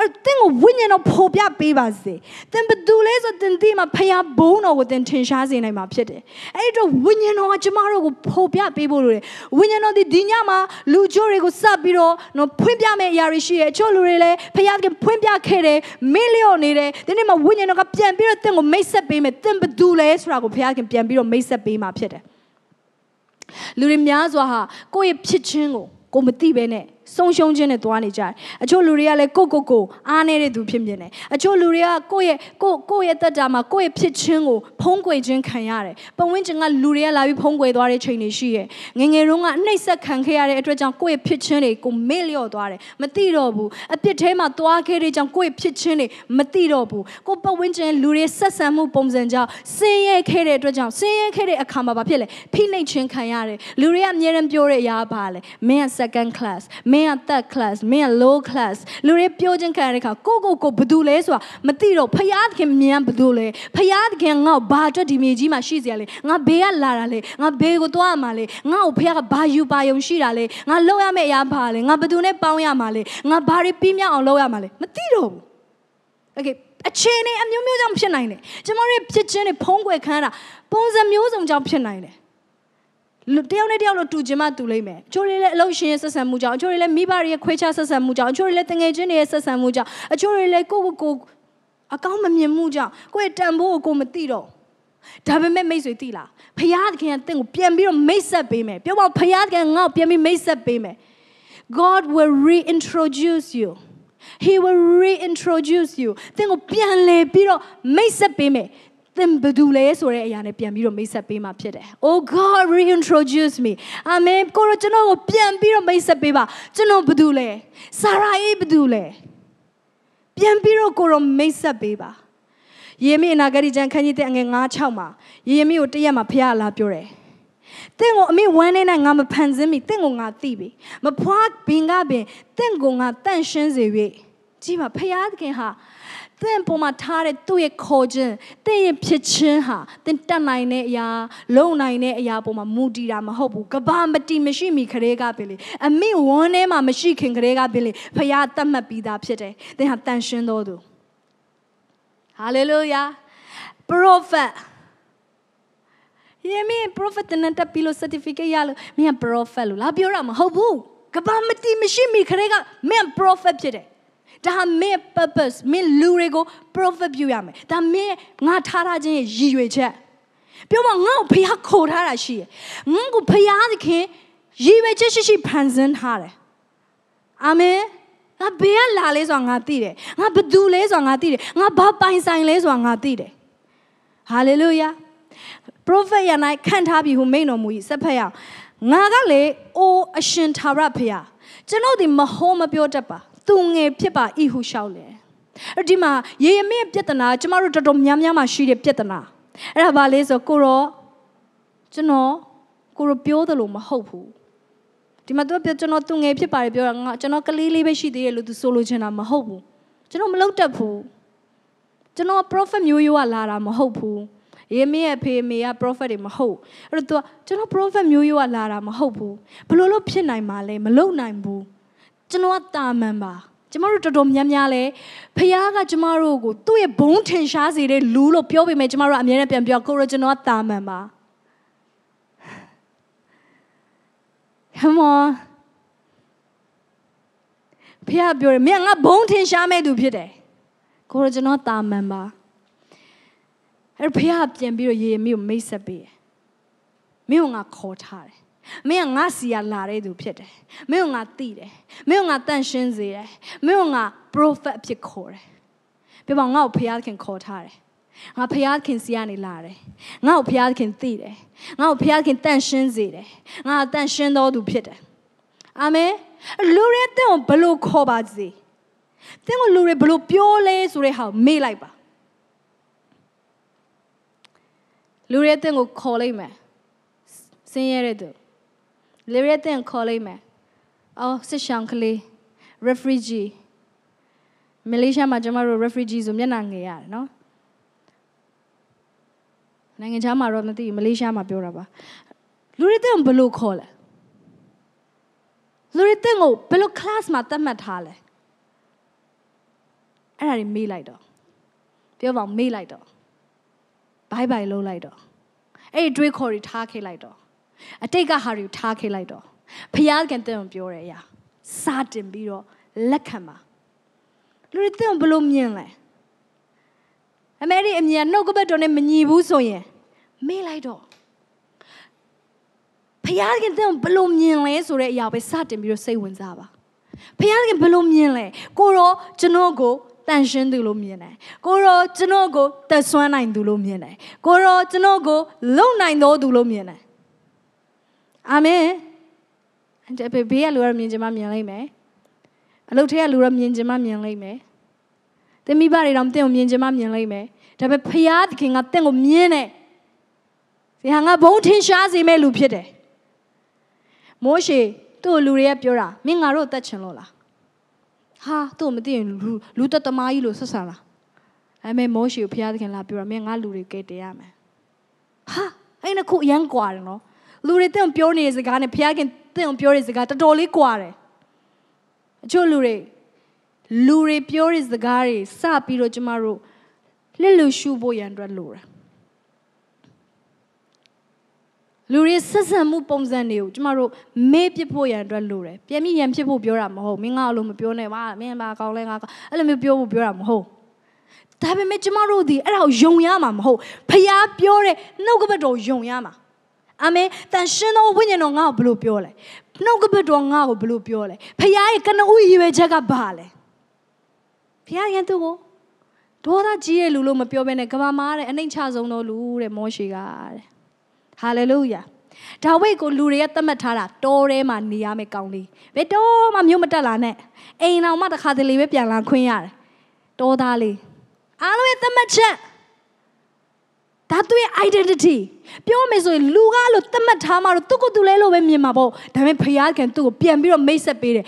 အဲ့တော့သင်ကိုဝိညာဉ်တော်ဖော်ပြပေးပါစေသင်ဘယ်သူလဲဆိုသင်ဒီမှာဖခင်ဘုန်းတော်ကိုသင်ထင်ရှားစေနိုင်မှာဖြစ်တယ်အဲ့တော့ဝိညာဉ်တော်ကကျမတို့ကိုဖော်ပြပေးဖို့လိုတယ်ဝိညာဉ်တော်ဒီဒီညမှာလူချိုးတွေကိုစပ်ပြီးတော့နော်ဖွင့်ပြမယ့်အရာတွေရှိတယ်အချို့လူတွေလည်းဖခင်ကဖွင့်ပြခဲ့တယ်မေ့လျော့နေတယ်ဒီနေ့မှာဝိညာဉ်တော်ကပြန်ပြီးတော့သင်ကိုမိတ်ဆက်ပေးမယ်သင်ဘယ်သူလဲဆိုတာကိုဖခင်ပြန်ပြီးတော့မိတ်ဆက်ပေးမှာဖြစ်တယ်လူတွေများစွာဟာကိုယ့်ရဲ့ဖြစ်ခြင်းကိုကိုမသိဘဲနဲ့ဆုံးရှုံးခြင်းနဲ့သွားနေကြတယ်အချို့လူတွေကလည်းကိုကိုကိုအားနေတဲ့သူဖြစ်မြင်တယ်အချို့လူတွေကကိုယ့်ရဲ့ကိုကိုယ့်ရဲ့တက်တာမှာကိုယ့်ရဲ့ဖြစ်ချင်းကိုဖုံးကွယ်ခြင်းခံရတယ်ပဝင်းကျင်ကလူတွေကလာပြီးဖုံးကွယ်သွားတဲ့ချိန်တွေရှိရဲ့ငငယ်တုန်းကအနှိမ့်ဆက်ခံခဲ့ရတဲ့အတွက်ကြောင့်ကိုယ့်ရဲ့ဖြစ်ချင်းတွေကိုမေ့လျော့သွားတယ်မသိတော့ဘူးအပြစ်ထဲမှာသွားခဲ့တဲ့ကြောင့်ကိုယ့်ရဲ့ဖြစ်ချင်းတွေမသိတော့ဘူးကိုပဝင်းကျင်လူတွေဆက်ဆံမှုပုံစံကြောင့်ဆင်းရဲခဲ့တဲ့အတွက်ကြောင့်ဆင်းရဲခဲ့တဲ့အခါမှာဘာဖြစ်လဲဖိနှိပ်ခြင်းခံရတယ်လူတွေကအမြဲတမ်းပြောတဲ့အရာပါလေမင်းက second class မင်းက third class မင်းက low class လူတွေပြောချင်းခံရတဲ့ခါကိုကိုကိုဘသူလဲဆိုတာမသိတော့ဖယားသခင်မြန်ဘသူလဲဖယားသခင်ငါ့ကိုဘာအတွက်ဒီမြေကြီးမှာရှိစရာလဲငါဘေးကလာတာလဲငါဘေးကိုသွားရမှာလဲငါ့ကိုဖယားကဘာယူပါယုံရှိတာလဲငါလောက်ရမယ့်အရာဘာလဲငါဘသူနဲ့ပေါင်းရမှာလဲငါဘာတွေပြီးမြောက်အောင်လုပ်ရမှာလဲမသိတော့ဘူး Okay အခြေအနေအမျိုးမျိုးကြောင့်ဖြစ်နိုင်တယ်ကျွန်တော်တို့ဖြစ်ချင်းတွေဖုံးကွယ်ခံရတာပုံစံမျိုးစုံကြောင့်ဖြစ်နိုင်တယ်တယောက်နဲ့တယောက်လို့တူချင်မှတူလိမ့်မယ်အချို့တွေလည်းအလုပ်ရှင်ရဲ့ဆက်ဆံမှုကြောင့်အချို့တွေလည်းမိဘတွေရဲ့ခွဲခြားဆက်ဆံမှုကြောင့်အချို့တွေလည်းတငယ်ချင်းတွေရဲ့ဆက်ဆံမှုကြောင့်အချို့တွေလည်းကိုယ့်ကိုယ်အကောင်းမမြင်မှုကြောင့်ကိုယ့်ရဲ့တန်ဖိုးကိုကိုမသိတော့ဒါပေမဲ့မိတ်ဆွေသိလားဖယားသခင်ကတင့်ကိုပြန်ပြီးတော့မိတ်ဆက်ပေးမယ်ပြောပါဖယားသခင်ငါ့ကိုပြန်ပြီးမိတ်ဆက်ပေးမယ် God will reintroduce you he will reintroduce you တင့်ကိုပြန်လေပြီးတော့မိတ်ဆက်ပေးမယ်သင်ဘယ်သူလဲဆိုတဲ့အရာနဲ့ပြန်ပြီးတော့မိတ်ဆက်ပေးမှာဖြစ်တယ်။ Oh God reintroduce me. Amen. ကိုရကျွန်တော်ကိုပြန်ပြီးတော့မိတ်ဆက်ပေးပါ။ကျွန်တော်ဘယ်သူလဲ။စာရာအေးဘယ်သူလဲ။ပြန်ပြီးတော့ကိုရမိတ်ဆက်ပေးပါ။ယေမိအနာဂတိကျမ်းခန်းကြီးတဲ့အငယ်9:6မှာယေမိကိုတရက်မှာဖခင်လာပြောတယ်။တင့်ကိုအမေဝမ်းနေနဲ့ငါမဖန်ဆင်းမိတင့်ကိုငါသိပြီမဖွားဘင်ကပင်တင့်ကိုငါတန့်ရှင်းစေ၍ကြည့်ပါဖခင်သခင်ဟာသင်ပေါ်မှာထားတဲ့သူ့ရဲ့ခေါ်ခြင်းသင်ရဲ့ဖြစ်ခြင်းဟာသင်တတ်နိုင်တဲ့အရာလုံနိုင်တဲ့အရာပေါ်မှာမူတည်တာမဟုတ်ဘူးကဘာမတီမရှိမီခရေကပင်လေအမိဝန်းထဲမှာမရှိခင်ခရေကပင်လေဖရာတတ်မှတ်ပြီးသားဖြစ်တယ်သင်ဟာတန်ရှင်းတော်သူဟာလေလုယာပရောဖက်ယေမင်း prophet နဲ့တက်ပြီးလို့ certificate ရလို့မင်းက prophet လို့လာပြောတာမဟုတ်ဘူးကဘာမတီမရှိမီခရေကမင်း prophet ဖြစ်တယ်ဒါမင်း purpose မင်းလူတွေကို profit ပြုရမယ်ဒါမင်းငါထားထားခြင်းရည်ရွယ်ချက်ပြောမငါ့ကိုဖះခေါ်ထားတာရှိတယ်ငါ့ကိုဖះသခင်ရည်ရွယ်ချက်ရှိရှိဖန်ဆင်းထားတယ်အာမင်ငါဘယ်ကလာလဲဆိုတာငါသိတယ်ငါဘသူလဲဆိုတာငါသိတယ်ငါဘာပိုင်ဆိုင်လဲဆိုတာငါသိတယ်ဟာလေလုယာပရိုဖက်ယာ၌ခံထားပြီဟုမိန့်တော်မူ၏ဆက်ဖက်ရအောင်ငါကလေအိုအရှင်သာရဖះကျွန်ုပ်ဒီမဟောမပြောတတ်ပါသူငယ်ဖြစ်ပါ၏ဟုလျှောက်လေအဲ့ဒီမှာယေရမိပြဿနာကျမတို့တော်တော်များများမှရှိတဲ့ပြဿနာအဲ့ဒါဘာလဲဆိုကိုရောကျွန်တော်ကိုရောပြောတယ်လို့မဟုတ်ဘူးဒီမှာသူကပြောကျွန်တော်သူငယ်ဖြစ်ပါတယ်ပြောတာငါကျွန်တော်ကလေးလေးပဲရှိသေးတယ်လို့သူဆိုလိုချင်တာမဟုတ်ဘူးကျွန်တော်မလုပ်တတ်ဘူးကျွန်တော် prophet မျိုးရိုးကလာတာမဟုတ်ဘူးယေမင်းရဲ့ဖေမေက prophet တွေမဟုတ်အဲ့တော့သူကကျွန်တော် prophet မျိုးရိုးကလာတာမဟုတ်ဘူးဘလို့လို့ဖြစ်နိုင်မှာလဲမလုပ်နိုင်ဘူးကျွန်တော်ကတာမန်ပါကျမတို့တော်တော်များများလဲဖခင်ကကျမတို့ကိုသူ့ရဲ့ဘုံထင်ရှားစေတဲ့လူလို့ပြောပေမဲ့ကျမတို့အမြဲတမ်းပြန်ပြောကိုရကျွန်တော်ကတာမန်ပါ Come on ဖခင်ပြောတယ်မင်းကငါဘုံထင်ရှားမဲ့သူ ဖြစ်တယ်ကိုရကျွန်တော်တာမန်ပါအဲ့ဖခင်ပြန်ပြီးတော့ယေရမိကိုမိတ်ဆက်ပေးတယ်မင်းကငါခေါ်ထားတယ်မင်းကငါစီရလာတဲ့သူဖြစ်တယ်မင်းကငါသိတယ်မင်းကငါတန့်ရှင်းစေတယ်မင်းကငါ prophet ဖြစ်ခေါ်တယ်ပြပါငါ့ကိုဖျားခင်ခေါ်ထားတယ်ငါဖျားခင်စီကနေလာတယ်ငါ့ကိုဖျားခင်သိတယ်ငါ့ကိုဖျားခင်တန့်ရှင်းစေတယ်ငါတန့်ရှင်းတော်သူဖြစ်တယ်အာမင်လူတွေတင့်ကိုဘလို့ခေါ်ပါစေတင့်ကိုလူတွေဘလို့ပြောလဲဆိုတဲ့ဟာကိုမေ့လိုက်ပါလူတွေတင့်ကိုခေါ်လိုက်မယ်ဆင်းရဲတဲ့သူလေရတဲ့ခေါ်လိုက်မယ်အော်စစ်ဆောင်ကလေး refugee မလေးရှားမှာကျမတို့ refugee ဆိုမျက်နှာငယ်ရတယ်နော်နိုင်ငံခြားမှာတော့မသိဘူးမလေးရှားမှာပြောတာပါလူရတဲ့ဘယ်လိုခေါ်လဲလူရတဲ့ကိုဘယ်လို class မှာသတ်မှတ်ထားလဲအဲ့ဒါတွေမေးလိုက်တော့ပြောပါမေးလိုက်တော့ဘိုင်ဘိုင်လုံးလိုက်တော့အဲ့ဒီတွေးခေါ်တွေထားခဲ့လိုက်တော့အတိတ်ကဟာတွေကိုထားခဲ့လိုက်တော့ဖယားကတင့်ကိုပြောတဲ့အရာစတင်ပြီးတော့လက်ခံပါလူတွေတင့်ကိုဘယ်လိုမြင်လဲအမေဒီအမြန်နှုတ်ကပတ်တော်နဲ့မညီဘူးဆိုရင်မေ့လိုက်တော့ဖယားကတင့်ကိုဘယ်လိုမြင်လဲဆိုတဲ့အရာပဲစတင်ပြီးတော့စိတ်ဝင်စားပါဖယားကဘယ်လိုမြင်လဲကိုရောကျွန်တော်ကိုတန်ရှင်းသူလို့မြင်တယ်ကိုရောကျွန်တော်ကိုသက်ဆွမ်းနိုင်သူလို့မြင်တယ်ကိုရော ကျွန်တော်ကိုလုံနိုင်သောသူလို့မြင်တယ်အာမင်ဘေးကလူကတော့မြင်ချင်မှမြင်လိမ့်မယ်အလုပ်ထဲကလူတော့မြင်ချင်မှမြင်လိမ့်မယ်သင်မိဘတွေတော့တင့်ကိုမြင်ချင်မှမြင်လိမ့်မယ်ဒါပေမဲ့ဖယားသခင်ကတင့်ကိုမြင်တယ်ဇေဟာငါဘုံထင်ရှားစေမဲ့လူဖြစ်တယ်မိုးရှေသူ့လူတွေကပြောတာမင်းငါတို့တတ်ချင်လို့လားဟာသူ့မသိရင်လူလူတတမားကြီးလို့ဆက်ဆံလားအဲမဲ့မိုးရှေကိုဖယားသခင်လာပြောတာမင်းငါလူတွေကယ်တင်ရမယ်ဟာအဲ့နခုအရန်ကွာတယ်နော်လူတွေတင့်ပြောနေတဲ့စကားနဲ့ဘုရားခင်တင့်ပြောတဲ့စကားတော်တော်လေးကွာတယ်အချို့လူတွေလူတွေပြောတဲ့စကားတွေစပြီးတော့ကျမတို့လှစ်လူရှုဖို့ရန်အတွက်လိုတာလူတွေဆက်ဆံမှုပုံစံတွေကိုကျမတို့မေ့ပြဖို့ရန်အတွက်လိုတယ်ပြန်ပြီးရန်ဖြစ်ဖို့ပြောတာမဟုတ်မင်းငါ့အလိုမပြောနဲ့ပါမင်းပါကောင်းလဲငါအဲ့လိုမျိုးပြောဖို့ပြောတာမဟုတ်ဒါပေမဲ့ကျမတို့ဒီအဲ့ဒါကိုယုံရမှာမဟုတ်ဖះပြောတဲ့နှုတ်ကပတ်တော်ယုံရမှာအာမင်တန်ရှင်းသောဝိညာဉ်တော်ငါ့ကိုဘလို့ပြောလဲနှုတ်ကပတ်တော်ငါ့ကိုဘလို့ပြောလဲဖခင်ရဲ့ကနဦးရည်ရွယ်ချက်ကဘာလဲဖခင်ရဲ့သူ့ကိုဒေါသကြီးရဲ့လူလို့မပြောဘဲနဲ့ကဘာမားတဲ့အနှိမ်ချဆုံးသောလူတဲ့မောရှိကတဲ့ဟာလေလုယာဒါဝိတ်ကိုလူတွေကသတ်မှတ်ထားတာ တောထဲမှာနေရမယ့်ကောင်းလေးဘယ်တော့မှမြို့မတက်လာနဲ့အိမ်တော်မှတစ်ခါတလေပဲပြန်လာခွင့်ရတယ်တောသားလေးအားလုံးရဲ့သတ်မှတ်ချက်ဒါသူ့ရဲ့ identity ပြောမယ်ဆိုရင်လူကလို့သတ်မှတ်ထားမှတော့သူ့ကိုယ်သူလဲလို့ပဲမြင်မှာပေါ့ဒါပေမဲ့ဖခင်ကသူ့ကိုပြန်ပြီးတော့မိတ်ဆက်ပေးတယ်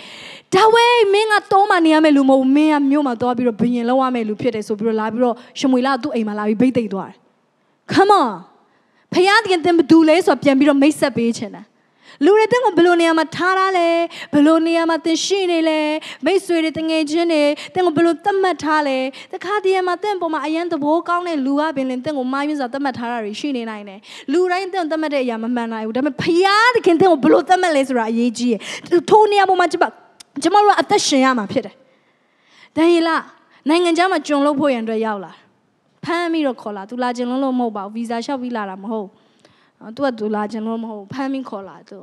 ဒါဝဲမင်းကတောမှနေရမယ့်လူမဟုတ်ဘူးမင်းကမြို့မှာသွားပြီးတော့ဘယင်လောက်ရမယ့်လူဖြစ်တယ်ဆိုပြီးတော့လာပြီးတော့ရှမွေလာသူ့အိမ်မှာလာပြီးဘိတ်သိမ့်သွားတယ် come on ဖခင်ကသင်ဘသူလဲဆိုတော့ပြန်ပြီးတော့မိတ်ဆက်ပေးချင်တယ်လူတွေတင့်ကိုဘယ်လိုနေရာမှာထားတာလဲဘယ်လိုနေရာမှာသင်ရှိနေလဲမိတ်ဆွေတွေတငယ်ချင်းတွေတင့်ကိုဘယ်လိုသတ်မှတ်ထားလဲတခါတည်းမှာတင့်ပေါ်မှာအရန်သဘောကောင်းတဲ့လူကပင်လင်တင့်ကိုမာယွင်းစွာသတ်မှတ်ထားတာတွေရှိနေနိုင်တယ်လူတိုင်းတင့်ကိုသတ်မှတ်တဲ့အရာမမှန်နိုင်ဘူးဒါပေမဲ့ဖျားသခင်တင့်ကိုဘယ်လိုသတ်မှတ်လဲဆိုတာအရေးကြီးတယ်ထိုးနေရာပေါ်မှာကျမကျမတို့ကအသက်ရှင်ရမှာဖြစ်တယ်ဒန်ယေလနိုင်ငံခြားမှာကျွန်လုပ်ဖို့ရန်အတွက်ရောက်လာဖမ်းပြီးတော့ခေါ်လာသူလာခြင်းလုံးလုံးမဟုတ်ပါဘူးဗီဇာလျှောက်ပြီးလာတာမဟုတ်နော်သူကသူလာခြင်းလို့မဟုတ်ဖမ်းပြီးခေါ်လာသူ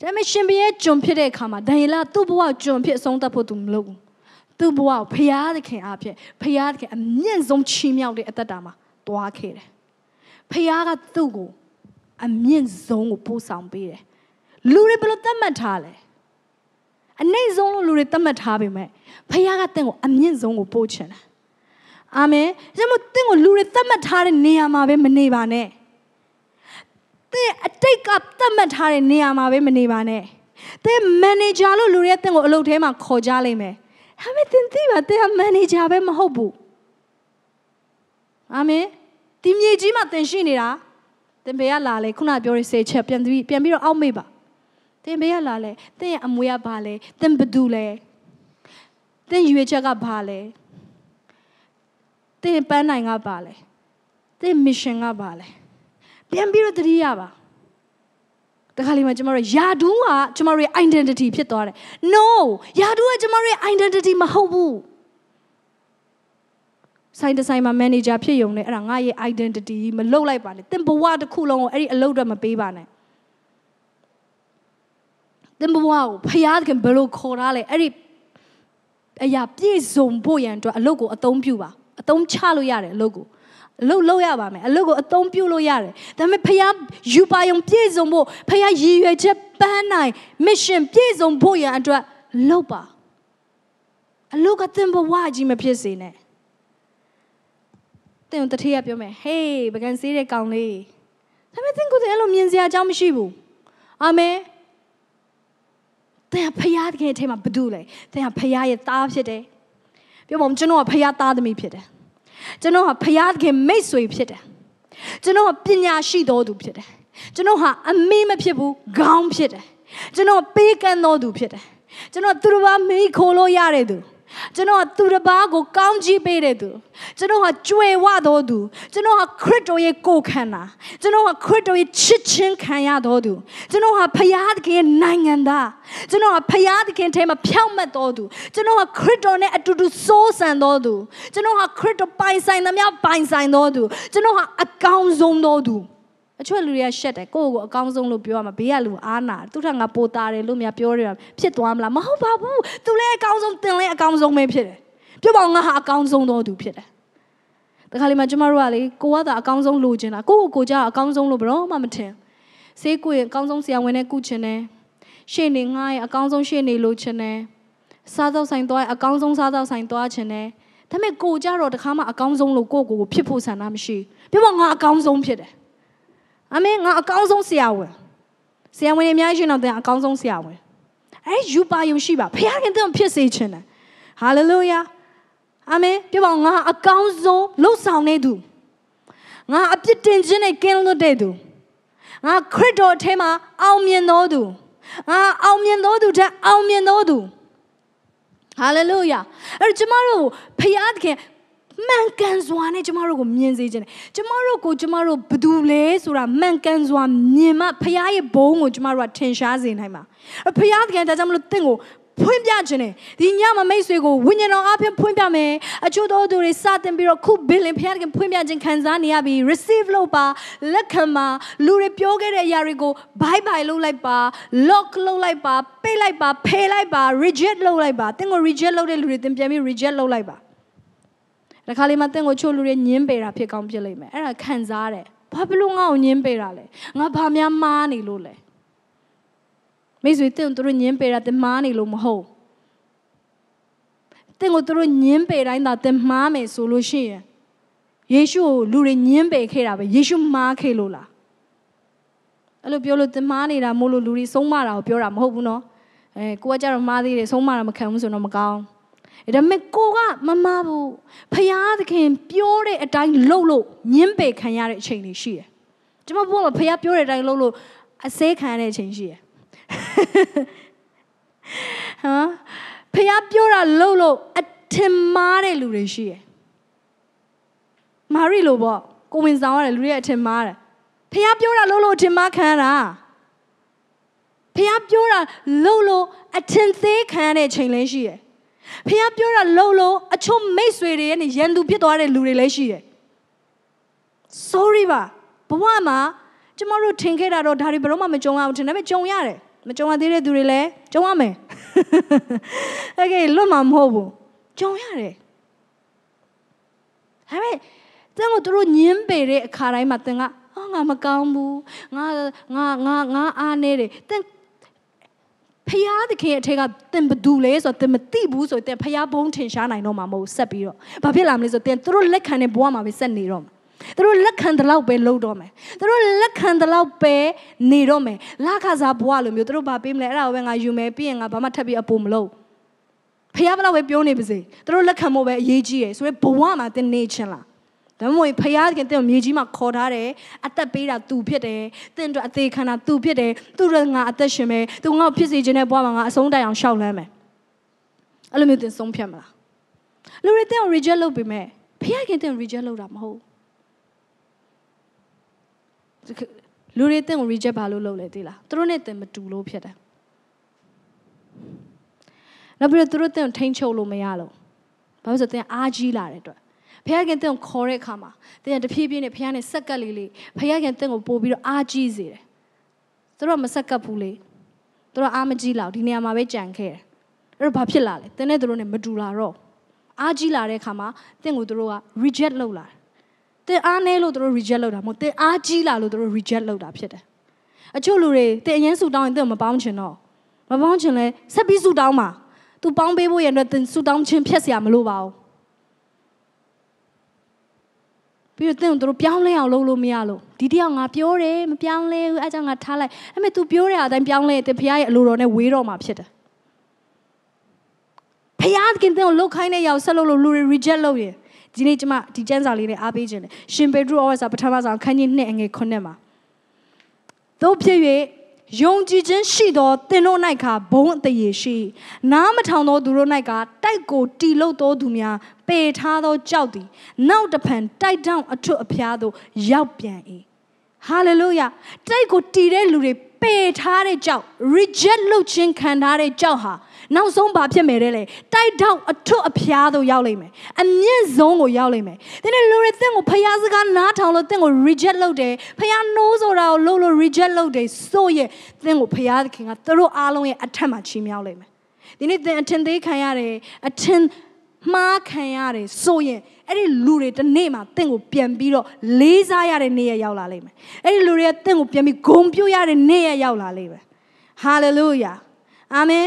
ဒါပေမဲ့ရှင်ဘုရင်ဂျွန်ဖြစ်တဲ့အခါမှာဒန်ယေလသူ့ဘဝဂျွန်ဖြစ်ဆုံးသက်ဖို့သူမလုပ်ဘူးသူ့ဘဝကိုဖျားသခင်အားဖြင့်ဖျားသခင်အမြင့်ဆုံးချီးမြှောက်တဲ့အသက်တာမှာတွားခဲ့တယ်ဖျားကသူ့ကို အမြင့်ဆုံးကိုပို့ဆောင်ပေးတယ်လူတွေဘယ်လိုသတ်မှတ်ထားလဲအနိုင်ဆုံးလို့လူတွေသတ်မှတ်ထားပေမဲ့ဖခင်ကတင့်ကိုအမြင့်ဆုံးကိုပို့ချင်တယ်အာမင်ဒါကြောင့်မို့တင့်ကိုလူတွေသတ်မှတ်ထားတဲ့နေရာမှာပဲမနေပါနဲ့သင်အတိတ်ကသတ်မှတ်ထားတဲ့နေရာမှာပဲမနေပါနဲ့သင်မန်နေဂျာလို့လူတွေကသင်ကိုအလုပ်ထဲမှာခေါ်ကြလိမ့်မယ်ဟမ်သင်သိပါသင်ကမန်နေဂျာပဲမဟုတ်ဘူးအာမင်ဒီမြေကြီးမှာသင်ရှိနေတာသင်ဘယ်ကလာလဲခုနပြောတဲ့စေချက်ပြန်ပြီးပြန်ပြီးတော့အောက်မေ့ပါသင်ဘယ်ကလာလဲသင်ရဲ့အမွေကဘာလဲသင်ဘသူလဲသင်ရွေချက်ကဘာလဲသင်ပန်းနိုင်ကဘာလဲသင် mission ကဘာလဲပြန်ပြီးတော့တတိယပါတခါလေးမှာကျမတို့ယာဒူးကကျမတို့ရဲ့ identity ဖြစ်သွားတယ် no ယာဒူးကကျမတို့ရဲ့ identity မဟုတ်ဘူးဆိုင်တဆိုင်မှာ manager ဖြစ်ရုံနဲ့အဲ့ဒါငါရဲ့ identity မလုတ်လိုက်ပါနဲ့သင်ဘဝတစ်ခုလုံးကိုအဲ့ဒီအလုပ်တော့မပေးပါနဲ့သင်ဘဝကိုဖျားသခင်ဘယ်လိုခေါ်တာလဲအဲ့ဒီအရာပြည့်စုံဖို့ရန်အတွက်အလုပ်ကိုအသုံးပြုပါအသုံးချလို့ရတယ်အလုပ်ကိုအလုပ်လုပ်ရပါမယ်အလုပ်ကိုအသုံးပြုလို့ရတယ်ဒါပေမဲ့ဖခင်ယူပါယုံပြည့်စုံဖို့ဖခင်ရည်ရွယ်ချက်ပန်းနိုင် mission ပြည့်စုံဖို့ရန်အတွက်လုပ်ပါအလုပ်ကသင်ဘဝကြီးမဖြစ်စေနဲ့သင်တတိယပြောမယ်ဟေးပကံစေးတဲ့ကောင်လေးဒါပေမဲ့သင်ကိုယ်တိုင်အဲ့လိုမြင်စရာအကြောင်းမရှိဘူးအာမင်တဲ့ဖရားတကယ်အထဲမှာဘာလို့လဲတဲ့ဖရားရဲ့သားဖြစ်တယ်ပြောပါဦးကျွန်တော်ကဖရားသားသမီးဖြစ်တယ်ကျွန်တော်ဟာဖရာသခင်မိတ်ဆွေဖြစ်တယ်ကျွန်တော်ပညာရှိတော်သူဖြစ်တယ်ကျွန်တော်ဟာအမေးမဖြစ်ဘူးခေါင်းဖြစ်တယ်ကျွန်တော်ပေးကမ်းတော်သူဖြစ်တယ်ကျွန်တော်သူတော်ဘာမေးခိုးလို့ရတဲ့သူကျွန်တော်ကသူတစ်ပါးကိုကောင်းကြီးပေးတဲ့သူကျွန်တော်ကကြွယ်ဝတော်သူကျွန်တော်ကခရစ်တော်ရဲ့ကိုယ်ခန္ဓာကျွန်တော်ကခရစ်တော်ရဲ့ချစ်ခြင်းခံရတော်သူကျွန်တော်ကဖယားသခင်နိုင်ငံသားကျွန်တော်ကဖယားသခင်ထဲမှာဖြောင့်မတ်တော်သူကျွန်တော်ကခရစ်တော်နဲ့အတူတူစိုးစံတော်သူကျွန်တော်ကခရစ်တော်ပိုင်ဆိုင်သမျှပိုင်ဆိုင်တော်သူကျွန်တော်ကအကောင်းဆုံးတော်သူအချွတ်လူတွေကရှက်တယ်ကိုယ့်ကိုအကောင်းဆုံးလို့ပြောရမှာဘေးကလူအားနာသူထက်ငါပိုတာတယ်လို့များပြောတယ်ဖြစ်သွားမလားမဟုတ်ပါဘူးသူလည်းအကောင်းဆုံးသင်လည်းအကောင်းဆုံးပဲဖြစ်တယ်ပြောပါငါဟာအကောင်းဆုံးသောသူဖြစ်တယ်တခါလေမှကျမတို့ကလေကိုကသာအကောင်းဆုံးလိုချင်တာကိုကိုကိုကြအကောင်းဆုံးလို့ဘယ်တော့မှမထင်ဆေးကိုရင်အကောင်းဆုံးဆရာဝန်နဲ့ကုချင်တယ်ရှေ့နေငှားရင်အကောင်းဆုံးရှေ့နေလိုချင်တယ်စားသောက်ဆိုင်သွားရင်အကောင်းဆုံးစားသောက်ဆိုင်သွားချင်တယ်ဒါပေမဲ့ကိုကြတော့တခါမှအကောင်းဆုံးလို့ကိုကိုကိုဖြစ်ဖို့ဆန္ဒမရှိပြောပါငါအကောင်းဆုံးဖြစ်တယ်အမေငါအကောင်းဆုံးဆရာဝန်ဆရာဝန်တွေအများကြီးရှင်တော့တင်အကောင်းဆုံးဆရာဝန်အဲယူပါယုံရှိပါဖခင်တင်ဖြစ်စေခြင်းတယ်ဟာလေလုယာအာမင်ပြပါငါအကောင်းဆုံးလှုပ်ဆောင်နေသူငါအပြစ်တင်ခြင်းနဲ့ကင်းလွတ်တဲ့သူငါခရစ်တော်အထဲမှာ အောင်မြင်တော်သူငါအောင်မြင်တော်သူတဲ့အောင်မြင်တော်သူဟာလေလုယာအဲ့ကျွန်မတို့ဖခင်ခင်မှန်ကန်စွာနဲ့ကျမတို့ကိုမြင်စေခြင်းကျမတို့ကိုကျမတို့ဘသူလဲဆိုတာမှန်ကန်စွာမြင်မှဖခင်ရဲ့ဘုန်းကိုကျမတို့ကထင်ရှားစေနိုင်မှာဖခင်တကယ်ဒါကြောင့်မလို့တင့်ကိုဖွင့်ပြခြင်းနဲ့ဒီညမမိတ်ဆွေကိုဝိညာဉ်တော်အပြင်ဖွင့်ပြမယ်အချို့သောသူတွေစတင်ပြီးတော့ခုဘင်လင်ဖခင်ကဖွင့်ပြခြင်းခံစားနေရပြီ receive လုပ်ပါလက်ခံပါလူတွေပြောခဲ့တဲ့အရာတွေကို bye bye လုပ်လိုက်ပါ lock လုပ်လိုက်ပါပိတ်လိုက်ပါဖယ်လိုက်ပါ reject လုပ်လိုက်ပါသင်ကို reject လုပ်တဲ့လူတွေသင်ပြန်ပြီး reject လုပ်လိုက်ပါတခါလေးမှတင့်ကိုချို့လူတွေညင်းပေတာဖြစ်ကောင်းဖြစ်လိမ့်မယ်အဲ့ဒါခံစားတယ်ဘာဖြစ်လို့ငါ့ကိုညင်းပေတာလဲငါဘာများမားနေလို့လဲမိတ်ဆွေတင့်တို့ညင်းပေတာတင်မားနေလို့မဟုတ်တင့်ကိုတို့ညင်းပေတိုင်းသာတင်မားမယ်ဆိုလို့ရှိရင်ယေရှုကိုလူတွေညင်းပေခဲ့တာပဲယေရှုမားခဲ့လို့လားအဲ့လိုပြောလို့တင်မားနေတာမို့လို့လူတွေဆုံးမတာကိုပြောတာမဟုတ်ဘူးနော်အဲကိုကကြတော့မားသေးတယ်ဆုံးမတာမခံဘူးဆိုတော့မကောင်းဘူးဒါပေမဲ့ကိုကမမဘူးဖယားသခင်ပြောတဲ့အတိုင်းလုပ်လို့ညင်းပယ်ခံရတဲ့အချိန်တွေရှိတယ်ကျွန်မဘုရားဖယားပြောတဲ့အတိုင်းလုပ်လို့အစဲခံရတဲ့အချိန်ရှိတယ်ဟမ်ဖယားပြောတာလုပ်လို့အထင်မှားတဲ့လူတွေရှိတယ်မာရီလိုပေါ့ကိုဝင်ဆောင်ရတယ်လူတွေအထင်မှားတယ်ဖယားပြောတာလုပ်လို့အထင်မှားခံရတာဖះပြောတာလုံလို့အထင်သေးခံရတဲ့ချိန်လည်းရှိတယ်ဖះပြောတာလုံးလုံးအချို့မိတ်ဆွေတွေရဲ့နေရန်သူဖြစ်သွားတဲ့လူတွေလည်းရှိတယ်။ sorry ပါဘဝမှာကျမတို့ထင်ခဲ့တာတော့ဒါတွေဘယ်တော့မှမကြုံအောင်ထင်တယ်ပဲကြုံရတယ်မကြုံရသေးတဲ့သူတွေလည်းကြုံရမယ်။ Okay လွတ်မှာမဟုတ်ဘူးကြုံရတယ်။ဒါပေမဲ့သင်ကိုသူတို့ညင်းပေတဲ့အခါတိုင်းမှာသင်ကငါမကောင်းဘူးငါငါငါငါအားနေတယ်သင်ဖျားသခင်အထက်ကသင်ဘသူလဲဆိုတော့သင်မသိဘူးဆိုရင်သင်ဖျားဘုံထင်ရှားနိုင်တော့မှာမဟုတ်ဆက်ပြီးတော့ဘာဖြစ်လာမလဲဆိုတော့သင်သူတို့လက်ခံတဲ့ဘဝမှာပဲဆက်နေတော့မှာသူတို့လက်ခံတဲ့လောက်ပဲလုပ်တော့မယ်သူတို့လက်ခံတဲ့လောက်ပဲနေတော့မယ်လာခစားဘွားလိုမျိုးသူတို့ဘာပေးမလဲအဲ့ဒါပဲငါယူမယ်ပြီးရင်ငါဘာမှထပ်ပြီးအပူမလုပ်ဖះဘလောက်ပဲပြောနေပါစေသူတို့လက်ခံဖို့ပဲအရေးကြီးရယ်ဆိုရဲဘဝမှာသင်နေချင်လားဒါမှမဟုတ်ဖယားခင်တင့်ကိုမြေကြီးမှာခေါ်ထားတယ်အသက်ပေးတာသူဖြစ်တယ်တင့်တို့အသေးခံတာသူဖြစ်တယ်သူတို့ငါအသက်ရှင်မယ်သူငါ့ကိုဖြစ်စေခြင်းနဲ့ဘဝမှာငါအဆုံးတိုင်အောင်ရှောက်လန်းမယ်အဲ့လိုမျိုးတင်ဆုံးဖြတ်မလားလူတွေတင့်ကို reject လုပ်ပေမဲ့ဖယားခင်တင့်ကို reject လုပ်တာမဟုတ်လူတွေတင့်ကို reject ပါလို့လုပ်လေသေးလားသူတို့နဲ့တင်မတူလို့ဖြစ်တယ်နောက်ပြီးတော့သူတို့တင့်ကိုထိန်းချုပ်လို့မရလို့ဘာလို့ဆိုတော့တင်အားကြီးလာတဲ့အတွက်ဘုရားခင်တင့်ကိုခေါ်တဲ့အခါမှာတင်ကတဖြည်းဖြည်းနဲ့ဘုရားနဲ့ဆက်ကပ်လေးလေးဘုရားခင်တင့်ကိုပို့ပြီးတော့အားကြီးစေတယ်သူတို့ကမဆက်ကပ်ဘူးလေသူတို့အားမကြီးလောက်ဒီနေရာမှာပဲကြံခဲ့တယ်အဲ့တော့ဘာဖြစ်လာလဲတင်းနဲ့သူတို့နဲ့မတူလာတော့အားကြီးလာတဲ့အခါမှာတင့်ကိုသူတို့က reject လုပ်လာတယ်တင်းအားနည်းလို့သူတို့ reject လုပ်တာမဟုတ်တင်းအားကြီးလာလို့သူတို့ reject လုပ်တာဖြစ်တယ်အချို့လူတွေတင်းအရင်ဆူတောင်းရင်တင်းမပေါင်းချင်တော့မပေါင်းချင်လဲဆက်ပြီးဆူတောင်းပါ तू ပေါင်းပေးဖို့ရတဲ့ဆူတောင်းခြင်းဖြတ်เสียမလို့ပါဘူးပြီးတော့သင်ကိုတို့ပြောင်းလဲအောင်လုပ်လို့မရလို့ဒီတယောက်ငါပြောတယ်မပြောင်းလဲဘူးအဲကြောင့်ငါထားလိုက်ဒါပေမဲ့ तू ပြောတဲ့အတိုင်းပြောင်းလဲတယ်ဖခင်ရဲ့အလိုတော်နဲ့ဝေးတော်မှာဖြစ်တယ်ဖခင်ကင်သင်ကိုလှုပ်ခိုင်းတဲ့ရောက်ဆက်လုပ်လို့လူတွေ reject လုပ်ရင်ဒီနေ့ကျွန်မဒီကျမ်းစာလေးနဲ့အားပေးခြင်းလေရှင်ပေဒရုဩဝါစာပထမဆုံးခန်းကြီး2အငယ်9မှာတို့ဖြစ်၍ယုံကြည်ခြင်းရှိသောသင်တို့၌ကဘုံအတရေရှိ နားမထောင်သောသူတို့၌ကတိုက်ကို တီလုတ်သောသူများ ပေထားသောကြောက်သည်နောက်တဖန်တိုက်တောင်းအထွတ်အဖျားသို့ရောက်ပြန်၏ဟာလေလုယာတိုက်ကိုတီတဲ့လူတွေပေထားတဲ့ကြောက် reject လုပ်ခြင်းခံထားတဲ့ကြောက်ဟာနောက်ဆုံးဘာဖြစ်မယ်တဲ့လေတိုက်တော့အထွတ်အဖျားသို့ရောက်လိမ့်မယ်အမြင့်ဆုံးကိုရောက်လိမ့်မယ်သင်လူတွေသင်ကိုဖျားစကားနားထောင်လို့သင်ကို reject လုပ်တယ်ဖျား no ဆိုတာကိုလို့လို့ reject လုပ်တယ်ဆိုရင်သင်ကိုဖျားသခင်ကသူတို့အားလုံးရဲ့အထက်မှာချီးမြှောက်လိမ့်မယ်ဒီနေ့သင်အထင်သေးခံရတယ်အထင်မှားခံရတယ်ဆိုရင်အဲ့ဒီလူတွေတနေ့မှာတင့်ကိုပြန်ပြီးတော့လေးစားရတဲ့နေ့ရရောက်လာလိမ့်မယ်အဲ့ဒီလူတွေကတင့်ကိုပြန်ပြီးဂုံပြုတ်ရတဲ့နေ့ရရောက်လာလိမ့်မယ်ဟာလေလုယာအာမင်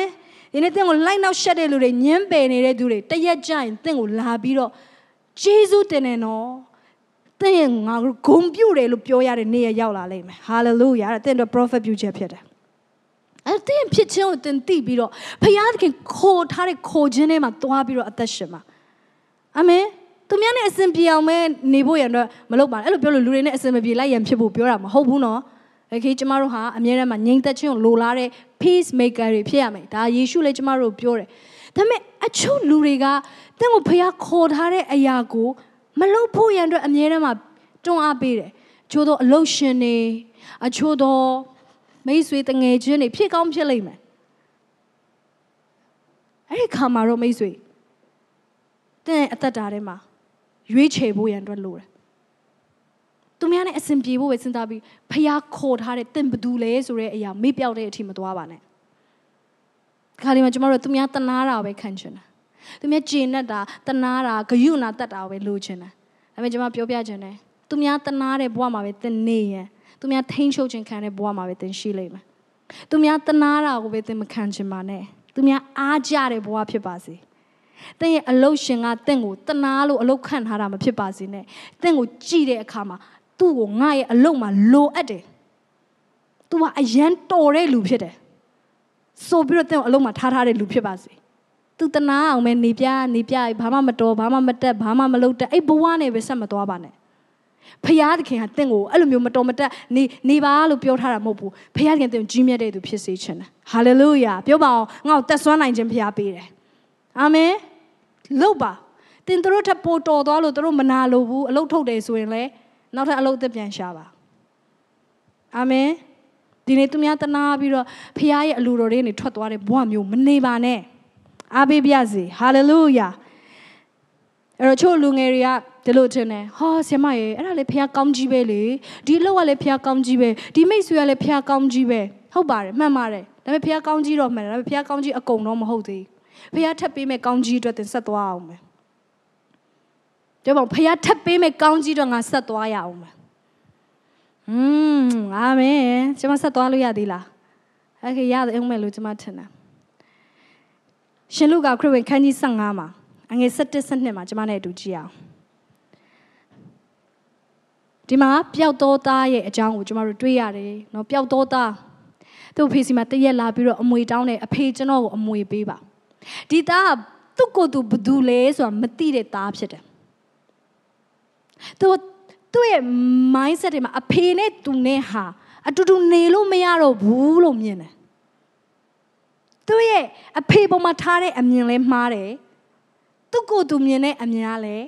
ယနေ့သင်ကိုလိုက်နောက်ရှက်တဲ့လူတွေညင်းပယ်နေတဲ့သူတွေတရက်ကြရင်သင်ကိုလာပြီးတော့ဂျေဇုတင်တယ်နော်သင်ငါဂုံပြုတ်တယ်လို့ပြောရတဲ့နေ့ရောက်လာလိမ့်မယ်ဟာလေလုယာတဲ့သင်တို့ prophet ပြုချက်ဖြစ်တယ်အဲ့တင်ဖြစ်ခြင်းကိုတင်သိပြီးတော့ဖယားသခင်ခေါ်ထားတဲ့ခေါ်ခြင်းထဲမှာသွားပြီးတော့အသက်ရှင်ပါအာမင်သူများနဲ့အစဉ်ပြေအောင်ပဲနေဖို့ရတော့မလုပ်ပါနဲ့အဲ့လိုပြောလို့လူတွေနဲ့အစဉ်မပြေလိုက်ရန်ဖြစ်ဖို့ပြောတာမဟုတ်ဘူးနော် okay ကျမတို့ဟာအများထဲမှာငြိမ်သက်ခြင်းကိုလိုလားတဲ့ peace maker တွေဖြစ်ရမယ်ဒါယေရှုလည်းကျမတို့ပြောတယ်ဒါပေမဲ့အချို့လူတွေကတင့်ကိုဖခင်ခေါ်ထားတဲ့အရာကိုမလုပ်ဖို့ရန်အတွက်အမြဲတမ်းမှတွန်းအားပေးတယ်အချို့သောအလုပ်ရှင်တွေအချို့သော မိတ်ဆွေတငယ်ချင်းတွေဖြစ်ကောင်းဖြစ်လိမ့်မယ်အဲ့ဒီခါမှာတော့မိတ်ဆွေတင့်အသက်တာထဲမှာရွေးချယ်ဖို့ရန်အတွက်လိုတယ်သူများနဲ့အဆင်ပြေဖို့ပဲစဉ်းစားပြီးဖះခေါ်ထားတဲ့တင်ဘသူလဲဆိုတဲ့အရာမေ့ပြောက်တဲ့အထိမသွားပါနဲ့ခါလေးမှာကျမတို့သူများတနာတာပဲခံချင်တာသူများကျေနပ်တာတနာတာဂယုဏတတ်တာပဲလိုချင်တာဒါပေမဲ့ကျမပြောပြချင်တယ်သူများတနာတဲ့ဘဝမှာပဲသင်နေရန်သူများထိန်းချုပ်ခြင်းခံတဲ့ဘဝမှာပဲသင်ရှိလိမ့်မယ်သူများတနာတာကိုပဲသင်မခံချင်ပါနဲ့သူများအားကြတဲ့ဘဝဖြစ်ပါစေ။တင့်ရဲ့အလုတ်ရှင်ကတင့်ကိုတနာလို့အလုတ်ခံထားတာမဖြစ်ပါစေနဲ့။တင့်ကိုကြည်တဲ့အခါမှာသူ့ကိုငါ့ရဲ့အလုပ်မှာလိုအပ်တယ်။ तू ကအရန် တော်တဲ့လူဖြစ်တယ်။ဆိုပြီးတော့တဲ့ကိုအလုပ်မှာထားထားတဲ့လူဖြစ်ပါစေ။ तू တနာအောင်ပဲနေပြနေပြဘာမှမတော်ဘာမှမတက်ဘာမှမလုပ်တက်အဲ့ဘဝနဲ့ပဲဆက်မသွားပါနဲ့။ဖရာသခင်ကတင့်ကိုအဲ့လိုမျိုးမတော်မတက်နေနေပါလို့ပြောထားတာမဟုတ်ဘူး။ဖရာသခင်တင့်ကိုကြီးမြတ်တဲ့သူဖြစ်စေချင်တယ်။ဟာလေလုယာပြောပါအောင်ငါ့ကိုတက်ဆွမ်းနိုင်ခြင်းဖရာပေးတယ်။အာမင်။လုပ်ပါတင်တို့ထပ်ပိုတော်သွားလို့တို့မနာလိုဘူးအလုတ်ထုတ်တယ်ဆိုရင်လည်းနောက်ထပ်အလုပ်အသစ်ပြန်ရှာပါအာမင်ဒီနေ့သူများတနာပြီးတော့ဖခင်ရဲ့အလိုတော်တွေနေထွက်သွားတဲ့ဘဝမျိုးမနေပါနဲ့အားပေးပြစေဟာလေလုယာအဲ့တော့ချို့လူငယ်တွေကဒီလိုထင်တယ်ဟာဆရာမရေအဲ့ဒါလေဖခင်ကောင်းကြီးပဲလေဒီအလုပ်ကလေဖခင်ကောင်းကြီးပဲဒီမိတ်ဆွေကလေဖခင်ကောင်းကြီးပဲဟုတ်ပါတယ်မှန်ပါတယ်ဒါပေမဲ့ဖခင်ကောင်းကြီးတော့မှန်တယ်ဒါပေမဲ့ဖခင်ကောင်းကြီးအကုန်တော့မဟုတ်သေးဘူးဖခင်ထပ်ပေးမဲ့ကောင်းကြီးအတွက်သင်ဆက်သွားအောင်မယ်ပြောပါဦးဖခင်ထပ်ပေးမဲ့ကောင်းကြီးတော့ငါဆက်သွားရအောင်ပါဟွန်းအာမင်ကျွန်မဆက်သွားလို့ရသေးလားโอเคရတယ်အောင်မယ်လို့ကျွန်မထင်တယ်ရှင်လူကခရစ်ဝင်ခန်းကြီး15မှာအငယ်17 17မှာကျွန်မနဲ့အတူကြည့်အောင်ဒီမှာပျောက်သောသားရဲ့အကြောင်းကိုကျွန်မတို့တွေ့ရတယ်เนาะပျောက်သောသားသူ့ဖေစီမှာတရက်လာပြီးတော့အမွေတောင်းတယ်အဖေကျွန်တော်ကိုအမွေပေးပါဒီသားကသူ့ကိုယ်သူဘသူလဲဆိုတာမသိတဲ့သားဖြစ်တယ်သူသူ့ရဲ့ mindset တွေမှာအဖေနဲ့သူနဲ့ဟာအတူတူနေလို့မရတော့ဘူးလို့မြင်တယ်သူ့ရဲ့အဖေပေါ်မှာထားတဲ့အမြင်လဲမှားတယ်သူ့ကိုယ်သူမြင်တဲ့အမြင်ကလည်း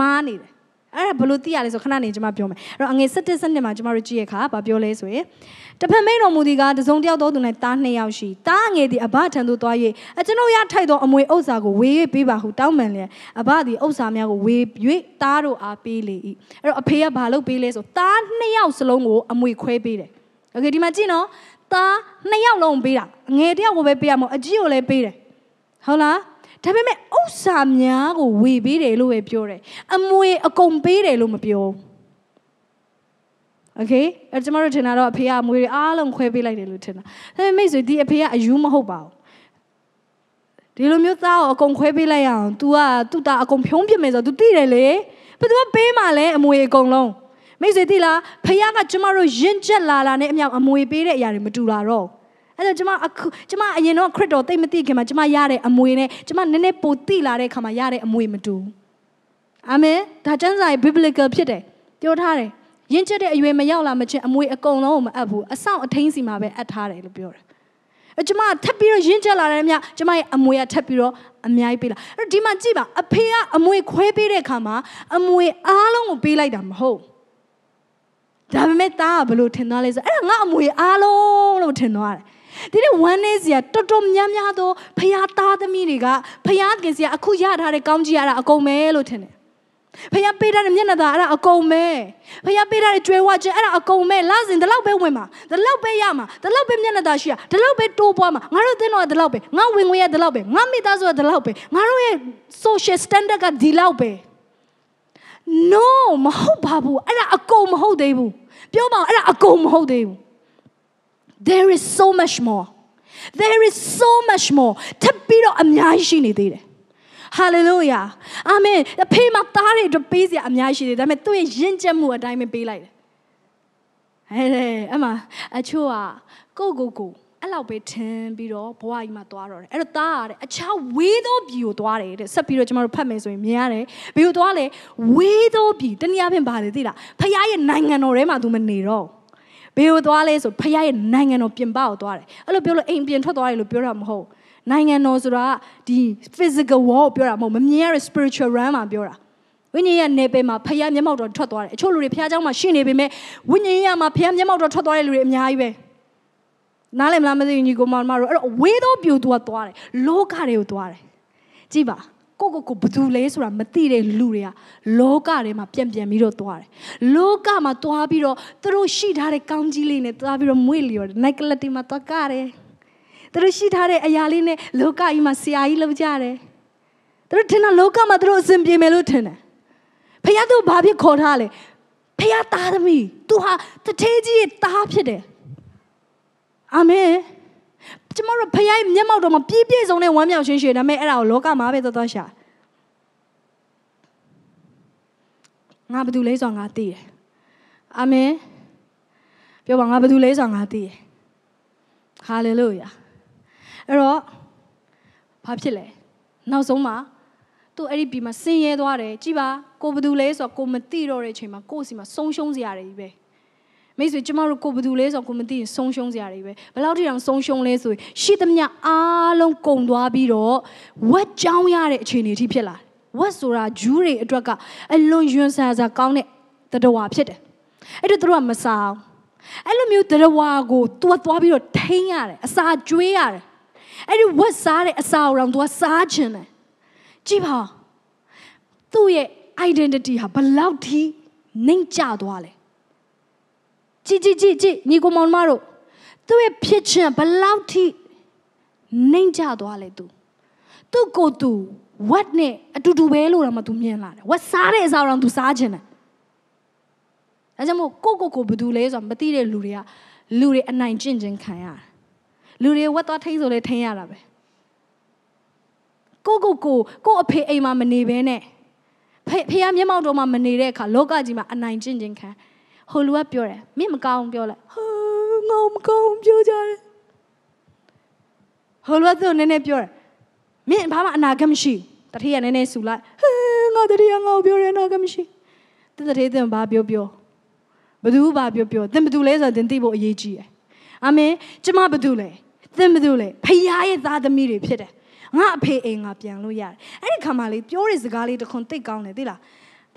မားနေတယ်အဲ့ဒါဘလို့သိရလဲဆိုခဏနေကျွန်မပြောမယ်အဲ့တော့အငွေ17စနစ်မှာကျွန်မတို့ကြည့်ရခါဘာပြောလဲဆိုရင်တဖန်မိတ်တော်မူဒီကတစုံတယောက်သောသူ၌တားနှစ်ယောက်ရှိတားအငွေဒီအဘထံသို့သွား၍အကျွန်ုပ်ရထိုက်သောအမွေဥစ္စာကိုဝေ၍ပေးပါဟုတောင်းပန်လျက်အဘသည်ဥစ္စာများကိုဝေ၍တားတို့အားပေးလေ၏အဲ့တော့အဖေကဘာလုပ်ပေးလဲဆိုတားနှစ်ယောက်စလုံးကိုအမွေခွဲပေးတယ်โอเคဒီမှာကြည့်နော်တားနှစ်ယောက်လုံးပေးတာငယ်တယောက်ကိုပဲပေးရမို့အကြီးကိုလည်းပေးတယ်ဟုတ်လားဒါပေမဲ့ဥစ္စာများကိုဝေပေးတယ်လို့ပဲပြောတယ်အမွေအကုန်ပေးတယ်လို့မပြောโอเคအဲကျွန်တော်တို့ထင်တာတော့အဖေကအမွေတွေအားလုံးခွဲပေးလိုက်တယ်လို့ထင်တာဒါပေမဲ့မိတ်ဆွေဒီအဖေကအယူမဟုတ်ပါဘူးဒီလိုမျိုးသားကိုအကုန်ခွဲပေးလိုက်ရအောင် तू ကသူ့သားအကုန်ဖြုံးပြမယ်ဆိုတော့ तू သိတယ်လေဘယ်သူကပေးမှလဲအမွေအကုန်လုံးမိတ်ဆွေသိလားဖခင်ကကျမတို့ရင့်ကျက်လာလာနဲ့အမြောက်အမွေပေးတဲ့အရာတွေမတူတာတော့အဲ့တော့ကျွန်မအခုကျွန်မအရင်တော့ခရစ်တော်သိမသိခင်မှာကျွန်မရတဲ့အမွေနဲ့ကျွန်မနည်းနည်းပိုတိလာတဲ့အခါမှာရတဲ့အမွေမတူအာမင်ဒါကျမ်းစာရဲ့ biblical ဖြစ်တယ်ပြောထားတယ်ရင့်ကျက်တဲ့အရွယ်မရောက်လာမချင်းအမွေအကုန်လုံးကိုမအပ်ဘူးအဆောင်အထင်းစီမှာပဲအပ်ထားတယ်လို့ပြောတယ်အကျမထပ်ပြီးတော့ရင့်ကျက်လာတယ်မြကျမရဲ့အမွေကထပ်ပြီးတော့အများကြီးပေးလာအဲ့တော့ဒီမှာကြည့်ပါအဖေကအမွေခွဲပေးတဲ့အခါမှာအမွေအားလုံးကိုပေးလိုက်တာမဟုတ်ဒါပေမဲ့သားကဘလို့ထင်သွားလဲဆိုအဲ့ဒါငါအမွေအားလုံးလို့ထင်သွားတယ်ဒီနေ့ဝမ်းနေစရာတော်တော်များများသောဖခင်သားသမီးတွေကဖခင်ခင်စရာအခုရထားတဲ့ကောင်းကြီးရတာအကုန်ပဲလို့ထင်တယ်ဖခင်ပေးထားတဲ့မျက်နှာသာအဲ့ဒါအကုန်ပဲဖခင်ပေးထားတဲ့ကြွယ်ဝခြင်းအဲ့ဒါအကုန်ပဲလစဉ်ဒီလောက်ပဲဝင်မှာဒီလောက်ပဲရမှာဒီလောက်ပဲမျက်နှာသာရှိရဒီလောက်ပဲတိုးပွားမှာငါတို့သင်တော်ကဒီလောက်ပဲငါဝင်ငွေရဒီလောက်ပဲငါမိသားစုကဒီလောက်ပဲငါတို့ရဲ့ social standard ကဒီလောက်ပဲ no မဟုတ်ပါဘူးအဲ့ဒါအကုန်မဟုတ်သေးဘူးပြောပါအောင်အဲ့ဒါအကုန်မဟုတ်သေးဘူး there is so much more there is so much more တပီတော့အများကြီးရှိနေသေးတယ် hallelujah အာမင်အဖေမှာသားတွေအတွက်ပေးစရာအများကြီးရှိတယ်ဒါပေမဲ့သူ့ရဲ့ယဉ်ကျေးမှုအတိုင်းပဲပေးလိုက်တယ်ဟဲ့အမအချို့ကကိုကိုကိုကိုအဲ့လောက်ပဲထင်ပြီးတော့ဘဝကြီးမှာသွားတော့တယ်အဲ့တော့သားကတဲ့အခြားဝေးသောပြည်ကိုသွားတယ်တဲ့ဆက်ပြီးတော့ကျွန်တော်တို့ဖတ်မယ်ဆိုရင်မြင်ရတယ်ဘယ်ကိုသွားလဲဝေးသောပြည်တနည်းအားဖြင့်ဘာလဲသိလားဖခင်ရဲ့နိုင်ငံတော်ထဲမှာသူမနေတော့ဘယ်ကိုသွားလဲဆိုဖခင်ရဲ့နိုင်ငံတော်ပြင်ပကိုသွားတယ်အဲ့လိုပြောလို့အိမ်ပြင်ထွက်သွားတယ်လို့ပြောတာမဟုတ်နိုင်ငံတော်ဆိုတာဒီ physical world ပြောတာမဟုတ်မမြင်ရတဲ့ spiritual realm မှာပြောတာဝိညာဉ်ရဲ့နေပေမှာဖခင်မျက်မှောက်တော်ထွက်သွားတယ်အချို့လူတွေဖခင်เจ้าမှာရှိနေပေမဲ့ဝိညာဉ်ရမှာဖခင်မျက်မှောက်တော်ထွက်သွားတဲ့လူတွေအများကြီးပဲနားလည်မလားမသိဘူးညီကောင်မတို့အဲ့တော့ဝေးသောပြူသူကသွားတယ်လောကတွေကိုသွားတယ်ကြည့်ပါကိုကိုကိုဘသူလဲဆိုတာမသိတဲ့လူတွေကလောကထဲမှာပြန်ပြန်ပြီးတော့သွားတယ်။လောကမှာသွားပြီးတော့သူတို့ရှိထားတဲ့ကောင်းကြီးလေးနဲ့သွားပြီးတော့မွေ့လျော်တယ်။နိုက်ကလတ်တီမှာသွားကြတယ်။သူတို့ရှိထားတဲ့အရာလေးနဲ့လောကကြီးမှာဆရာကြီးလုပ်ကြတယ်။သူတို့ထင်တာလောကမှာသူတို့အစဉ်ပြေမယ်လို့ထင်တယ်။ဖခင်တို့ဘာဖြစ်ခေါ်ထားလဲ။ဖခင်သားသမီး तू ဟာတထေးကြီးရဲ့သားဖြစ်တယ်။အာမင်ကျမတို့ဖခင်မျက်မှောက်တော်မှာပြည့်ပြည့်စုံတဲ့ဝမ်းမြောက်ခြင်းရှင်ဒါပေမဲ့အဲ့ဒါကိုလောကမှာပဲသွားသွားရှာငါဘာတူလဲဆိုငါသိတယ်အာမင်ပြောပါငါဘာတူလဲဆိုငါသိတယ်ဟာလေလုယာအဲ့တော့ဘာဖြစ်လဲနောက်ဆုံးမှာသူအဲ့ဒီပြီမှာဆင်းရဲသွားတယ်ကြည်ပါကိုဘာတူလဲဆိုတော့ကိုမသိတော့တဲ့အချိန်မှာကို့စီမှာဆုံးရှုံးစရာတွေကြီးပဲမိတ်ဆွေကျမတို့ကိုဘသူလဲဆိုကိုမသိရင်ဆုံးရှုံးစရာတွေပဲဘယ်လောက်ထိတောင်ဆုံးရှုံးလဲဆိုရှိသမျှအားလုံးကုန်သွားပြီးတော့ဝက်ကြောင်းရတဲ့အခြေအနေအထိဖြစ်လာဝက်ဆိုတာဂျူးတွေအတွက်ကအလွန်ယွန်းဆန်ဆန်ကောင်းတဲ့တတော်ဝါဖြစ်တယ်အဲ့တော့သူတို့ကမစားအောင်အဲ့လိုမျိုးတတော်ဝါကိုသူကသွားပြီးတော့ထိန်းရတယ်အစာကျွေးရတယ်အဲ့ဒီဝက်စားတဲ့အစာအုံတော့သူကစားခြင်းတယ်ကြည့်ပါသူ့ရဲ့ identity ဟာဘယ်လောက်ထိနှိမ့်ကျသွားလဲကြည့်ကြည့်ကြည့်ကြည့်ညီကိုမောင်မတို့သူ့ရဲ့ဖြစ်ခြင်းဘလောက်ထိနှိမ့်ကြသွားလဲသူသူ့ကိုသူဝတ်နဲ့အတူတူပဲလို့တော့မသူမြင်လာတယ်ဝတ်စားတဲ့အစားတော့သူစားခြင်းတယ်ဒါကြောင့်မို့ကိုကိုကိုဘယ်သူလဲဆိုတော့မသိတဲ့လူတွေကလူတွေအနိုင်ကျင့်ခြင်းခံရတယ်လူတွေဝတ်သွားထိန်းဆိုလဲထိန်းရတာပဲကိုကိုကိုကိုအဖေအိမ်မှာမနေဘဲနဲ့ဖေဖေရမျက်မှောက်တော်မှာမနေတဲ့အခါလောကကြီးမှာအနိုင်ကျင့်ခြင်းခံတယ်ဟိုလူကပြောတယ်မင်းမကောင်းပြောလိုက်ဟာငေါမကောင်းပြောကြတယ်ဟိုလူကသူ့နည်းနည်းပြောတယ်မင်းဘာမှအနာဂတ်မရှိတတိယနည်းနည်းဆူလိုက်ဟဲငါတတိယငါ့ကိုပြောရအနာဂတ်မရှိတတတိယသင်ဘာပြောပြောဘသူဘာပြောပြောသင်ဘသူလဲဆိုတော့သင်သိဖို့အရေးကြီးတယ်အာမင်ကျမဘသူလဲသင်ဘသူလဲဖခင်ရဲ့သားသမီးတွေဖြစ်တယ်ငါအဖေအိမ်ငါပြန်လို့ရတယ်အဲ့ဒီခါမှလေးပြောတဲ့စကားလေးတခွန်တိတ်ကောင်းတယ်သိလား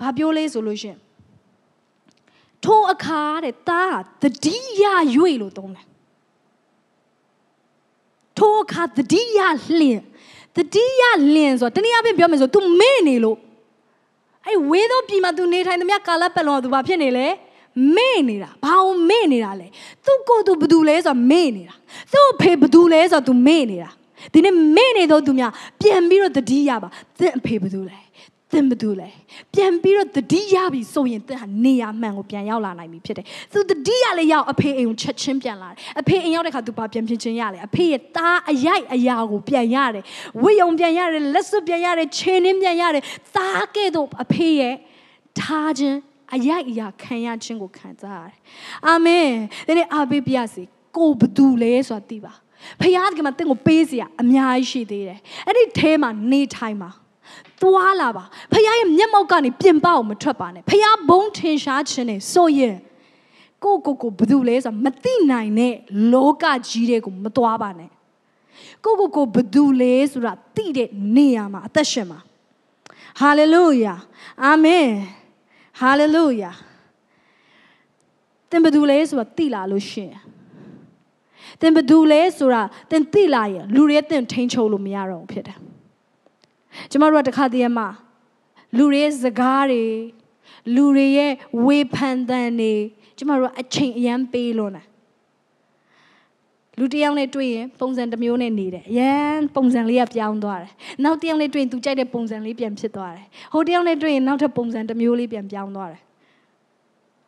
ဘာပြောလဲဆိုလို့ရှင်ထိုအခါတဲ့သားဟာတတိယ၍လို့သုံးတယ်ထိုအခါတတိယလင်တတိယလင်ဆိုတော့တနည်းအားဖြင့်ပြောမယ်ဆို तू မေ့နေလို့အဲ့ဝေးသောပြည်မှာ तू နေထိုင်သမျှကာလပတ်လုံး तू ဘာဖြစ်နေလဲမေ့နေတာဘာအောင်မေ့နေတာလဲသူ့ကိုယ်သူဘာလို့လဲဆိုတော့မေ့နေတာသူ့အဖေဘာလို့လဲဆိုတော့ तू မေ့နေတာဒီနေ့မေ့နေတော့သူများပြန်ပြီးတော့တတိယပါသင်အဖေဘာလို့လဲသင်ဘသူလဲပြန်ပြီးတော့တတိရပြီဆိုရင်သင်ဟာနေရာမှန်ကိုပြန်ရောက်လာနိုင်ပြီဖြစ်တယ်သူတတိရလည်းရောက်အဖေအိမ်ကိုချက်ချင်းပြန်လာတယ်အဖေအိမ်ရောက်တဲ့ခါသူဘာပြန်ပြင်ချင်းရလဲအဖေရဲ့သားအရိုက်အရာကိုပြန်ရတယ်ဝိယုံပြန်ရတယ်လက်စွပ်ပြန်ရတယ်ခြေနှင်းပြန်ရတယ်သားကဲ့သို့အဖေရဲ့ထားခြင်းအရိုက်အရာခံရခြင်းကိုခံစားရတယ်အာမင်ဒီနေ့အာဘေးပြစီကိုဘသူလဲဆိုတာသိပါဖခင်ကမှတင့်ကိုပေးစရာအများကြီးရှိသေးတယ်အဲ့ဒီထဲမှာနေထိုင်ပါသွားလာပါဖခင်ရဲ့မျက်မှောက်ကနေပြင်ပအောင် မထွက်ပါနဲ့ဖခင်ဘုံထင်ရှားခြင်းနဲ့ဆိုရင်ကိုကိုကိုဘယ်သူလဲဆိုတာမသိနိုင်တဲ့လောကကြီးတွေကိုမသွားပါနဲ့ကိုကိုကိုဘယ်သူလဲဆိုတာသိတဲ့နေရာမှာအသက်ရှင်ပါဟာလေလုယာအာမင်ဟာလေလုယာသင်ဘယ်သူလဲဆိုတာသိလာလို့ရှင်သင်ဘယ်သူလဲဆိုတာသင်သိလာရင်လူတွေသင်ထိန်ချုပ်လို့မရတော့ဘူးဖြစ်တယ်ကျမတို့ကတခါတည်းမှလူတွေရဲ့စကားတွေလူတွေရဲ့ဝေဖန်သံတွေကျမတို့အချိန်အရန်ပေးလို့နာလူတယောက်နဲ့တွေ့ရင်ပုံစံတစ်မျိုးနဲ့နေတယ်အရန်ပုံစံလေးကပြောင်းသွားတယ်နောက်တယောက်နဲ့တွေ့ရင်သူကြိုက်တဲ့ပုံစံလေးပြန်ဖြစ်သွားတယ်ဟိုတယောက်နဲ့တွေ့ရင်နောက်ထပ်ပုံစံတစ်မျိုးလေးပြန်ပြောင်းသွားတယ်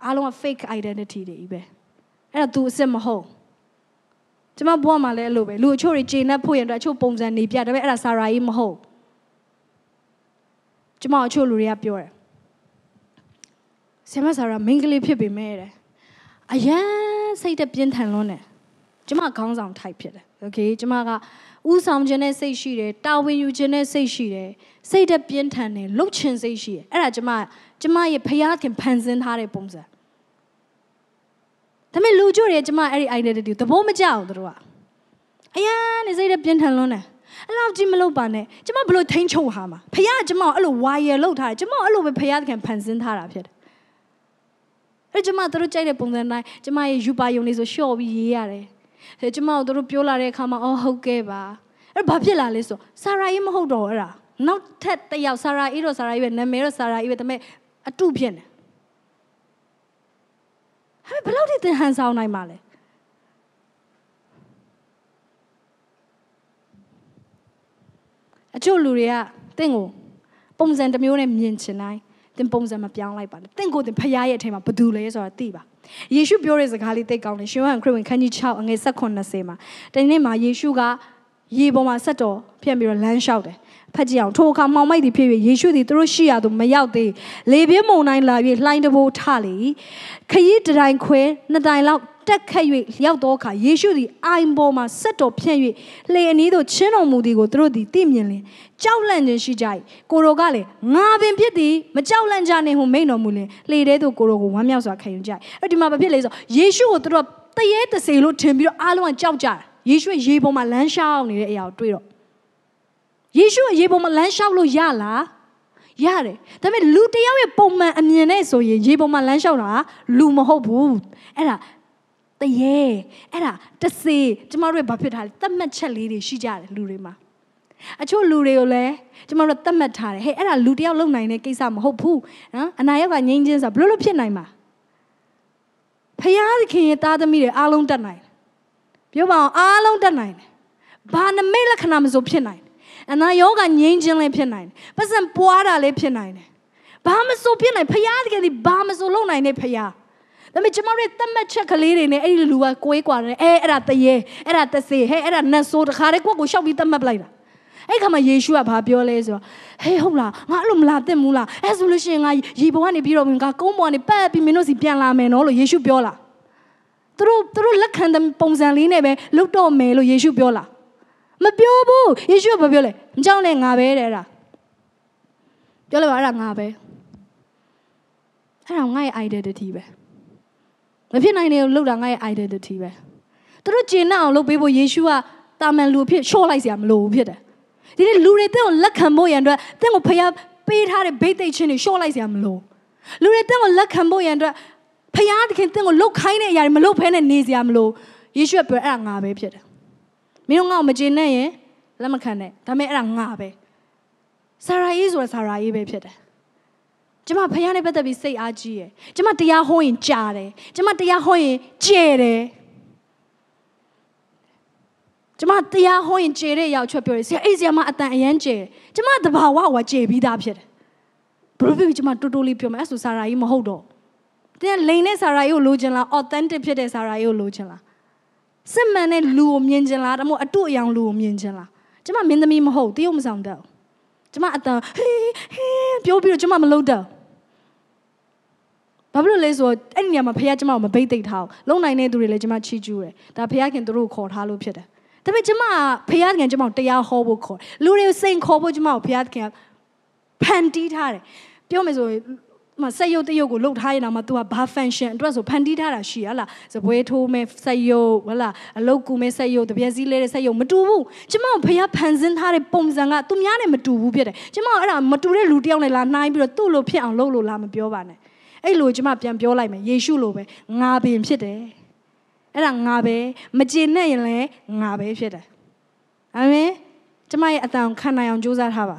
အားလုံးက fake identity တွေကြီးပဲအဲ့ဒါ तू အစ်စ်မဟုတ်ကျမဘဝမှာလည်းအဲ့လိုပဲလူအချို့တွေဂျေနက်ဖို့ရင်တော့အချို့ပုံစံနေပြဒါပေမဲ့အဲ့ဒါစာရာကြီးမဟုတ်ကျမအချို့လူတွေကပြောတယ်ဆရာမဆရာမင်းကလေးဖြစ်ပေမဲ့တဲ့အရန်စိတ်တပြင်းထန်လွန်းတယ်ကျမခေါင်းဆောင်ထိုက်ဖြစ်တယ်โอเคကျမကဥဆောင်ခြင်းနဲ့စိတ်ရှိတယ်တာဝန်ယူခြင်းနဲ့စိတ်ရှိတယ်စိတ်တပြင်းထန်တယ်လှုပ်ခြင်းစိတ်ရှိတယ်အဲ့ဒါကျမကျမရဲ့ဖျားခင်ဖန်ဆင်းထားတဲ့ပုံစံဒါပေမဲ့လူကြွတွေကျမအဲ့ဒီ identity ကိုသဘောမကျအောင်တို့ကအရန်နေစိတ်တပြင်းထန်လွန်းတယ်အဲ့လောက်ကြီးမလုပ်ပါနဲ့ကျမဘလို့ထိန်ချုပ်ဟာမှာဖခင်ကကျမကိုအဲ့လိုဝါရယ်လောက်ထားတယ်ကျမအဲ့လိုပဲဖခင်ကဖန်ဆင်းထားတာဖြစ်တယ်အဲ့ကျမတို့ကြိုက်တဲ့ပုံစံတိုင်းကျမရဲ့ယူပါယုံလေးဆိုရှော့ပြီးရေးရတယ်အဲ့ကျမတို့တို့ပြောလာတဲ့အခါမှာအော်ဟုတ်ကဲ့ပါအဲ့ဘာဖြစ်လာလဲဆိုဆာရာအေးမဟုတ်တော့အဲ့ဒါနောက်ထပ်တစ်ယောက်ဆာရာအေးတော့ဆာရာအေးပဲနာမည်တော့ဆာရာအေးပဲဒါပေမဲ့အတုဖြစ်နေဟဲ့ဘယ်လောက်ထိသင်ဟန်ဆောင်နိုင်မှာလဲအချို့လူတွေကတင့်ကိုပုံစံတစ်မျိုးနဲ့မြင်ချင်တိုင်းသင်ပုံစံမပြောင်းလိုက်ပါနဲ့သင်ကိုယ်သင်ဖရားရဲ့အထဲမှာဘသူလဲဆိုတာသိပါယေရှုပြောတဲ့စကားလေးသိကောင်းတယ်ရှင်ယောဟန်ခရစ်ဝင်ခန်းကြီး6အငယ်16မှာဒီနေ့မှာယေရှုကရေပေါ်မှာဆက်တော်ပြန်ပြီးတော့လမ်းလျှောက်တယ်ဖတ်ကြည့်အောင်ထိုအခါမောင်မိုက်သည်ဖြစ်၍ယေရှုသည်သူတို့ရှိရာသို့မရောက်သေးလေပြင်းမုန်တိုင်းလာ၍လှိုင်းတဘိုးထလေခရီးတတိုင်းခွဲနှစ်တိုင်းလောက်တက်ခတ်၍ရောက်သောအခါယေရှုသည်အိုင်ပေါ်မှဆက်တော်ဖြန့်၍လှေအနီးသို့ချင်းတော်မူသည်ကိုသူတို့သည်သိမြင်လင်ကြောက်လန့်ခြင်းရှိကြ၏ကိုရောကလည်းငါပင်ဖြစ်သည်မကြောက်လန့်ကြနှင့်ဟုမိန့်တော်မူလင်လှေထဲသို့ကိုရောကိုဝမ်းမြောက်စွာခံယူကြ၏အဲ့ဒီမှာဘာဖြစ်လဲဆိုယေရှုကိုသူတို့တရေတစေလို့ထင်ပြီးတော့အားလုံးကကြောက်ကြတာယေရှုရဲ့ရေပေါ်မှာလမ်းလျှောက်နေတဲ့အရာကိုတွေ့တော့ယေရှုရဲ့ရေပေါ်မှာလမ်းလျှောက်လို့ရလားရတယ်ဒါပေမဲ့လူတယောက်ရဲ့ပုံမှန်အမြင်နဲ့ဆိုရင်ရေပေါ်မှာလမ်းလျှောက်တာလူမဟုတ်ဘူးအဲ့ဒါတရေအဲ့ဒါတစေကျမတို့ရဲ့ဘာဖြစ်တာလဲသတ်မှတ်ချက်လေးတွေရှိကြတယ်လူတွေမှာအချို့လူတွေကိုလည်းကျမတို့သတ်မှတ်ထားတယ်ဟဲ့အဲ့ဒါလူတယောက်လုံနိုင်တဲ့ကိစ္စမဟုတ်ဘူးနော်အနာရောက်ကငြိမ်းချင်းဆိုတာဘလို့လို့ဖြစ်နိုင်မှာဖယားသခင်ရဲ့တားသမီးတွေအားလုံးတတ်နိုင်တယ်ပြောပါအောင်အားလုံးတတ်နိုင်တယ်ဘာနမိတ်လက္ခဏာမဆိုဖြစ်နိုင်တယ်အနာရောကငြိမ်းချင်းလည်းဖြစ်နိုင်တယ်ပတ်စံပွားတာလည်းဖြစ်နိုင်တယ်ဘာမဆိုဖြစ်နိုင်ဖယားတကယ်ဒီဘာမဆိုလုံနိုင်တဲ့ဖယားဒါပေမဲ့ကျမတို့သတ်မှတ်ချက်ကလေးတွေနဲ့အဲ့ဒီလူကကိုေးကွာတယ်အဲအဲ့ဒါတရေအဲ့ဒါတစေဟဲ့အဲ့ဒါနတ်ဆိုးတခါတည်းကိုယ့်ကိုရှောက်ပြီးသတ်မှတ်ပလိုက်တာအဲ့ခါမှာယေရှုကဘာပြောလဲဆိုတော့ဟေးဟုတ်လားငါအဲ့လိုမလာသင့်ဘူးလားအဲ့ဆိုလို့ရှိရင်ငါရေပေါ်ကနေပြီးတော့ငါကုန်းပေါ်ကနေပတ်ပြီးမင်းတို့စီပြန်လာမယ်နော်လို့ယေရှုပြောလားသူတို့သူတို့လက်ခံတဲ့ပုံစံလေးနဲ့ပဲလုတော့မယ်လို့ယေရှုပြောလားမပြောဘူးယေရှုကဘာပြောလဲမကြောက်နဲ့ငါပဲတဲ့အဲ့ဒါပြောလိုက်ပါအဲ့ဒါငါပဲအဲ့ဒါငါ့ရဲ့ identity ပဲမဖြစ်နိုင်တယ်ကိုလုပ်တာငါရဲ့ identity ပဲသူတို့ကျင့်နှံ့အောင်လုပ်ပေးဖို့ယေရှုကတာမန်လူဖြစ်ရှော့လိုက်စရာမလိုဘူးဖြစ်တယ်ဒီနေ့လူတွေတင့်ကိုလက်ခံဖို့ရန်အတွက်တင့်ကိုဖခင်ပေးထားတဲ့ဘိတ်သိက်ချင်းတွေရှော့လိုက်စရာမလိုလူတွေတင့်ကိုလက်ခံဖို့ရန်အတွက်ဖခင်သခင်တင့်ကိုလှုပ်ခိုင်းတဲ့အရာတွေမလှုပ်ဖဲနဲ့နေစရာမလိုယေရှုကပြောအဲ့ဒါငါပဲဖြစ်တယ်မင်းတို့ငါ့ကိုမကျေနပ်ရင်လက်မခံနဲ့ဒါပေမဲ့အဲ့ဒါငါပဲဆာရာကြီးဆိုရဆာရာကြီးပဲဖြစ်တယ်ကျမဖခင်နဲ့ပတ်သက်ပြီးစိတ်အားကြီးရယ်ကျမတရားဟောရင်ကြားတယ်ကျမတရားဟောရင်ကျဲတယ်ကျမတရားဟောရင်ကျေတဲ့ရောက်ချက်ပြောရယ်ဆရာအဲ့ဆရာမအတန်အယမ်းကျေကျမတဘာဝဟိုကျေပြီးသားဖြစ်တယ်ဘလို့ဖြစ်ကျမတိုးတိုးလေးပြောမယ်အဲ့ဆိုစာရာကြီးမဟုတ်တော့တင်းလိန်တဲ့စာရာကြီးကိုလိုချင်လား authentic ဖြစ်တဲ့စာရာကြီးကိုလိုချင်လားစစ်မှန်တဲ့လူကိုမြင်ချင်လားဒါမှမဟုတ်အတုအယောင်လူကိုမြင်ချင်လားကျမမင်းသမီးမဟုတ်တရုတ်မဆောင်တော့ကျမအတန်ဟေးဟေးပြောပြီးတော့ကျမမလုပ်တော့ဘာဖြစ်လို့လဲဆိုတော့အဲ့ဒီနေရာမှာဖခင်ကျမကိုမဘိတ်သိမ့်ထားအောင်လုံနိုင်တဲ့သူတွေလည်းကျမချီးကျူးတယ်ဒါဖခင်တို့ကိုခေါ်ထားလို့ဖြစ်တယ်ဒါပေမဲ့ကျမကဖခင်ကကျမကိုတရားဟောဖို့ခေါ်လူတွေကိုစိန်ခေါ်ဖို့ကျမကိုဖခင်ကဖန်တီးထားတယ်ပြောမယ်ဆိုရင်မဆက်ရုပ်တရုပ်ကိုလှုပ်ထားရင်တော့မှ तू ကဘာ function အတွက်ဆိုဖန်တီးထားတာရှိရလားစပွဲထိုးမဲ့ဆက်ရုပ်ဟလားအလုတ်ကူမဲ့ဆက်ရုပ်တပြက်စီးလဲတဲ့ဆက်ရုပ်မတူဘူးကျမကဖခင်ဖန်ဆင်းထားတဲ့ပုံစံက तू များနဲ့မတူဘူးဖြစ်တယ်ကျမကအဲ့ဒါမတူတဲ့လူတယောက်နဲ့လာနှိုင်းပြီးတော့သူ့လိုဖြစ်အောင်လုပ်လို့လာမပြောပါနဲ့အဲ့လိုကျွန်မပြန်ပြောလိုက်မယ်ယေရှုလိုပဲငါပင်ဖြစ်တယ်အဲ့ဒါငါပဲမကျေနပ်ရင်လည်းငါပဲဖြစ်တယ်အာမင်ကျွန်မရဲ့အတန်ခံနိုင်အောင်ကြိုးစားထားပါ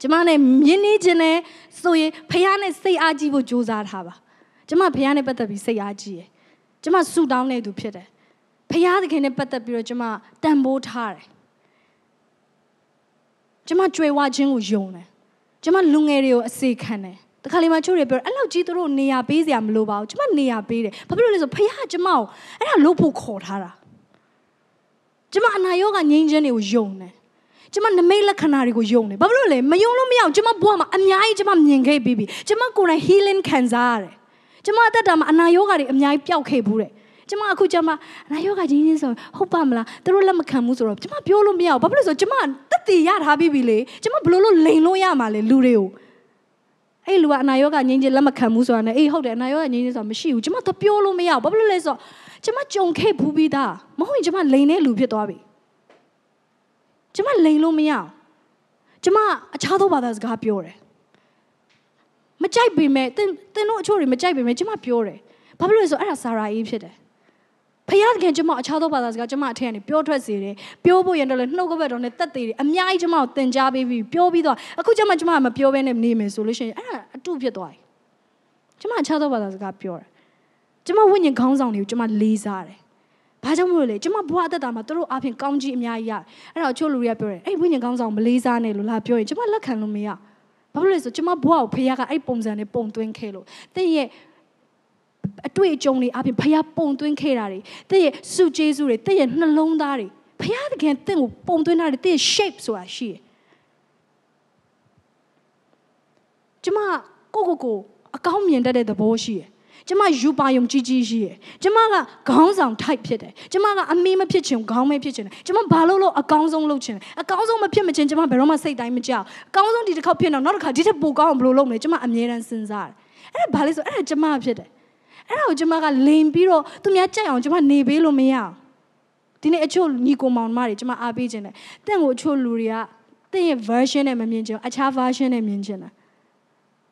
ကျမနဲ့မြင်းနေခြင်းနဲ့ဆိုရင်ဖခင်နဲ့စိတ်အားကြီးဖို့ကြိုးစားထားပါကျမဖခင်နဲ့ပတ်သက်ပြီးစိတ်အားကြီးရယ်ကျမဆူတောင်းနေသူဖြစ်တယ်ဖခင်သခင်နဲ့ပတ်သက်ပြီးတော့ကျမတန်ဖိုးထားတယ်ကျမကြွယ်ဝခြင်းကိုယုံတယ်ကျမလူငယ်တွေကိုအစေခံတယ်တခါလေမှချို့တယ်ပြောအဲ့လောက်ကြီးသူတို့နေရာပေးစရာမလိုပါဘူးကျမနေရာပေးတယ်ဘာဖြစ်လို့လဲဆိုဖခင်ကျမကိုအဲ့ဒါလုပ်ဖို့ခေါ်ထားတာကျမအနာရောဂါငြိမ်းချမ်းတွေကိုယုံတယ်ကျမနမိတ်လက္ခဏာတွေကိုယုံတယ်ဘာဖြစ်လို့လဲမယုံလို့မရအောင်ကျမဘဝမှာအများကြီးကျမမြင်ခဲ့ပြီးပြီကျမကိုယ်တိုင် healing ခံစားရတယ်ကျမအသက်တာမှာအနာရောဂါတွေအများကြီးပျောက်ခဲ့ဘူးတဲ့ကျမအခုကျမနာယောဂကြီးချင်းဆိုဟုတ်ပါမလားသူတို့လက်မခံဘူးဆိုတော့ကျမပြောလို့မရဘူးဘာဖြစ်လို့ဆိုကျမတက်တည်ရထားပြီးပြီလေကျမဘလို့လို့လိန်လို့ရမှာလေလူတွေကိုအဲ့လူကအနာရောဂါငြိမ်းချင်လက်မခံဘူးဆိုတာနဲ့အေးဟုတ်တယ်အနာရောဂါငြိမ်းချင်ဆိုတာမရှိဘူးကျမတော့ပြောလို့မရဘူးဘာဖြစ်လို့လဲဆိုတော့ကျမကြုံခဲ့ဘူးပြီးသားမဟုတ်ရင်ကျမလိန်တဲ့လူဖြစ်သွားပြီကျမလိန်လို့မရဘူးကျမအခြားသောဘာသာစကားပြောတယ်မကြိုက်ပေမဲ့တင်တင်တို့အချို့တွေမကြိုက်ပေမဲ့ကျမပြောတယ်ဘာဖြစ်လို့လဲဆိုတော့အဲ့ဒါစာရာအေးဖြစ်တယ်ဖယားသခင်ကျွန်မအခြားသောဘာသာစကားကျွန်မအထက်ကနေပြောထွက်စေတယ်ပြောဖို့ရင်တော့လည်းနှုတ်ကပတ်တော်နဲ့တက်သေးတယ်အများကြီးကျွန်မကိုသင်ကြားပေးပြီးပြောပြီးတော့အခုကျွန်မကျွန်မမပြောဘဲနဲ့နေမယ်ဆိုလို့ရှိရင်အဲ့ဒါအတုဖြစ်သွားတယ်ကျွန်မအခြားသောဘာသာစကားပြောတာကျွန်မဝိညာဉ်ခေါင်းဆောင်တွေကိုကျွန်မလေးစားတယ်ဘာကြောင့်မလို့လဲကျွန်မဘဝအသက်တာမှာတို့အဖင်ကောင်းကြီးအများကြီးရအဲ့တော့ချို့လူတွေကပြောတယ်အဲ့ဝိညာဉ်ကောင်းဆောင်မလေးစားနဲ့လို့လာပြောရင်ကျွန်မလက်ခံလို့မရဘူးဘာလို့လဲဆိုကျွန်မဘွားကိုဖခင်ကအဲ့ပုံစံနဲ့ပုံသွင်းခဲ့လို့တင့်ရဲ့对，中里阿片拍呀崩断开来，第日数耶稣嘞，第日那聋大嘞，拍呀都见，第日崩断那里，第日 shape 所还是。怎么？哥哥哥，阿讲面在嘞，得保险。怎么？十八用机器是。怎么个？讲脏太撇的。怎么个？阿米没撇钱，讲没撇钱的。怎么？巴罗罗阿讲脏罗钱的，阿讲脏没撇没钱，怎么白龙马死在没叫？讲脏地里靠撇呢，孬的，地里不讲不罗龙的，怎么阿米人生产？哎，巴里说，哎，怎么撇的？အဲ့ဒါကိုကျမကလိန်ပြီးတော့သူများကြိုက်အောင်ကျမနေပေးလို့မရအောင်ဒီနေ့အချို့ညီကိုမောင်မတွေကျမအားပေးခြင်းတယ်တင့်ကိုအချို့လူတွေကတင့်ရဲ့ version နဲ့မမြင်ချင်အခြား version နဲ့မြင်ချင်တယ်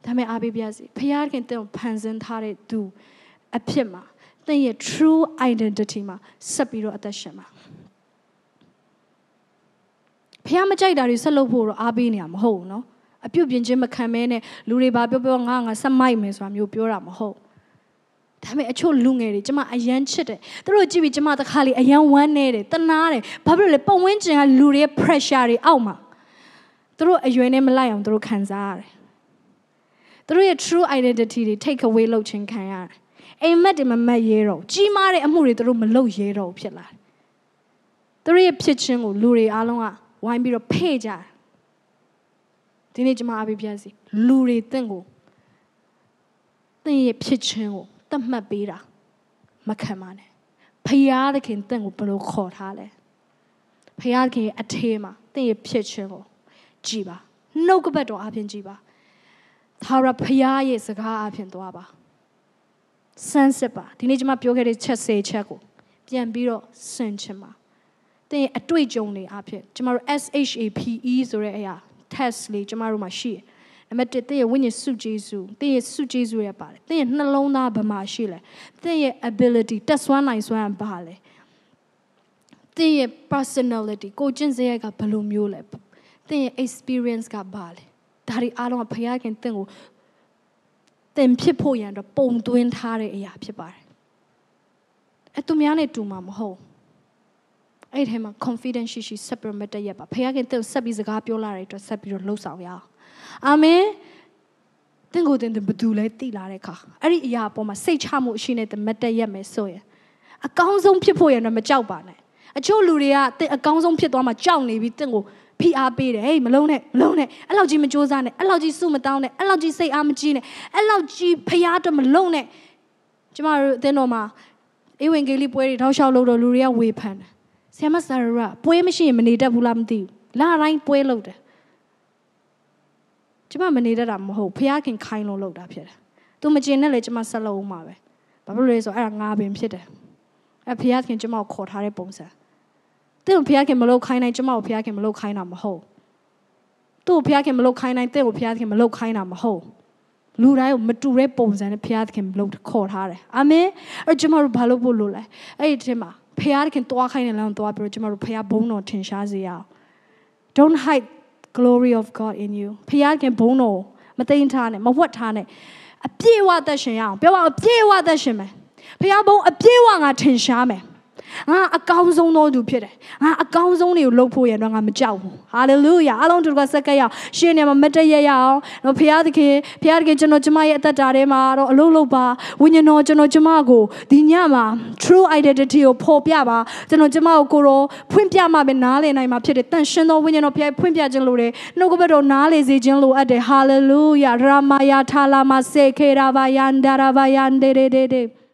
ဒါမဲ့အားပေးပြစီဖခင်ခင်တင့်ကိုဖန်ဆင်းထားတဲ့သူအဖြစ်မှာတင့်ရဲ့ true identity မှာဆက်ပြီးတော့အသက်ရှင်မှာဖះမကြိုက်တာတွေဆက်လုပ်ဖို့တော့အားပေးနေရမဟုတ်ဘူးเนาะအပြုတ်ပြင်ချင်းမခံမဲနဲ့လူတွေဘာပြောပြောငါငါဆက်မိုက်မယ်ဆိုတာမျိုးပြောတာမဟုတ်ဒါပေမဲ့အချို့လူငယ်တွေကျမအယမ်းချစ်တယ်သူတို့ကြည့်ပြီးကျမတခါလေအယမ်းဝမ်းနေတယ်တနာတယ်ဘာဖြစ်လို့လဲပတ်ဝန်းကျင်က လူတွေရဲ့ pressure တွေအောက်မှာသူတို့အရွယ်နဲ့မလိုက်အောင်သူတို့ခံစားရတယ်သူတို့ရဲ့ true identity တွေ take away လုပ်ခြင်းခံရတယ်အိမ်မက်တွေမမက်ရဲတော့ကြီးမားတဲ့အမှုတွေသူတို့မလုပ်ရဲတော့ဖြစ်လာတယ်သူတို့ရဲ့ဖြစ်ခြင်းကိုလူတွေအားလုံးကဝိုင်းပြီးတော့ဖေ့ကြတယ်ဒီနေ့ကျမအဘိပြစီလူတွေတင့်ကိုတင့်ရဲ့ဖြစ်ခြင်းကိုသတ်မှတ်ပေးတာမခံပါနဲ့ဖယားသခင်တင့်ကိုဘလို့ခေါ်ထားလဲဖယားသခင်အထေးမှာတင့်ရဲ့ဖြစ်ခြင်းကိုကြည်ပါနှုတ်ကပတ်တော်အပြင်ကြည်ပါသာရဖယားရဲ့စကားအပြင်သွားပါစမ်းစစ်ပါဒီနေ့ကျွန်မပြောခဲ့တဲ့ချက်စေချက်ကိုပြန်ပြီးတော့ဆင်ခြင်ပါသင်အတွေ့အကြုံတွေအဖြစ်ကျမတို့ SHAPE ဆိုတဲ့အရာ test လေးကျမတို့မှာရှိတယ်နံပါတ်1သင်ရဲ့ဝိညာဉ်စုဂျေစုသင်ရဲ့စုဂျေစုရပါတယ်သင်ရဲ့နှလုံးသားဘမှာရှိလဲသင်ရဲ့ ability တက်စွမ်းနိုင်စွမ်းဘာလဲသင်ရဲ့ personality ကိုကျင့်စရိုက်ကဘယ်လိုမျိုးလဲသင်ရဲ့ experience ကဘာလဲဒါတွေအားလုံးကဘုရားခင်သင်ကိုသင်ဖြစ်ဖို့ရန်အတွက်ပုံသွင်းထားတဲ့အရာဖြစ်ပါတယ်အဲသူများနဲ့တူမှာမဟုတ်အဲ့ထဲမှာ confidence ရှိရှိ separate ရက်ပါဘုရားခင်သင်ကိုဆက်ပြီးစကားပြောလာတဲ့အတွက်ဆက်ပြီးတော့လှုပ်ဆောင်ရအောင်အာမင်သင်ကိုယ်သင်ဘသူလဲသိလာတဲ့အခါအဲ့ဒီအရာအပေါ်မှာစိတ်ချမှုအရှိနဲ့မတက်ရက်မယ်ဆိုရင်အကောင်းဆုံးဖြစ်ဖို့ရတော့မကြောက်ပါနဲ့အချို့လူတွေကတင်အကောင်းဆုံးဖြစ်သွားမှကြောက်နေပြီးတင့်ကိုဖိအားပေးတယ်ဟေးမလုံးနဲ့မလုံးနဲ့အဲ့လောက်ကြီးမကြိုးစားနဲ့အဲ့လောက်ကြီးစုမတောင်းနဲ့အဲ့လောက်ကြီးစိတ်အားမကြီးနဲ့အဲ့လောက်ကြီးဖျားတော့မလုံးနဲ့ကျမတို့အသင်းတော်မှာအေဝင်ကလေးပွဲတွေထောက်လျှောက်လို့တော့လူတွေကဝေဖန်တယ်ဆရာမဆရာရပွဲမရှိရင်မနေတတ်ဘူးလားမသိဘူးလတိုင်းပွဲလုပ်တယ်ကျမမနေတတ်တာမဟုတ်ဖခင်ခိုင်းလို့လုပ်တာဖြစ်တယ်သူမကျင်နဲ့လေကျမဆက်လုပ်ဦးမှာပဲဘာဖြစ်လို့လဲဆိုအဲ့ဒါငါပင်ဖြစ်တယ်အဲ့ဖခင်ကျမကိုခေါ်ထားတဲ့ပုံစံတင့်ကိုဖခင်မလုပ်ခိုင်းနိုင်ကျမကိုဖခင်မလုပ်ခိုင်းတာမဟုတ်သူ့ကိုဖခင်မလုပ်ခိုင်းနိုင်တင့်ကိုဖခင်မလုပ်ခိုင်းတာမဟုတ်လူတိုင်းကိုမတူတဲ့ပုံစံနဲ့ဖခင်လုပ်ခေါ်ထားတယ်အာမင်အဲ့ကျမတို့ဘာလို့ဖို့လို့လဲအဲ့ဒီအချိန်မှာဖခင်တွားခိုင်းတဲ့လမ်းကိုတွားပြီးတော့ကျမတို့ဖခင်ဘုန်းတော်ထင်ရှားစေရအောင် don't hide glory of God in you ဖခင်ဘုန်းတော်မတိန်ထားနဲ့မဝတ်ထားနဲ့အပြည့်အဝသက်ရှင်ရအောင်ပြောပါအပြည့်အဝသက်ရှင်မယ်ဖခင်ဘုန်းအပြည့်အဝငါထင်ရှားမယ်ငါအကောင်းဆုံးသောသူဖြစ်တယ်ငါအကောင်းဆုံးတွေကိုလုပ်ဖို့ရတော့ငါမကြောက်ဘူးဟာလေလုယာအားလုံးတို့ကစက္ကရအောင်ရှင်နေမှာမတည့်ရရအောင်နော်ဖခင်သခင်ဖခင်သခင်ကျွန်တော်ကျမရဲ့အသက်တာထဲမှာတော့အလုပ်လုပ်ပါဝိညာဉ်တော်ကျွန်တော်ကျမကိုဒီညမှာ true identity ကိုပေါ်ပြပါကျွန်တော်ကျမကိုကိုရောဖွင့်ပြမှပဲနားလည်နိုင်မှာဖြစ်တယ်တန်ရှင်သောဝိညာဉ်တော်ဖခင်ဖွင့်ပြခြင်းလိုတယ်နှုတ်ကပတ်တော်နားလည်စေခြင်းလိုအပ်တယ်ဟာလေလုယာရာမယာထာလာမစေခေရာဘာယန္ဒရာဘာယန္ဒေဒေဒေ